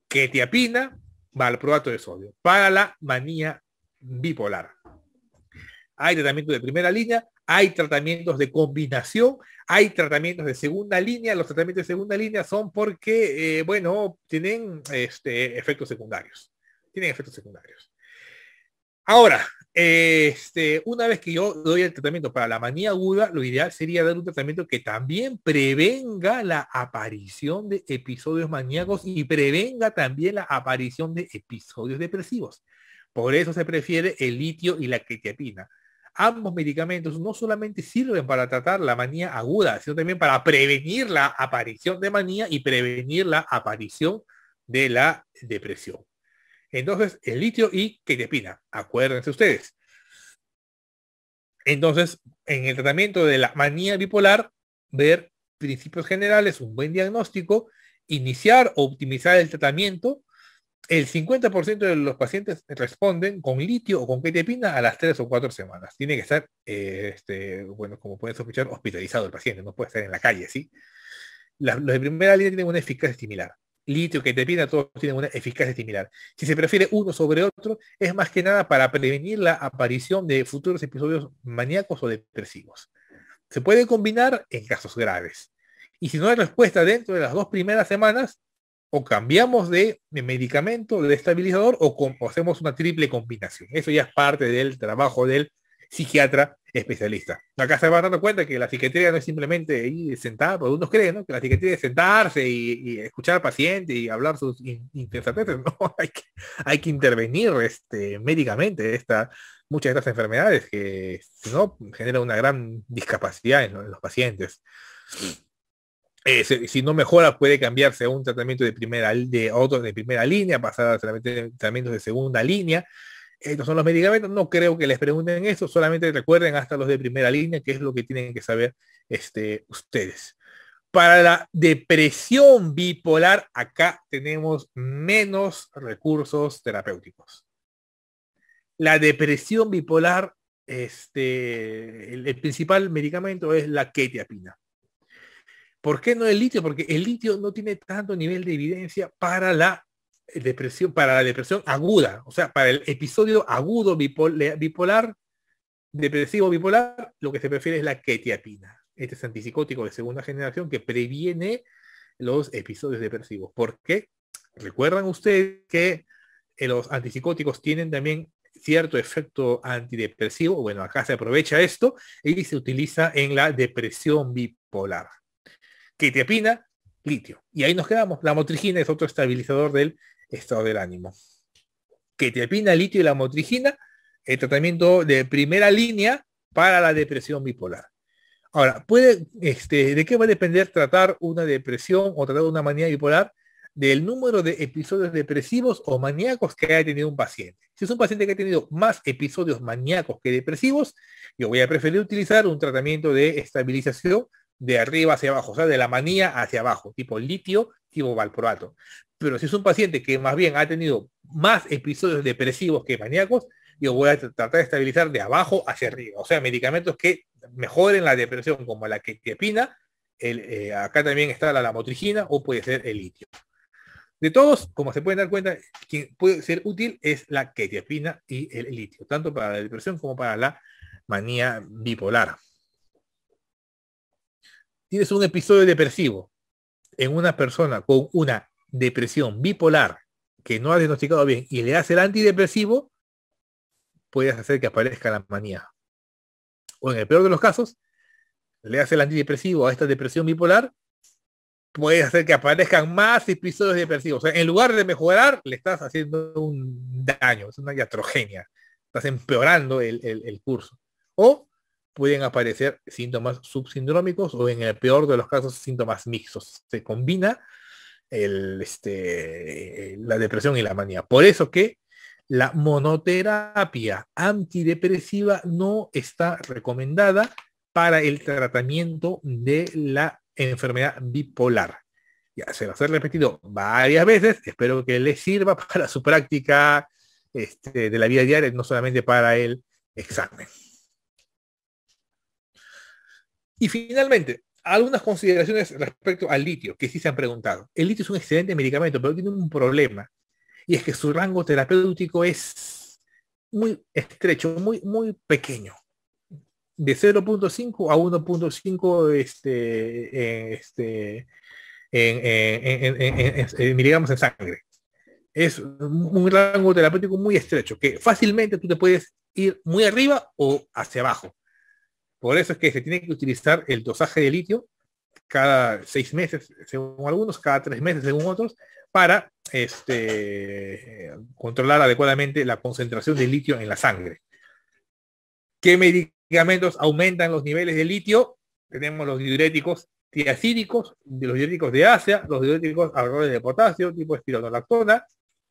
ketiapina, valproato de sodio. Para la manía bipolar. Hay tratamientos de primera línea, hay tratamientos de combinación, hay tratamientos de segunda línea. Los tratamientos de segunda línea son porque, eh, bueno, tienen este, efectos secundarios. Tienen efectos secundarios. Ahora, este, una vez que yo doy el tratamiento para la manía aguda, lo ideal sería dar un tratamiento que también prevenga la aparición de episodios maníacos y prevenga también la aparición de episodios depresivos. Por eso se prefiere el litio y la quetiapina. Ambos medicamentos no solamente sirven para tratar la manía aguda, sino también para prevenir la aparición de manía y prevenir la aparición de la depresión. Entonces, el litio y quetiapina, acuérdense ustedes. Entonces, en el tratamiento de la manía bipolar, ver principios generales, un buen diagnóstico, iniciar o optimizar el tratamiento. El 50% de los pacientes responden con litio o con quetiapina a las 3 o 4 semanas. Tiene que estar, eh, este, bueno, como pueden sospechar, hospitalizado el paciente, no puede estar en la calle, ¿sí? La, de primera línea tienen una eficacia similar litio que te todos tienen una eficacia similar. Si se prefiere uno sobre otro, es más que nada para prevenir la aparición de futuros episodios maníacos o depresivos. Se puede combinar en casos graves. Y si no hay respuesta dentro de las dos primeras semanas, o cambiamos de, medicamento, de estabilizador, o hacemos una triple combinación. Eso ya es parte del trabajo del psiquiatra especialista. Acá se va dando cuenta que la psiquiatría no es simplemente ir sentada, porque unos creen, ¿no? Que la psiquiatría es sentarse y, escuchar al paciente y hablar sus insensateces. No, hay que, hay que intervenir este, médicamente esta, muchas de estas enfermedades que no generan una gran discapacidad en, los pacientes. si, no mejora puede cambiarse a un tratamiento de primera de otro de primera línea, pasar a tratamientos de segunda línea estos son los medicamentos, no creo que les pregunten eso, solamente recuerden hasta los de primera línea, que es lo que tienen que saber este, ustedes. Para la depresión bipolar, acá tenemos menos recursos terapéuticos. La depresión bipolar, este, el, el principal medicamento es la ketiapina. ¿Por qué no el litio? Porque el litio no tiene tanto nivel de evidencia para la eh, depresión, para la depresión aguda, o sea, para el episodio agudo bipolar, depresivo bipolar, lo que se prefiere es la ketiapina Este es antipsicótico de segunda generación que previene los episodios depresivos. ¿Por qué? Recuerdan ustedes que eh, los antipsicóticos tienen también cierto efecto antidepresivo. Bueno, acá se aprovecha esto y se utiliza en la depresión bipolar. ketiapina litio. Y ahí nos quedamos. La motrigina es otro estabilizador del estado del ánimo. el litio y la motrigina, el tratamiento de primera línea para la depresión bipolar. Ahora, puede, este, ¿de qué va a depender tratar una depresión o tratar una manía bipolar? Del número de episodios depresivos o maníacos que haya tenido un paciente. Si es un paciente que ha tenido más episodios maníacos que depresivos, yo voy a preferir utilizar un tratamiento de estabilización de arriba hacia abajo, o sea, de la manía hacia abajo, tipo litio, tipo valproato. Pero si es un paciente que más bien ha tenido más episodios depresivos que maníacos, yo voy a tratar de estabilizar de abajo hacia arriba. O sea, medicamentos que mejoren la depresión, como la quetiapina, el, eh, acá también está la lamotrigina o puede ser el litio. De todos, como se pueden dar cuenta, quien puede ser útil es la quetiapina y el litio, tanto para la depresión como para la manía bipolar. Tienes un episodio depresivo en una persona con una depresión bipolar que no ha diagnosticado bien y le hace el antidepresivo, puedes hacer que aparezca la manía. O en el peor de los casos, le hace el antidepresivo a esta depresión bipolar, puedes hacer que aparezcan más episodios depresivos. en lugar de mejorar, le estás haciendo un daño, es una iatrogenia. Estás empeorando el, el curso. O pueden aparecer síntomas subsindrómicos o en el peor de los casos síntomas mixtos. Se combina este, eh, la depresión y la manía. Por eso que la monoterapia antidepresiva no está recomendada para el tratamiento de la enfermedad bipolar. Ya se a ser repetido varias veces. Espero que les sirva para su práctica este, de la vida diaria, no solamente para el examen. Y finalmente, algunas consideraciones respecto al litio, que sí se han preguntado. El litio es un excelente medicamento, pero tiene un problema. Y es que su rango terapéutico es muy estrecho, muy, muy pequeño. De 0.5 a 1.5 este, este, miligramos en sangre. Es un rango terapéutico muy estrecho, que fácilmente tú te puedes ir muy arriba o hacia abajo. Por eso es que se tiene que utilizar el dosaje de litio cada seis meses, según algunos, cada tres meses, según otros, para este, controlar adecuadamente la concentración de litio en la sangre. ¿Qué medicamentos aumentan los niveles de litio? Tenemos los diuréticos tiacídicos, los diuréticos de Asia, los diuréticos alrededor de potasio, tipo espironolactona,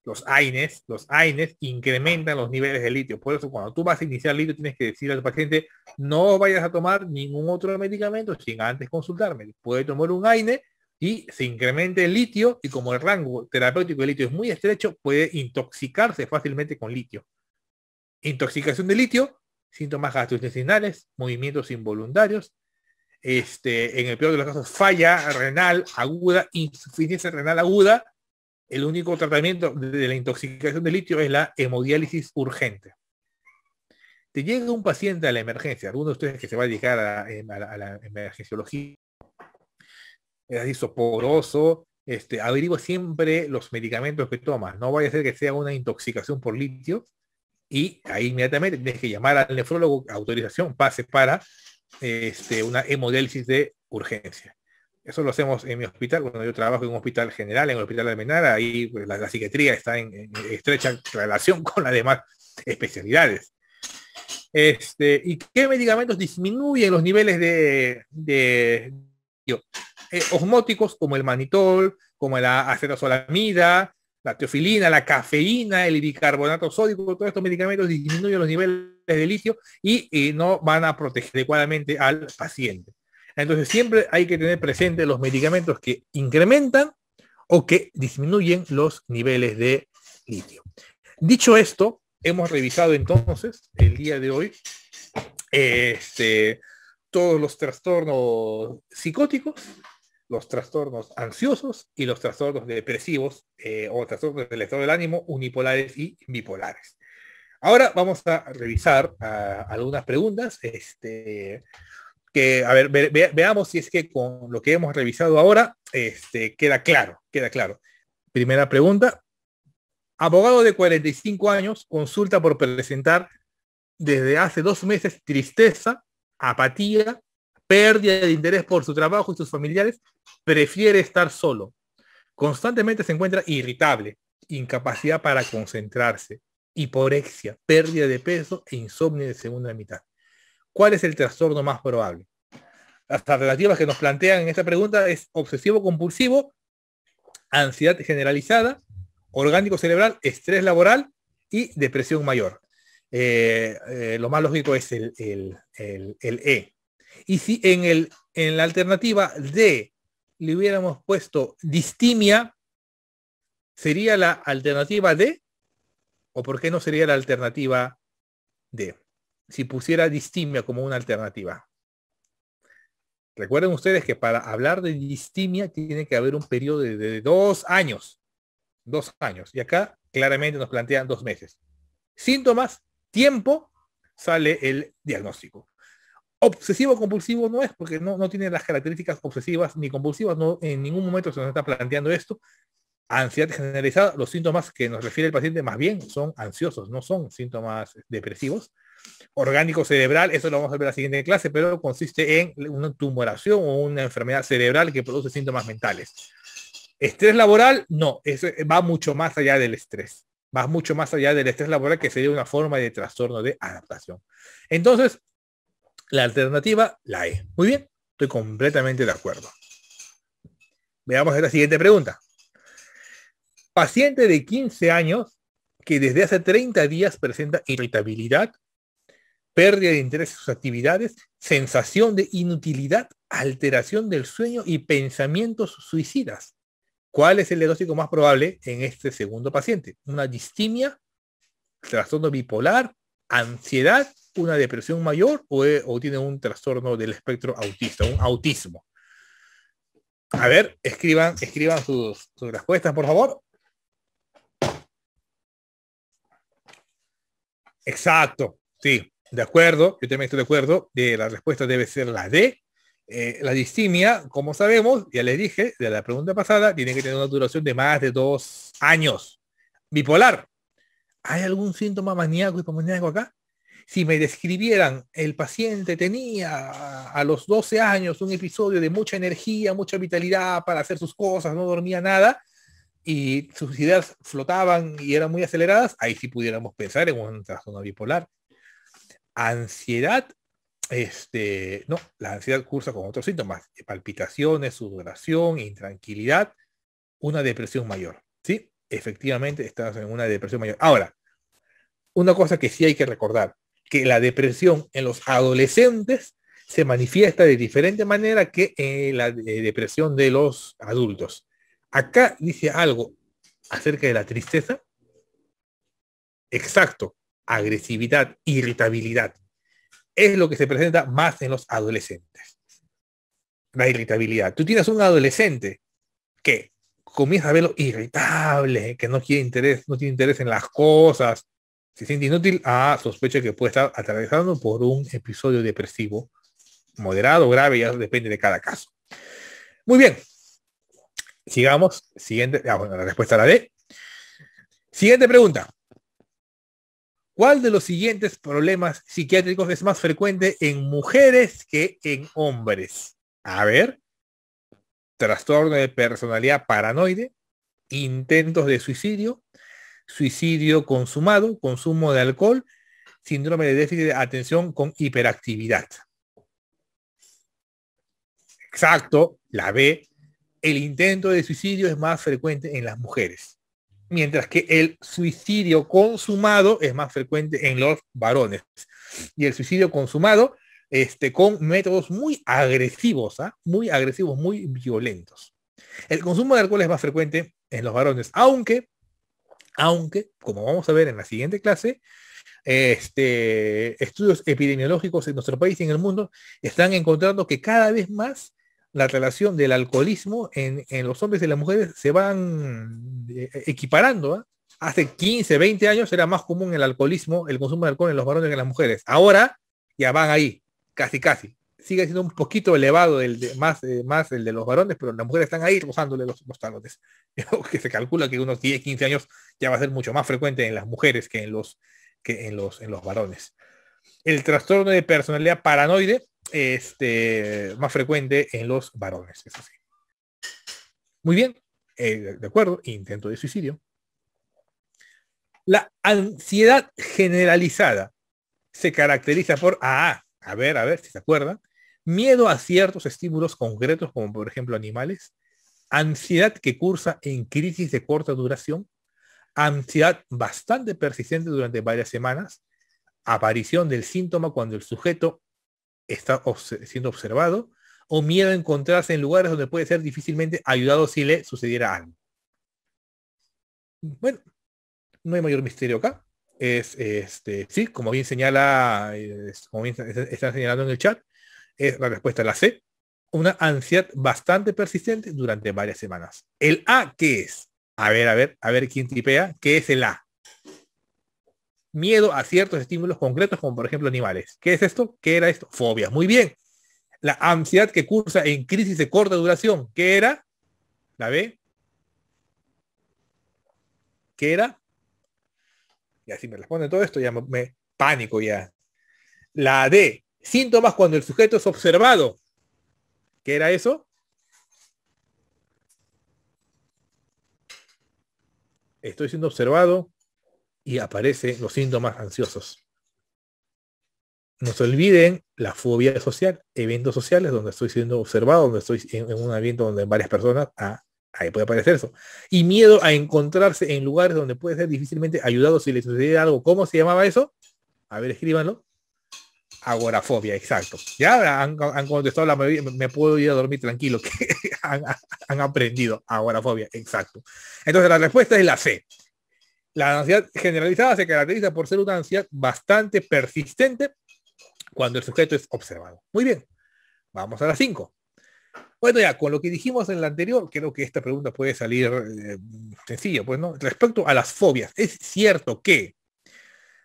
los AINES, los AINES incrementan los niveles de litio. Por eso cuando tú vas a iniciar litio tienes que decir al paciente, no vayas a tomar ningún otro medicamento sin antes consultarme. Puede tomar un AINE y se incrementa el litio y como el rango terapéutico de litio es muy estrecho, puede intoxicarse fácilmente con litio. Intoxicación de litio, síntomas gastrointestinales, movimientos involuntarios, este, en el peor de los casos falla renal aguda, insuficiencia renal aguda el único tratamiento de la intoxicación de litio es la hemodiálisis urgente. Te llega un paciente a la emergencia, alguno de ustedes que se va a dedicar em, a, la, emergenciología, es soporoso, este, averigua siempre los medicamentos que toma, No vaya a ser que sea una intoxicación por litio y ahí inmediatamente tienes que llamar al nefrólogo, autorización, pase para este, una hemodiálisis de urgencia. Eso lo hacemos en mi hospital. cuando yo trabajo en un hospital general, en el hospital de Menara, ahí pues, la, psiquiatría está en, estrecha relación con las demás especialidades. Este, ¿Y qué medicamentos disminuyen los niveles de, de eh, osmóticos como el manitol, como la acetazolamida, la teofilina, la cafeína, el bicarbonato sódico, todos estos medicamentos disminuyen los niveles de litio y no van a proteger adecuadamente al paciente. Entonces siempre hay que tener presente los medicamentos que incrementan o que disminuyen los niveles de litio. Dicho esto, hemos revisado entonces el día de hoy este, todos los trastornos psicóticos, los trastornos ansiosos y los trastornos depresivos eh, o trastornos del estado del ánimo unipolares y bipolares. Ahora vamos a revisar ah, algunas preguntas. Este, que, a ver, veamos si es que con lo que hemos revisado ahora, este, queda claro, queda claro. Primera pregunta. Abogado de 45 años consulta por presentar desde hace dos meses tristeza, apatía, pérdida de interés por su trabajo y sus familiares, prefiere estar solo. Constantemente se encuentra irritable, incapacidad para concentrarse, hiporexia, pérdida de peso e insomnio de segunda mitad. ¿Cuál es el trastorno más probable? Las alternativas que nos plantean en esta pregunta es obsesivo compulsivo, ansiedad generalizada, orgánico cerebral, estrés laboral y depresión mayor. Eh, eh, lo más lógico es el, el, el, el, E. Y si en, el, en la alternativa D le hubiéramos puesto distimia, sería la alternativa D, o por qué no sería la alternativa D si pusiera distimia como una alternativa. Recuerden ustedes que para hablar de distimia tiene que haber un periodo de, de, dos años. Dos años. Y acá claramente nos plantean dos meses. Síntomas, tiempo, sale el diagnóstico. Obsesivo compulsivo no es porque no, no tiene las características obsesivas ni compulsivas. No, en ningún momento se nos está planteando esto. Ansiedad generalizada, los síntomas que nos refiere el paciente más bien son ansiosos, no son síntomas depresivos orgánico cerebral, eso lo vamos a ver la siguiente clase, pero consiste en una tumoración o una enfermedad cerebral que produce síntomas mentales. Estrés laboral, no, eso va mucho más allá del estrés, va mucho más allá del estrés laboral que sería una forma de trastorno de adaptación. Entonces, la alternativa, la E. Muy bien, estoy completamente de acuerdo. Veamos la siguiente pregunta. Paciente de 15 años que desde hace 30 días presenta irritabilidad, pérdida de interés en sus actividades, sensación de inutilidad, alteración del sueño y pensamientos suicidas. ¿Cuál es el diagnóstico más probable en este segundo paciente? Una distimia, trastorno bipolar, ansiedad, una depresión mayor o, eh, tiene un trastorno del espectro autista, un autismo. A ver, escriban, escriban sus respuestas, por favor. Exacto, sí, de acuerdo, yo también estoy de acuerdo. De eh, la respuesta debe ser la D. Eh, la distimia, como sabemos, ya les dije de la pregunta pasada, tiene que tener una duración de más de dos años. Bipolar. ¿Hay algún síntoma maníaco y hipomaníaco acá? Si me describieran, el paciente tenía a los 12 años un episodio de mucha energía, mucha vitalidad para hacer sus cosas, no dormía nada, y sus ideas flotaban y eran muy aceleradas, ahí sí pudiéramos pensar en un trastorno bipolar ansiedad, este, no, la ansiedad cursa con otros síntomas, palpitaciones, sudoración, intranquilidad, una depresión mayor. ¿Sí? Efectivamente, estás en una depresión mayor. Ahora, una cosa que sí hay que recordar, que la depresión en los adolescentes se manifiesta de diferente manera que en la eh, depresión de los adultos. Acá dice algo acerca de la tristeza. Exacto agresividad, irritabilidad. Es lo que se presenta más en los adolescentes. La irritabilidad. Tú tienes un adolescente que comienza a verlo irritable, que no quiere interés, no tiene interés en las cosas, se siente inútil, ah, sospecha que puede estar atravesando por un episodio depresivo moderado, grave, ya depende de cada caso. Muy bien. Sigamos. Siguiente. Ah, la respuesta la D. Siguiente pregunta. ¿Cuál de los siguientes problemas psiquiátricos es más frecuente en mujeres que en hombres? A ver, trastorno de personalidad paranoide, intentos de suicidio, suicidio consumado, consumo de alcohol, síndrome de déficit de atención con hiperactividad. Exacto, la B. El intento de suicidio es más frecuente en las mujeres mientras que el suicidio consumado es más frecuente en los varones. Y el suicidio consumado este, con métodos muy agresivos, ¿ah? muy agresivos, muy violentos. El consumo de alcohol es más frecuente en los varones, aunque, aunque, como vamos a ver en la siguiente clase, este, estudios epidemiológicos en nuestro país y en el mundo están encontrando que cada vez más la relación del alcoholismo en, los hombres y las mujeres se van eh, eh, equiparando. ¿ah? Hace 15, 20 años era más común el alcoholismo, el consumo de alcohol en los varones que en las mujeres. Ahora ya van ahí, casi, casi. Sigue siendo un poquito elevado el de, más, eh, más el de los varones, pero las mujeres están ahí rozándole los, los talones. que se calcula que unos 10, 15 años ya va a ser mucho más frecuente en las mujeres que en los, que en los, en los varones. El trastorno de personalidad paranoide este, más frecuente en los varones, Muy bien, eh, de acuerdo, intento de suicidio. La ansiedad generalizada se caracteriza por, ah, a ver, a ver si se acuerda. miedo a ciertos estímulos concretos, como por ejemplo animales, ansiedad que cursa en crisis de corta duración, ansiedad bastante persistente durante varias semanas, aparición del síntoma cuando el sujeto está siendo observado o miedo a encontrarse en lugares donde puede ser difícilmente ayudado si le sucediera algo. Bueno, no hay mayor misterio acá. Es este, sí, como bien señala, como bien están señalando en el chat, es la respuesta a la C, una ansiedad bastante persistente durante varias semanas. El A, ¿qué es? A ver, a ver, a ver quién tipea, ¿qué es el A? miedo a ciertos estímulos concretos, como por ejemplo animales. ¿Qué es esto? ¿Qué era esto? Fobia. Muy bien. La ansiedad que cursa en crisis de corta duración. ¿Qué era? ¿La B? ¿Qué era? Y así me responde todo esto, ya me, me pánico ya. La D, síntomas cuando el sujeto es observado. ¿Qué era eso? Estoy siendo observado y aparecen los síntomas ansiosos. No se olviden la fobia social, eventos sociales donde estoy siendo observado, donde estoy en, un ambiente donde varias personas, ah, ahí puede aparecer eso. Y miedo a encontrarse en lugares donde puede ser difícilmente ayudado si le sucede algo. ¿Cómo se llamaba eso? A ver, escríbanlo. Agorafobia, exacto. Ya han, contestado la me puedo ir a dormir tranquilo, que han, han aprendido. Agorafobia, exacto. Entonces la respuesta es la C. La ansiedad generalizada se caracteriza por ser una ansiedad bastante persistente cuando el sujeto es observado. Muy bien, vamos a las 5. Bueno, ya, con lo que dijimos en la anterior, creo que esta pregunta puede salir eh, sencilla, pues, ¿no? Respecto a las fobias, es cierto que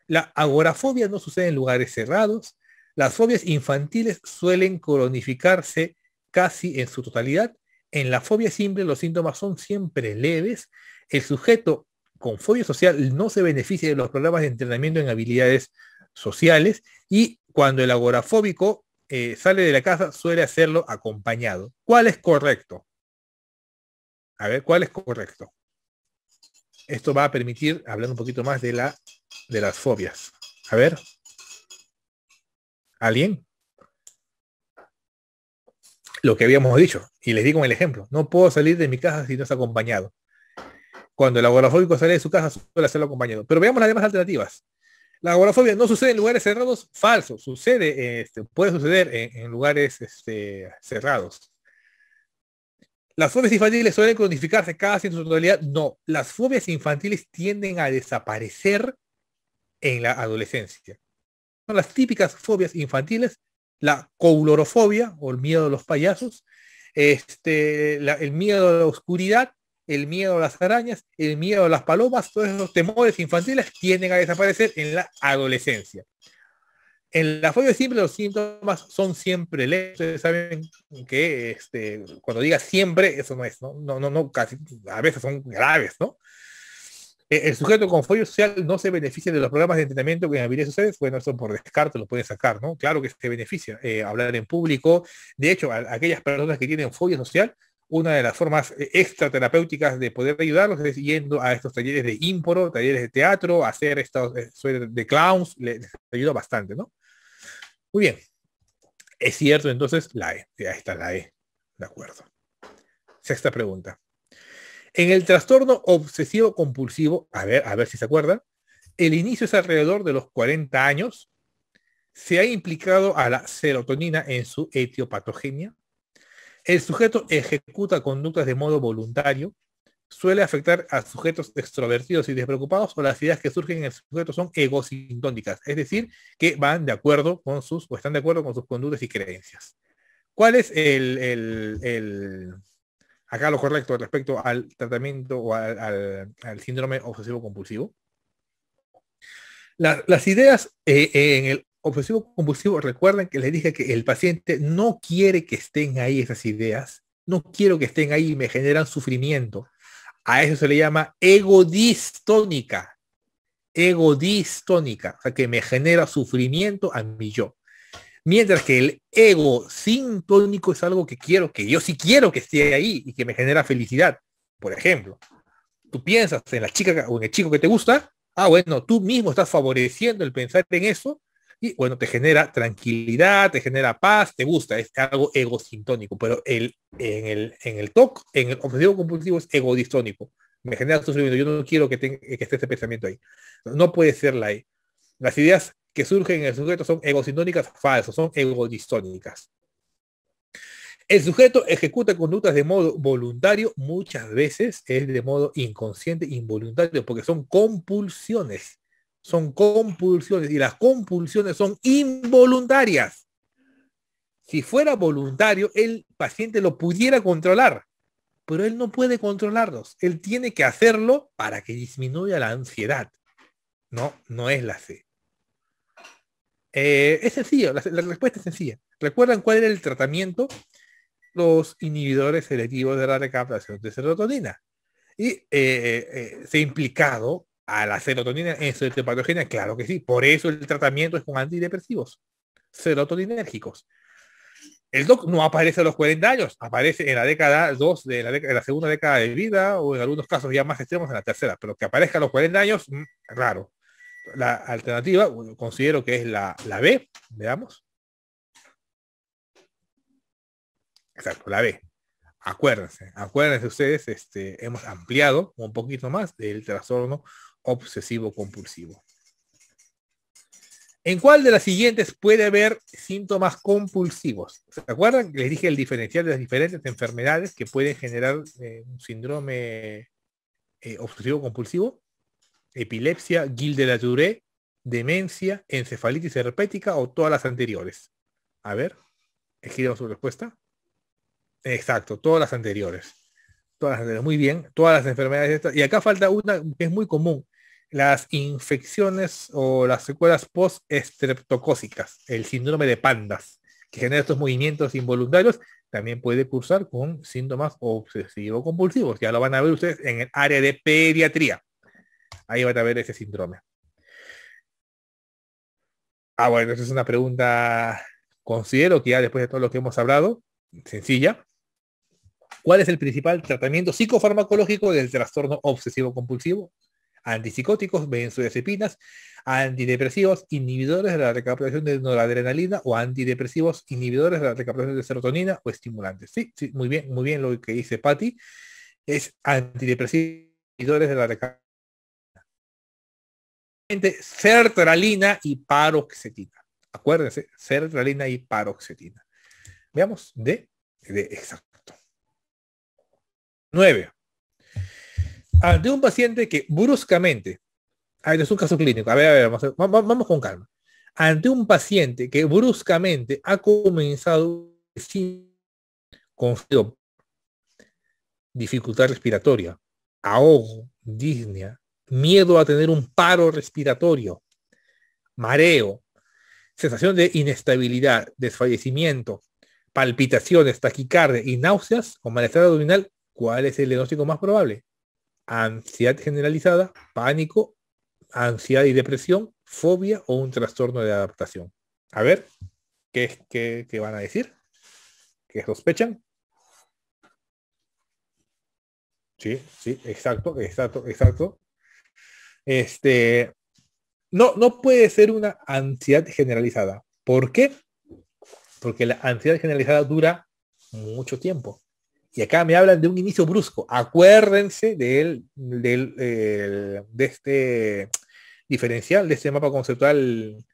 la agorafobia no sucede en lugares cerrados, las fobias infantiles suelen cronificarse casi en su totalidad, en la fobia simple los síntomas son siempre leves, el sujeto con fobia social no se beneficia de los programas de entrenamiento en habilidades sociales y cuando el agorafóbico eh, sale de la casa suele hacerlo acompañado. ¿Cuál es correcto? A ver, ¿cuál es correcto? Esto va a permitir hablar un poquito más de, la, de las fobias. A ver. ¿Alguien? Lo que habíamos dicho, y les digo el ejemplo, no puedo salir de mi casa si no es acompañado. Cuando el agorafóbico sale de su casa suele hacerlo acompañado. Pero veamos las demás alternativas. La agorafobia no sucede en lugares cerrados, falso. Sucede, este, puede suceder en, lugares este, cerrados. ¿Las fobias infantiles suelen cronificarse casi en su totalidad? No. Las fobias infantiles tienden a desaparecer en la adolescencia. Son las típicas fobias infantiles, la coulorofobia o el miedo a los payasos, este, el miedo a la oscuridad el miedo a las arañas, el miedo a las palomas, todos esos temores infantiles tienden a desaparecer en la adolescencia. En la fobia simple los síntomas son siempre leves. saben que este, cuando diga siempre, eso no es, ¿no? No, no, casi, a veces son graves, ¿no? Eh, el sujeto con fobia social no se beneficia de los programas de entrenamiento que en habilidades sociales, bueno, eso por descarte lo pueden sacar, ¿no? Claro que se beneficia eh, hablar en público. De hecho, aquellas personas que tienen fobia social una de las formas eh, extraterapéuticas de poder ayudarlos es yendo a estos talleres de ímporo, talleres de teatro, hacer estos eh, de clowns, les ayuda bastante, ¿no? Muy bien. Es cierto, entonces, la E. Ahí está la E. De acuerdo. Sexta pregunta. En el trastorno obsesivo compulsivo, a ver, a ver si se acuerdan, el inicio es alrededor de los 40 años. ¿Se ha implicado a la serotonina en su etiopatogenia? El sujeto ejecuta conductas de modo voluntario, suele afectar a sujetos extrovertidos y despreocupados o las ideas que surgen en el sujeto son egosintónicas, es decir, que van de acuerdo con sus o están de acuerdo con sus conductas y creencias. ¿Cuál es el, el, acá lo correcto respecto al tratamiento o al, al, síndrome obsesivo compulsivo? las ideas eh, en el obsesivo compulsivo, recuerden que les dije que el paciente no quiere que estén ahí esas ideas, no quiero que estén ahí, y me generan sufrimiento. A eso se le llama ego distónica, ego distónica, o sea, que me genera sufrimiento a mí yo. Mientras que el ego sintónico es algo que quiero, que yo sí quiero que esté ahí y que me genera felicidad. Por ejemplo, tú piensas en la chica o en el chico que te gusta, ah, bueno, tú mismo estás favoreciendo el pensar en eso y bueno, te genera tranquilidad, te genera paz, te gusta, es algo egosintónico, pero el, en, el, en el TOC, en el objetivo compulsivo es egodistónico. Me genera sufrimiento, yo no quiero que, que esté ese pensamiento ahí. No puede ser la E. Las ideas que surgen en el sujeto son egosintónicas falsas, son egodistónicas. El sujeto ejecuta conductas de modo voluntario, muchas veces es de modo inconsciente, involuntario, porque son compulsiones son compulsiones y las compulsiones son involuntarias. Si fuera voluntario, el paciente lo pudiera controlar, pero él no puede controlarlos. Él tiene que hacerlo para que disminuya la ansiedad. No, no es la C. Eh, es sencillo, la, respuesta es sencilla. ¿Recuerdan cuál era el tratamiento? Los inhibidores selectivos de la recaptación de serotonina. Y eh, eh, se ha implicado a la serotonina en su claro que sí. Por eso el tratamiento es con antidepresivos serotoninérgicos. El DOC no aparece a los 40 años, aparece en la década 2, de la, segunda década de vida o en algunos casos ya más extremos en la tercera, pero que aparezca a los 40 años, mm, raro. La alternativa, considero que es la, la B, veamos. Exacto, la B. Acuérdense, acuérdense ustedes, este, hemos ampliado un poquito más del trastorno obsesivo compulsivo. ¿En cuál de las siguientes puede haber síntomas compulsivos? ¿Se acuerdan? Les dije el diferencial de las diferentes enfermedades que pueden generar eh, un síndrome eh, obsesivo compulsivo. Epilepsia, guil de la Tourette, demencia, encefalitis herpética o todas las anteriores. A ver, escriban su respuesta. Exacto, todas las anteriores. Todas Muy bien, todas las enfermedades Y acá falta una que es muy común, las infecciones o las secuelas post-estreptocócicas, el síndrome de pandas, que genera estos movimientos involuntarios, también puede cursar con síntomas obsesivo-compulsivos. Ya lo van a ver ustedes en el área de pediatría. Ahí van a ver ese síndrome. Ah, bueno, esa es una pregunta, considero que ya después de todo lo que hemos hablado, sencilla. ¿Cuál es el principal tratamiento psicofarmacológico del trastorno obsesivo-compulsivo? antipsicóticos, benzodiazepinas, antidepresivos, inhibidores de la recaptación de noradrenalina o antidepresivos, inhibidores de la recaptación de serotonina o estimulantes. Sí, sí, muy bien, muy bien lo que dice Patti. Es antidepresivos, inhibidores de la recaptación. Sertralina y paroxetina. Acuérdense, sertralina y paroxetina. Veamos de, de exacto. 9 ante ah, un paciente que bruscamente, es un caso clínico, a ver, vamos, con calma, ante un paciente que bruscamente ha comenzado con dificultad respiratoria, ahogo, disnea, miedo a tener un paro respiratorio, mareo, sensación de inestabilidad, desfallecimiento, palpitaciones, taquicardia y náuseas o malestar abdominal, ¿cuál es el diagnóstico más probable? ansiedad generalizada, pánico, ansiedad y depresión, fobia o un trastorno de adaptación. A ver, ¿qué, es qué van a decir? ¿Qué sospechan? Sí, sí, exacto, exacto, exacto. Este, no, no puede ser una ansiedad generalizada. ¿Por qué? Porque la ansiedad generalizada dura mucho tiempo. Y acá me hablan de un inicio brusco. Acuérdense eh, de este diferencial, de este mapa conceptual, de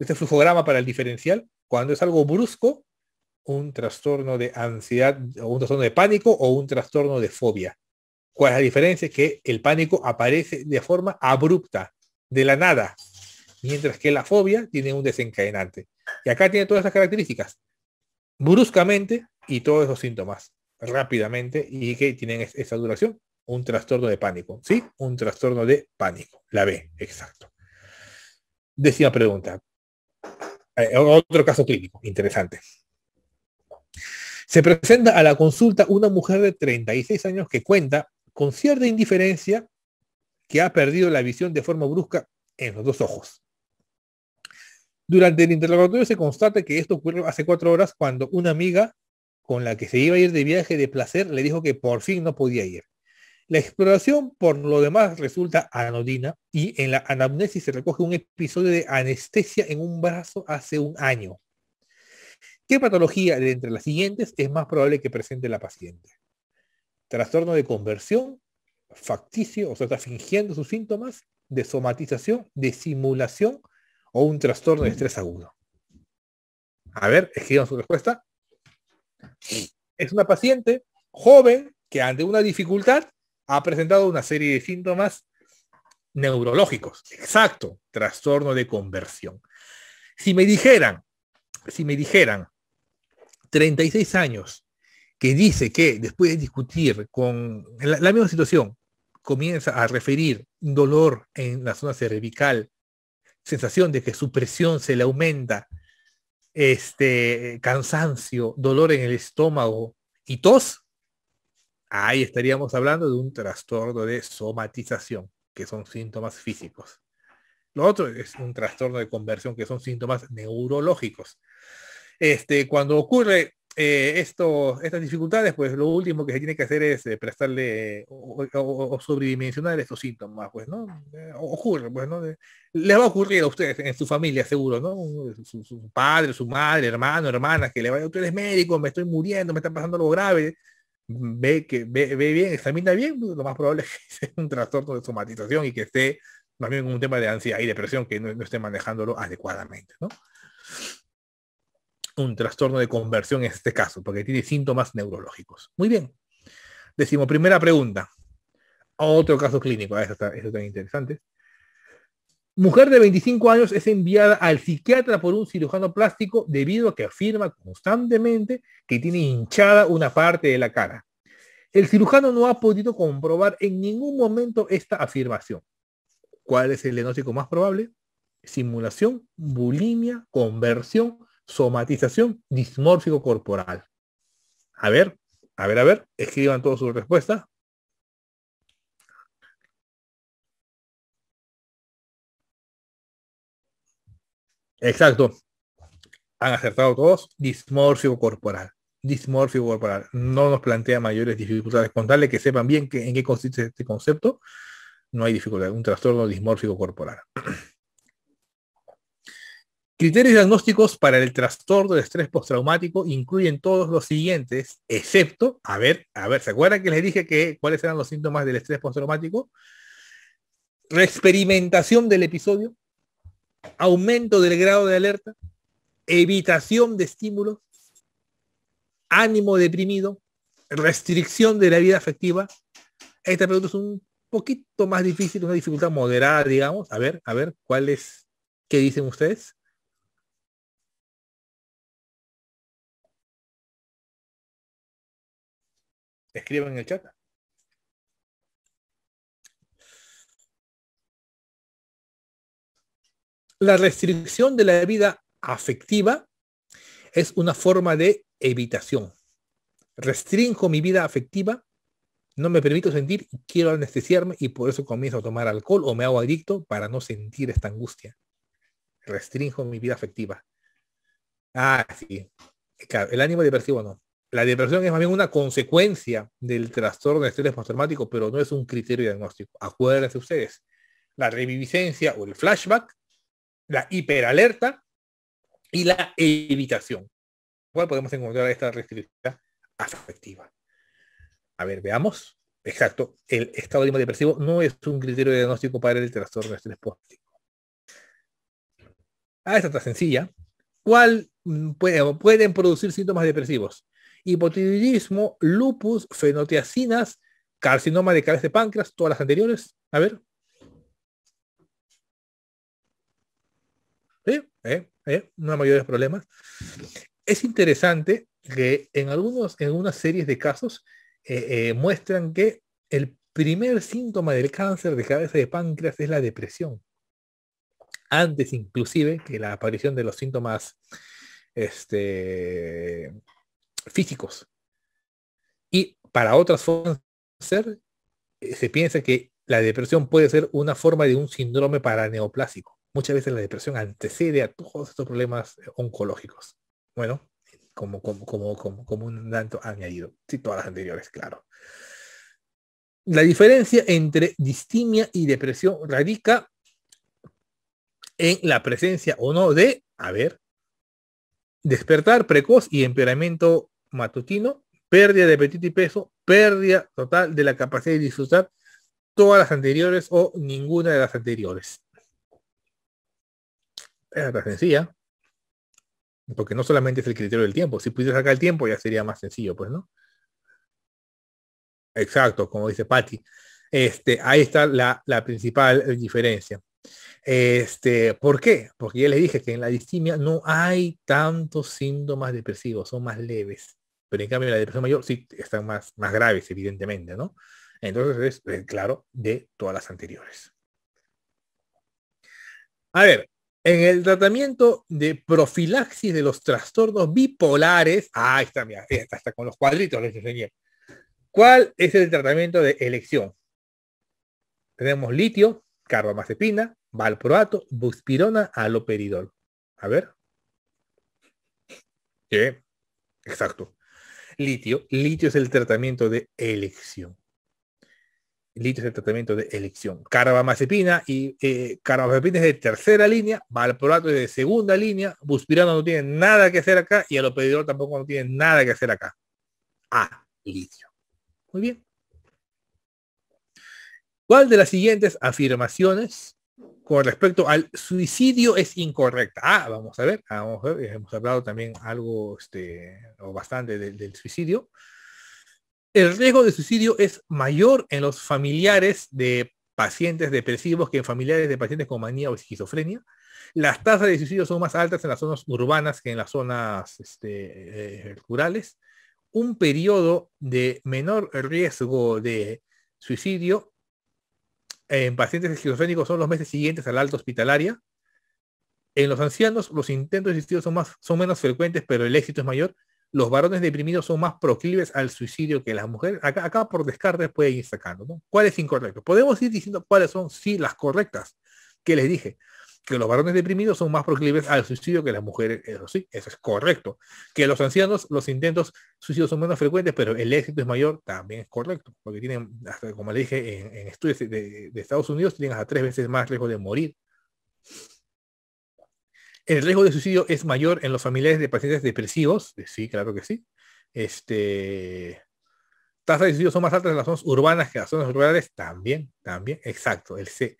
este flujograma para el diferencial. Cuando es algo brusco, un trastorno de ansiedad un trastorno de pánico o un trastorno de fobia. ¿Cuál es la diferencia? Que el pánico aparece de forma abrupta, de la nada, mientras que la fobia tiene un desencadenante. Y acá tiene todas esas características. Bruscamente y todos esos síntomas rápidamente y que tienen esa duración. Un trastorno de pánico. Sí, un trastorno de pánico. La B, exacto. Décima pregunta. Eh, otro caso clínico, interesante. Se presenta a la consulta una mujer de 36 años que cuenta con cierta indiferencia que ha perdido la visión de forma brusca en los dos ojos. Durante el interrogatorio se constata que esto ocurrió hace cuatro horas cuando una amiga con la que se iba a ir de viaje de placer, le dijo que por fin no podía ir. La exploración por lo demás resulta anodina y en la anamnesis se recoge un episodio de anestesia en un brazo hace un año. ¿Qué patología de entre las siguientes es más probable que presente la paciente? Trastorno de conversión, facticio, o sea, está fingiendo sus síntomas, de somatización, de simulación o un trastorno de estrés agudo. A ver, escriban su respuesta es una paciente joven que ante una dificultad ha presentado una serie de síntomas neurológicos. Exacto, trastorno de conversión. Si me dijeran, si me dijeran 36 años que dice que después de discutir con la, misma situación, comienza a referir dolor en la zona cervical, sensación de que su presión se le aumenta, este, cansancio, dolor en el estómago y tos, ahí estaríamos hablando de un trastorno de somatización, que son síntomas físicos. Lo otro es un trastorno de conversión, que son síntomas neurológicos. Este, cuando ocurre eh, estas dificultades, pues lo último que se tiene que hacer es eh, prestarle eh, o, sobredimensionar estos síntomas, pues, ¿no? ocurre, pues, ¿no? le va a ocurrir a ustedes en su familia, seguro, ¿no? Su, padre, su madre, hermano, hermana, que le vaya, tú eres médico, me estoy muriendo, me está pasando lo grave. Mm, ve que ve, bien, examina bien, lo más probable es que sea un trastorno de somatización y que esté también un tema de ansiedad y depresión que no esté manejándolo adecuadamente, ¿no? un trastorno de conversión en este caso, porque tiene síntomas neurológicos. Muy bien. decimos, primera pregunta. Otro caso clínico, ah, eso es eso interesante. Mujer de 25 años es enviada al psiquiatra por un cirujano plástico debido a que afirma constantemente que tiene hinchada una parte de la cara. El cirujano no ha podido comprobar en ningún momento esta afirmación. ¿Cuál es el diagnóstico más probable? Simulación, bulimia, conversión somatización dismórfico corporal. A ver, a ver, a ver, escriban todas sus respuestas. Exacto. Han acertado todos. Dismórfico corporal. dismórfico corporal. No nos plantea mayores dificultades. Con que sepan bien que, en qué consiste este concepto, no hay dificultad. Un trastorno dismórfico corporal. Criterios diagnósticos para el trastorno del estrés postraumático incluyen todos los siguientes, excepto, a ver, a ver, ¿se acuerdan que les dije que cuáles eran los síntomas del estrés postraumático? Reexperimentación del episodio, aumento del grado de alerta, evitación de estímulos, ánimo deprimido, restricción de la vida afectiva. Esta pregunta es un poquito más difícil, una dificultad moderada, digamos. A ver, a ver, ¿cuál es? ¿Qué dicen ustedes? Escriban en el chat. La restricción de la vida afectiva es una forma de evitación. Restringo mi vida afectiva, no me permito sentir, quiero anestesiarme y por eso comienzo a tomar alcohol o me hago adicto para no sentir esta angustia. Restringo mi vida afectiva. Ah, sí. El ánimo depresivo no la depresión es más bien una consecuencia del trastorno de estrés postraumático, pero no es un criterio diagnóstico. Acuérdense ustedes, la reviviscencia o el flashback, la hiperalerta y la evitación. ¿Cuál podemos encontrar esta restricción afectiva? A ver, veamos. Exacto, el estado de ánimo depresivo no es un criterio diagnóstico para el trastorno de estrés postraumático. Ah, esta está sencilla. ¿Cuál mm, pueden producir síntomas depresivos? hipotiroidismo, lupus, fenotiacinas, carcinoma de cabeza de páncreas, todas las anteriores. A ver. ¿Sí? ¿Eh? ¿Eh? No mayores problemas. Es interesante que en, algunos, en algunas series de casos eh, eh, muestran que el primer síntoma del cáncer de cabeza de páncreas es la depresión. Antes inclusive que la aparición de los síntomas este, físicos. Y para otras formas ser, eh, se piensa que la depresión puede ser una forma de un síndrome paraneoplásico. Muchas veces la depresión antecede a todos estos problemas eh, oncológicos. Bueno, como, como, como, como, un tanto añadido. si todas las anteriores, claro. La diferencia entre distimia y depresión radica en la presencia o no de, a ver, despertar precoz y empeoramiento matutino, pérdida de apetito y peso, pérdida total de la capacidad de disfrutar todas las anteriores o ninguna de las anteriores. Es tan sencilla. Porque no solamente es el criterio del tiempo. Si pudiera sacar el tiempo ya sería más sencillo, pues, ¿no? Exacto, como dice Patti. Este, ahí está la, la, principal diferencia. Este, ¿Por qué? Porque ya les dije que en la distimia no hay tantos síntomas depresivos, son más leves. Pero en cambio la depresión mayor sí están más, más graves, evidentemente, ¿no? Entonces es, eh, claro, de todas las anteriores. A ver, en el tratamiento de profilaxis de los trastornos bipolares, ah, ahí está, mira, está, con los cuadritos, les enseñé. ¿Cuál es el tratamiento de elección? Tenemos litio, carbamazepina, valproato, buspirona, aloperidol. A ver. Sí, exacto litio. Litio es el tratamiento de elección. Litio es el tratamiento de elección. Carbamazepina y eh, es de tercera línea, valproato es de segunda línea, buspirano no tiene nada que hacer acá y alopedidor tampoco no tiene nada que hacer acá. a litio. Muy bien. ¿Cuál de las siguientes afirmaciones con respecto al suicidio es incorrecta. Ah, vamos a ver, ah, hemos hablado también algo, este, o bastante del suicidio. El riesgo de suicidio es mayor en los familiares de pacientes depresivos que en familiares de pacientes con manía o esquizofrenia. Las tasas de suicidio son más altas en las zonas urbanas que en las zonas este, eh, rurales. Un periodo de menor riesgo de suicidio en pacientes esquizofrénicos son los meses siguientes a la alta hospitalaria. En los ancianos los intentos de son, más, son menos frecuentes, pero el éxito es mayor. Los varones deprimidos son más proclives al suicidio que las mujeres. Acá, por descarte puede ir sacando. ¿no? es incorrecto? Podemos ir diciendo cuáles son, sí, las correctas que les dije que los varones deprimidos son más proclives al suicidio que las mujeres, eso sí, eso es correcto. Que los ancianos, los intentos suicidios son menos frecuentes, pero el éxito es mayor, también es correcto. Porque tienen, como le dije, en, estudios de, Estados Unidos, tienen hasta tres veces más riesgo de morir. El riesgo de suicidio es mayor en los familiares de pacientes depresivos, eh, sí, claro que sí. Este, tasas de suicidio son más altas en las zonas urbanas que en las zonas rurales, también, también, exacto. El C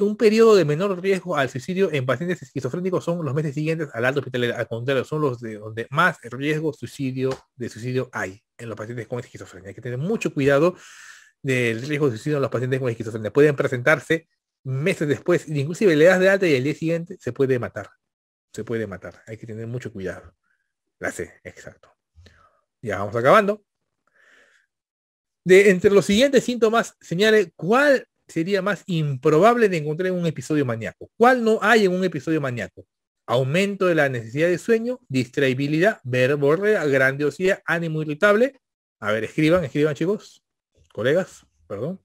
un periodo de menor riesgo al suicidio en pacientes esquizofrénicos son los meses siguientes al alto hospital, Al contrario, son los de donde más riesgo suicidio, de suicidio hay en los pacientes con esquizofrenia. Hay que tener mucho cuidado del riesgo de suicidio en los pacientes con esquizofrenia. Pueden presentarse meses después, inclusive le das de alta y el día siguiente se puede matar. Se puede matar. Hay que tener mucho cuidado. La C, exacto. Ya vamos acabando. De entre los siguientes síntomas, señale cuál sería más improbable de encontrar en un episodio maníaco. ¿Cuál no hay en un episodio maníaco? Aumento de la necesidad de sueño, distraibilidad, verborrea, grandiosidad, ánimo irritable. A ver, escriban, escriban chicos, colegas, perdón.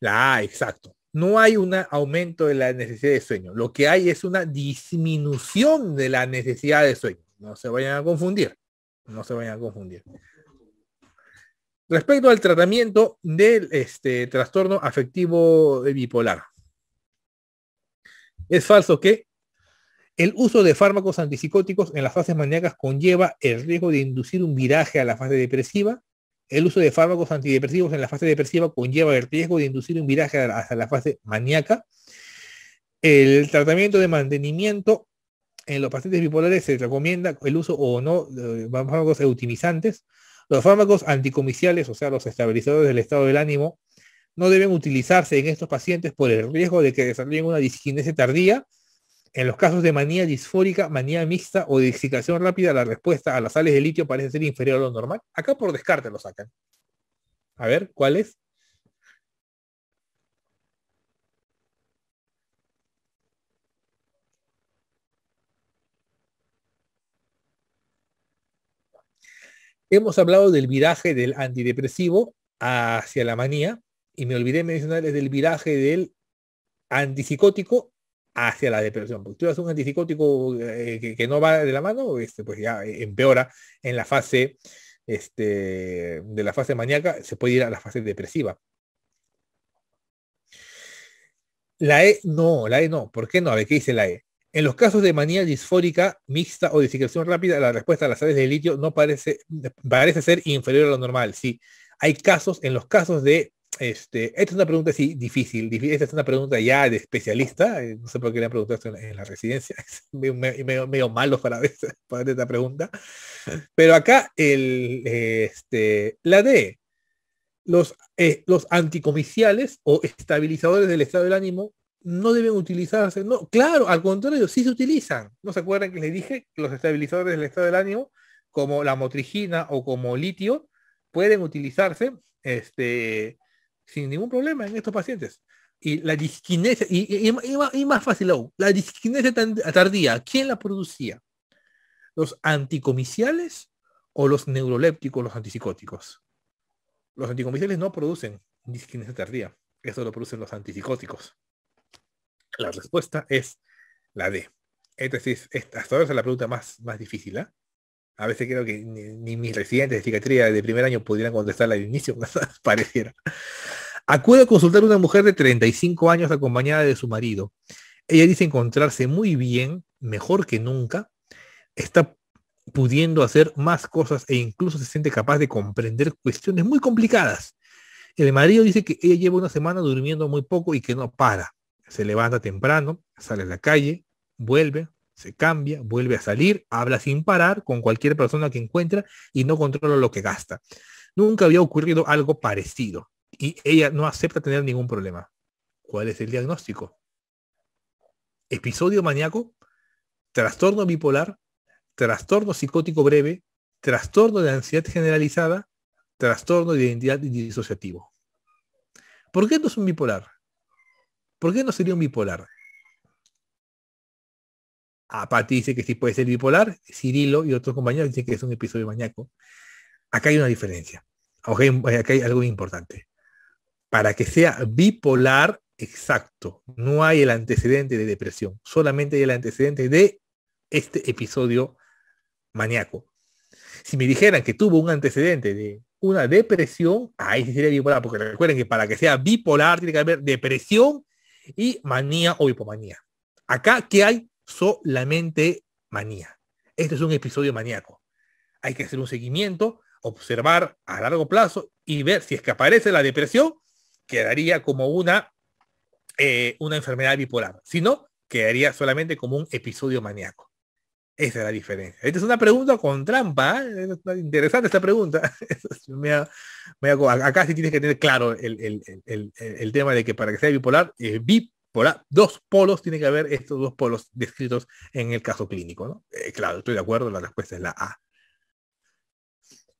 La exacto. No hay un aumento de la necesidad de sueño. Lo que hay es una disminución de la necesidad de sueño. No se vayan a confundir. No se vayan a confundir. Respecto al tratamiento del este, trastorno afectivo bipolar. Es falso que el uso de fármacos antipsicóticos en las fases maníacas conlleva el riesgo de inducir un viraje a la fase depresiva. El uso de fármacos antidepresivos en la fase depresiva conlleva el riesgo de inducir un viraje hasta la fase maníaca. El tratamiento de mantenimiento en los pacientes bipolares se recomienda el uso o no de fármacos eutimizantes. Los fármacos anticomiciales, o sea, los estabilizadores del estado del ánimo, no deben utilizarse en estos pacientes por el riesgo de que desarrollen una disquinesia tardía. En los casos de manía disfórica, manía mixta o excitación rápida, la respuesta a las sales de litio parece ser inferior a lo normal. Acá por descarte lo sacan. A ver, ¿cuál es? Hemos hablado del viraje del antidepresivo hacia la manía y me olvidé mencionarles del viraje del antipsicótico hacia la depresión. Porque tú haces un antipsicótico eh, que, no va de la mano, este, pues ya eh, empeora en la fase este, de la fase maníaca, se puede ir a la fase depresiva. La E no, la E no. ¿Por qué no? A ver, ¿qué dice la E? En los casos de manía disfórica mixta o disecreción rápida, la respuesta a las sales de litio no parece, parece ser inferior a lo normal. Sí, hay casos, en los casos de, este, esta es una pregunta sí, difícil, esta es una pregunta ya de especialista, eh, no sé por qué le preguntado en, en la residencia, es medio, malo para ver esta pregunta, pero acá el, este, la D, los, eh, los anticomiciales o estabilizadores del estado del ánimo no deben utilizarse. No, claro, al contrario, sí se utilizan. ¿No se acuerdan que les dije los estabilizadores del estado del ánimo, como la motrigina o como litio, pueden utilizarse este, sin ningún problema en estos pacientes? Y la disquinesia, y, más fácil aún, la disquinesia tardía, ¿quién la producía? ¿Los anticomiciales o los neurolépticos, los antipsicóticos? Los anticomiciales no producen disquinesia tardía, eso lo producen los antipsicóticos. La respuesta es la D. Esta hasta ahora es la pregunta más, más difícil. ¿ah? A veces creo que ni, mis residentes de psiquiatría de primer año pudieran contestarla al inicio, pareciera. Acude a consultar a una mujer de 35 años acompañada de su marido. Ella dice encontrarse muy bien, mejor que nunca. Está pudiendo hacer más cosas e incluso se siente capaz de comprender cuestiones muy complicadas. El marido dice que ella lleva una semana durmiendo muy poco y que no para se levanta temprano, sale a la calle, vuelve, se cambia, vuelve a salir, habla sin parar con cualquier persona que encuentra y no controla lo que gasta. Nunca había ocurrido algo parecido y ella no acepta tener ningún problema. ¿Cuál es el diagnóstico? Episodio maníaco, trastorno bipolar, trastorno psicótico breve, trastorno de ansiedad generalizada, trastorno de identidad disociativo. ¿Por qué no es un bipolar? ¿Por qué no sería un bipolar? A Pati dice que sí puede ser bipolar, Cirilo y otros compañeros dicen que es un episodio maníaco. Acá hay una diferencia. Acá hay, acá hay algo importante. Para que sea bipolar, exacto, no hay el antecedente de depresión, solamente hay el antecedente de este episodio maníaco. Si me dijeran que tuvo un antecedente de una depresión, ahí sí sería bipolar, porque recuerden que para que sea bipolar tiene que haber depresión y manía o hipomanía. Acá que hay solamente manía. Este es un episodio maníaco. Hay que hacer un seguimiento, observar a largo plazo y ver si es que aparece la depresión, quedaría como una, eh, una enfermedad bipolar. Si no, quedaría solamente como un episodio maníaco. Esa es la diferencia. Esta es una pregunta con trampa. ¿eh? interesante esta pregunta. me acá sí tienes que tener claro el, tema de que para que sea bipolar, eh, bipolar, dos polos, tiene que haber estos dos polos descritos en el caso clínico. Eh, claro, estoy de acuerdo, la respuesta es la A.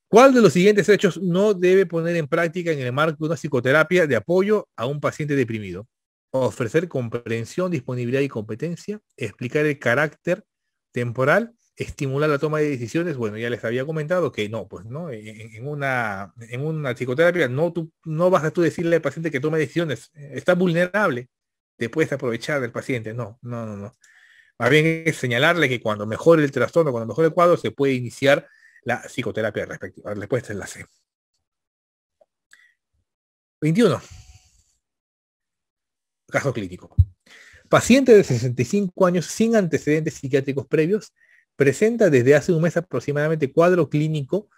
¿Cuál de los siguientes hechos no debe poner en práctica en el marco de una psicoterapia de apoyo a un paciente deprimido? Ofrecer comprensión, disponibilidad y competencia, explicar el carácter temporal, estimular la toma de decisiones, bueno, ya les había comentado que no, pues no, en, una, en una psicoterapia no, tú, no vas a tú decirle al paciente que tome decisiones, está vulnerable, te puedes aprovechar del paciente, no, no, no, no. Más bien es señalarle que cuando mejore el trastorno, cuando mejore el cuadro, se puede iniciar la psicoterapia respectiva. Respuesta es enlace. 21. Caso clínico. Paciente de 65 años sin antecedentes psiquiátricos previos, presenta desde hace un mes aproximadamente cuadro clínico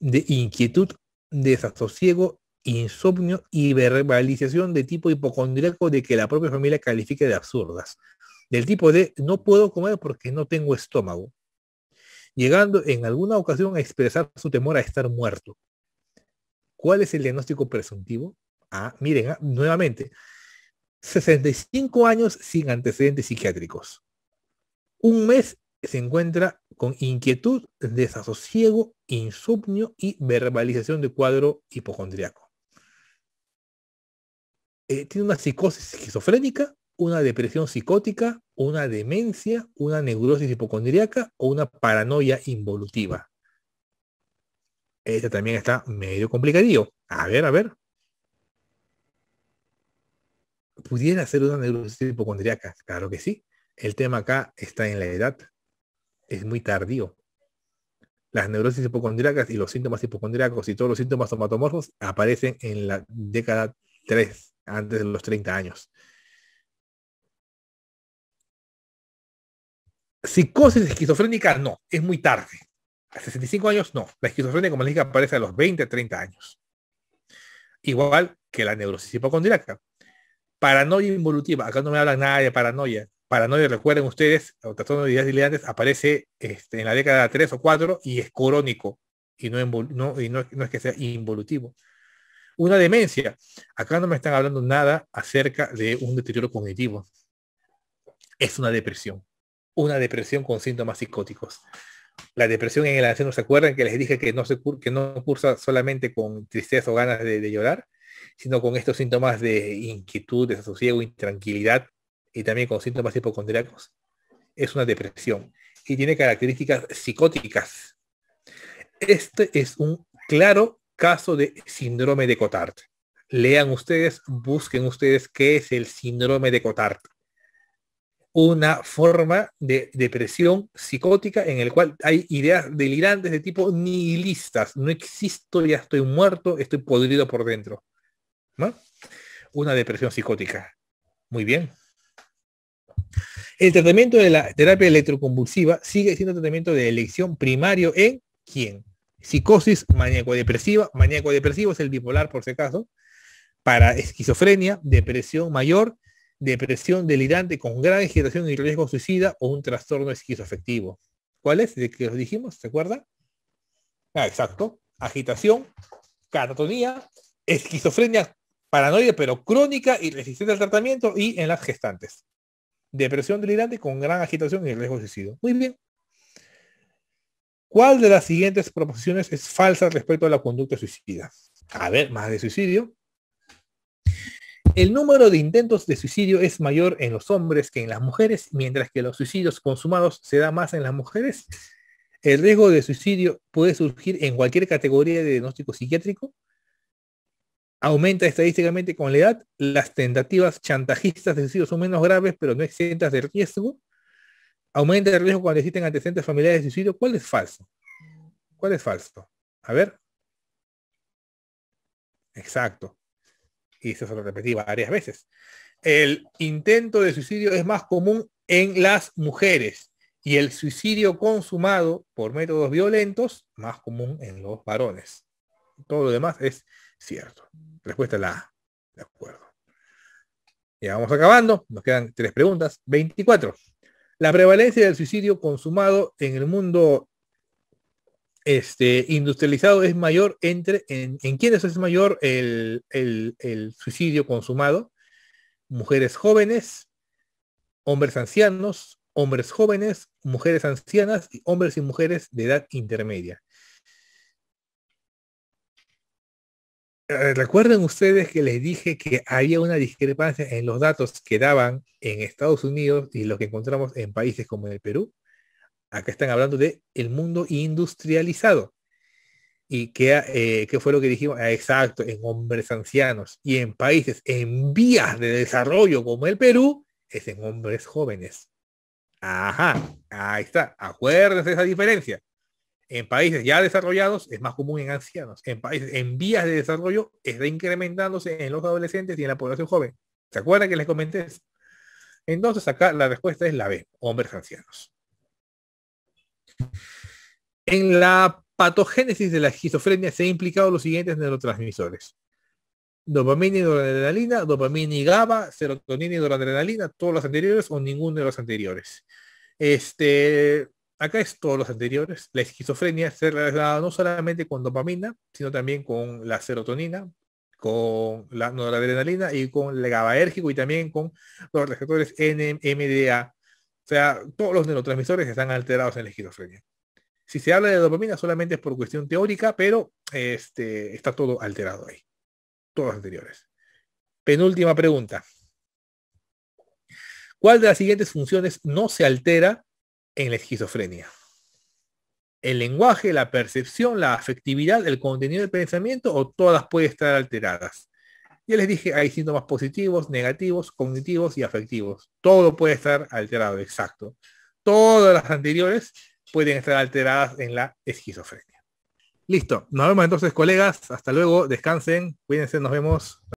de inquietud, desasosiego, insomnio y verbalización de tipo hipocondríaco de que la propia familia califique de absurdas. Del tipo de no puedo comer porque no tengo estómago. Llegando en alguna ocasión a expresar su temor a estar muerto. ¿Cuál es el diagnóstico presuntivo? Ah, miren, nuevamente, 65 años sin antecedentes psiquiátricos. Un mes se encuentra con inquietud, desasosiego, insomnio y verbalización de cuadro hipocondriaco. Eh, tiene una psicosis esquizofrénica, una depresión psicótica, una demencia, una neurosis hipocondriaca o una paranoia involutiva. Este también está medio complicadillo. A ver, a ver pudiera ser una neurosis hipocondríaca? claro que sí. El tema acá está en la edad. Es muy tardío. Las neurosis hipocondríacas y los síntomas hipocondríacos y todos los síntomas somatomorfos aparecen en la década 3, antes de los 30 años. Psicosis esquizofrénica, no, es muy tarde. A 65 años, no. La esquizofrenia, como les dije, aparece a los 20, 30 años. Igual que la neurosis hipocondríaca. Paranoia involutiva. Acá no me hablan nada de paranoia. Paranoia, recuerden ustedes, el trastorno de ideas delirantes aparece este, en la década 3 o 4 y es crónico y, no, y no, es que sea involutivo. Una demencia. Acá no me están hablando nada acerca de un deterioro cognitivo. Es una depresión. Una depresión con síntomas psicóticos la depresión en el anciano, ¿se acuerdan que les dije que no se que no cursa solamente con tristeza o ganas de llorar? sino con estos síntomas de inquietud, desasosiego, intranquilidad y también con síntomas hipocondriacos, es una depresión y tiene características psicóticas. Este es un claro caso de síndrome de Cotard. Lean ustedes, busquen ustedes qué es el síndrome de Cotard. Una forma de depresión psicótica en el cual hay ideas delirantes de tipo nihilistas. No existo, ya estoy muerto, estoy podrido por dentro. ¿no? Una depresión psicótica. Muy bien. El tratamiento de la terapia electroconvulsiva sigue siendo tratamiento de elección primario en quién? Psicosis maníaco-depresiva. Maníaco-depresivo es el bipolar, por si acaso. Para esquizofrenia, depresión mayor, depresión delirante con gran agitación y riesgo suicida o un trastorno esquizoafectivo. ¿Cuál es? ¿De que lo dijimos? ¿Se acuerda? Ah, exacto. Agitación, catatonía, esquizofrenia paranoide pero crónica y resistente al tratamiento y en las gestantes. Depresión delirante con gran agitación y riesgo de suicidio. Muy bien. ¿Cuál de las siguientes proposiciones es falsa respecto a la conducta suicida? A ver, más de suicidio. El número de intentos de suicidio es mayor en los hombres que en las mujeres, mientras que los suicidios consumados se da más en las mujeres. El riesgo de suicidio puede surgir en cualquier categoría de diagnóstico psiquiátrico. Aumenta estadísticamente con la edad, las tentativas chantajistas de suicidio son menos graves, pero no exentas de riesgo. Aumenta el riesgo cuando existen antecedentes familiares de suicidio. ¿Cuál es falso? ¿Cuál es falso? A ver. Exacto. Y eso se lo repetí varias veces. El intento de suicidio es más común en las mujeres y el suicidio consumado por métodos violentos más común en los varones. Todo lo demás es Cierto. Respuesta la A. De acuerdo. Ya vamos acabando. Nos quedan tres preguntas. 24. La prevalencia del suicidio consumado en el mundo este, industrializado es mayor entre, en, en es mayor el, el, suicidio consumado, mujeres jóvenes, hombres ancianos, hombres jóvenes, mujeres ancianas y hombres y mujeres de edad intermedia. Eh, Recuerden ustedes que les dije que había una discrepancia en los datos que daban en Estados Unidos y lo que encontramos en países como el Perú. Acá están hablando de el mundo industrializado. ¿Y eh, qué, fue lo que dijimos? Ah, exacto, en hombres ancianos y en países en vías de desarrollo como el Perú, es en hombres jóvenes. Ajá, ahí está. Acuérdense esa diferencia. En países ya desarrollados es más común en ancianos. En países en vías de desarrollo está incrementándose en los adolescentes y en la población joven. ¿Se acuerdan que les comenté eso? Entonces acá la respuesta es la B, hombres ancianos. En la patogénesis de la esquizofrenia se han implicado los siguientes neurotransmisores. Dopamina y noradrenalina, dopamina y GABA, serotonina y noradrenalina, todos los anteriores o ninguno de los anteriores. Este, Acá es todos los anteriores. La esquizofrenia se relaciona no solamente con dopamina, sino también con la serotonina, con la noradrenalina y con el GABAérgico y también con los receptores NMDA. O sea, todos los neurotransmisores están alterados en la esquizofrenia. Si se habla de dopamina solamente es por cuestión teórica, pero este, está todo alterado ahí. Todos los anteriores. Penúltima pregunta. ¿Cuál de las siguientes funciones no se altera en la esquizofrenia. El lenguaje, la percepción, la afectividad, el contenido del pensamiento o todas pueden estar alteradas. Ya les dije, hay síntomas positivos, negativos, cognitivos y afectivos. Todo puede estar alterado, exacto. Todas las anteriores pueden estar alteradas en la esquizofrenia. Listo. Nos vemos entonces, colegas. Hasta luego. Descansen. Cuídense. Nos vemos.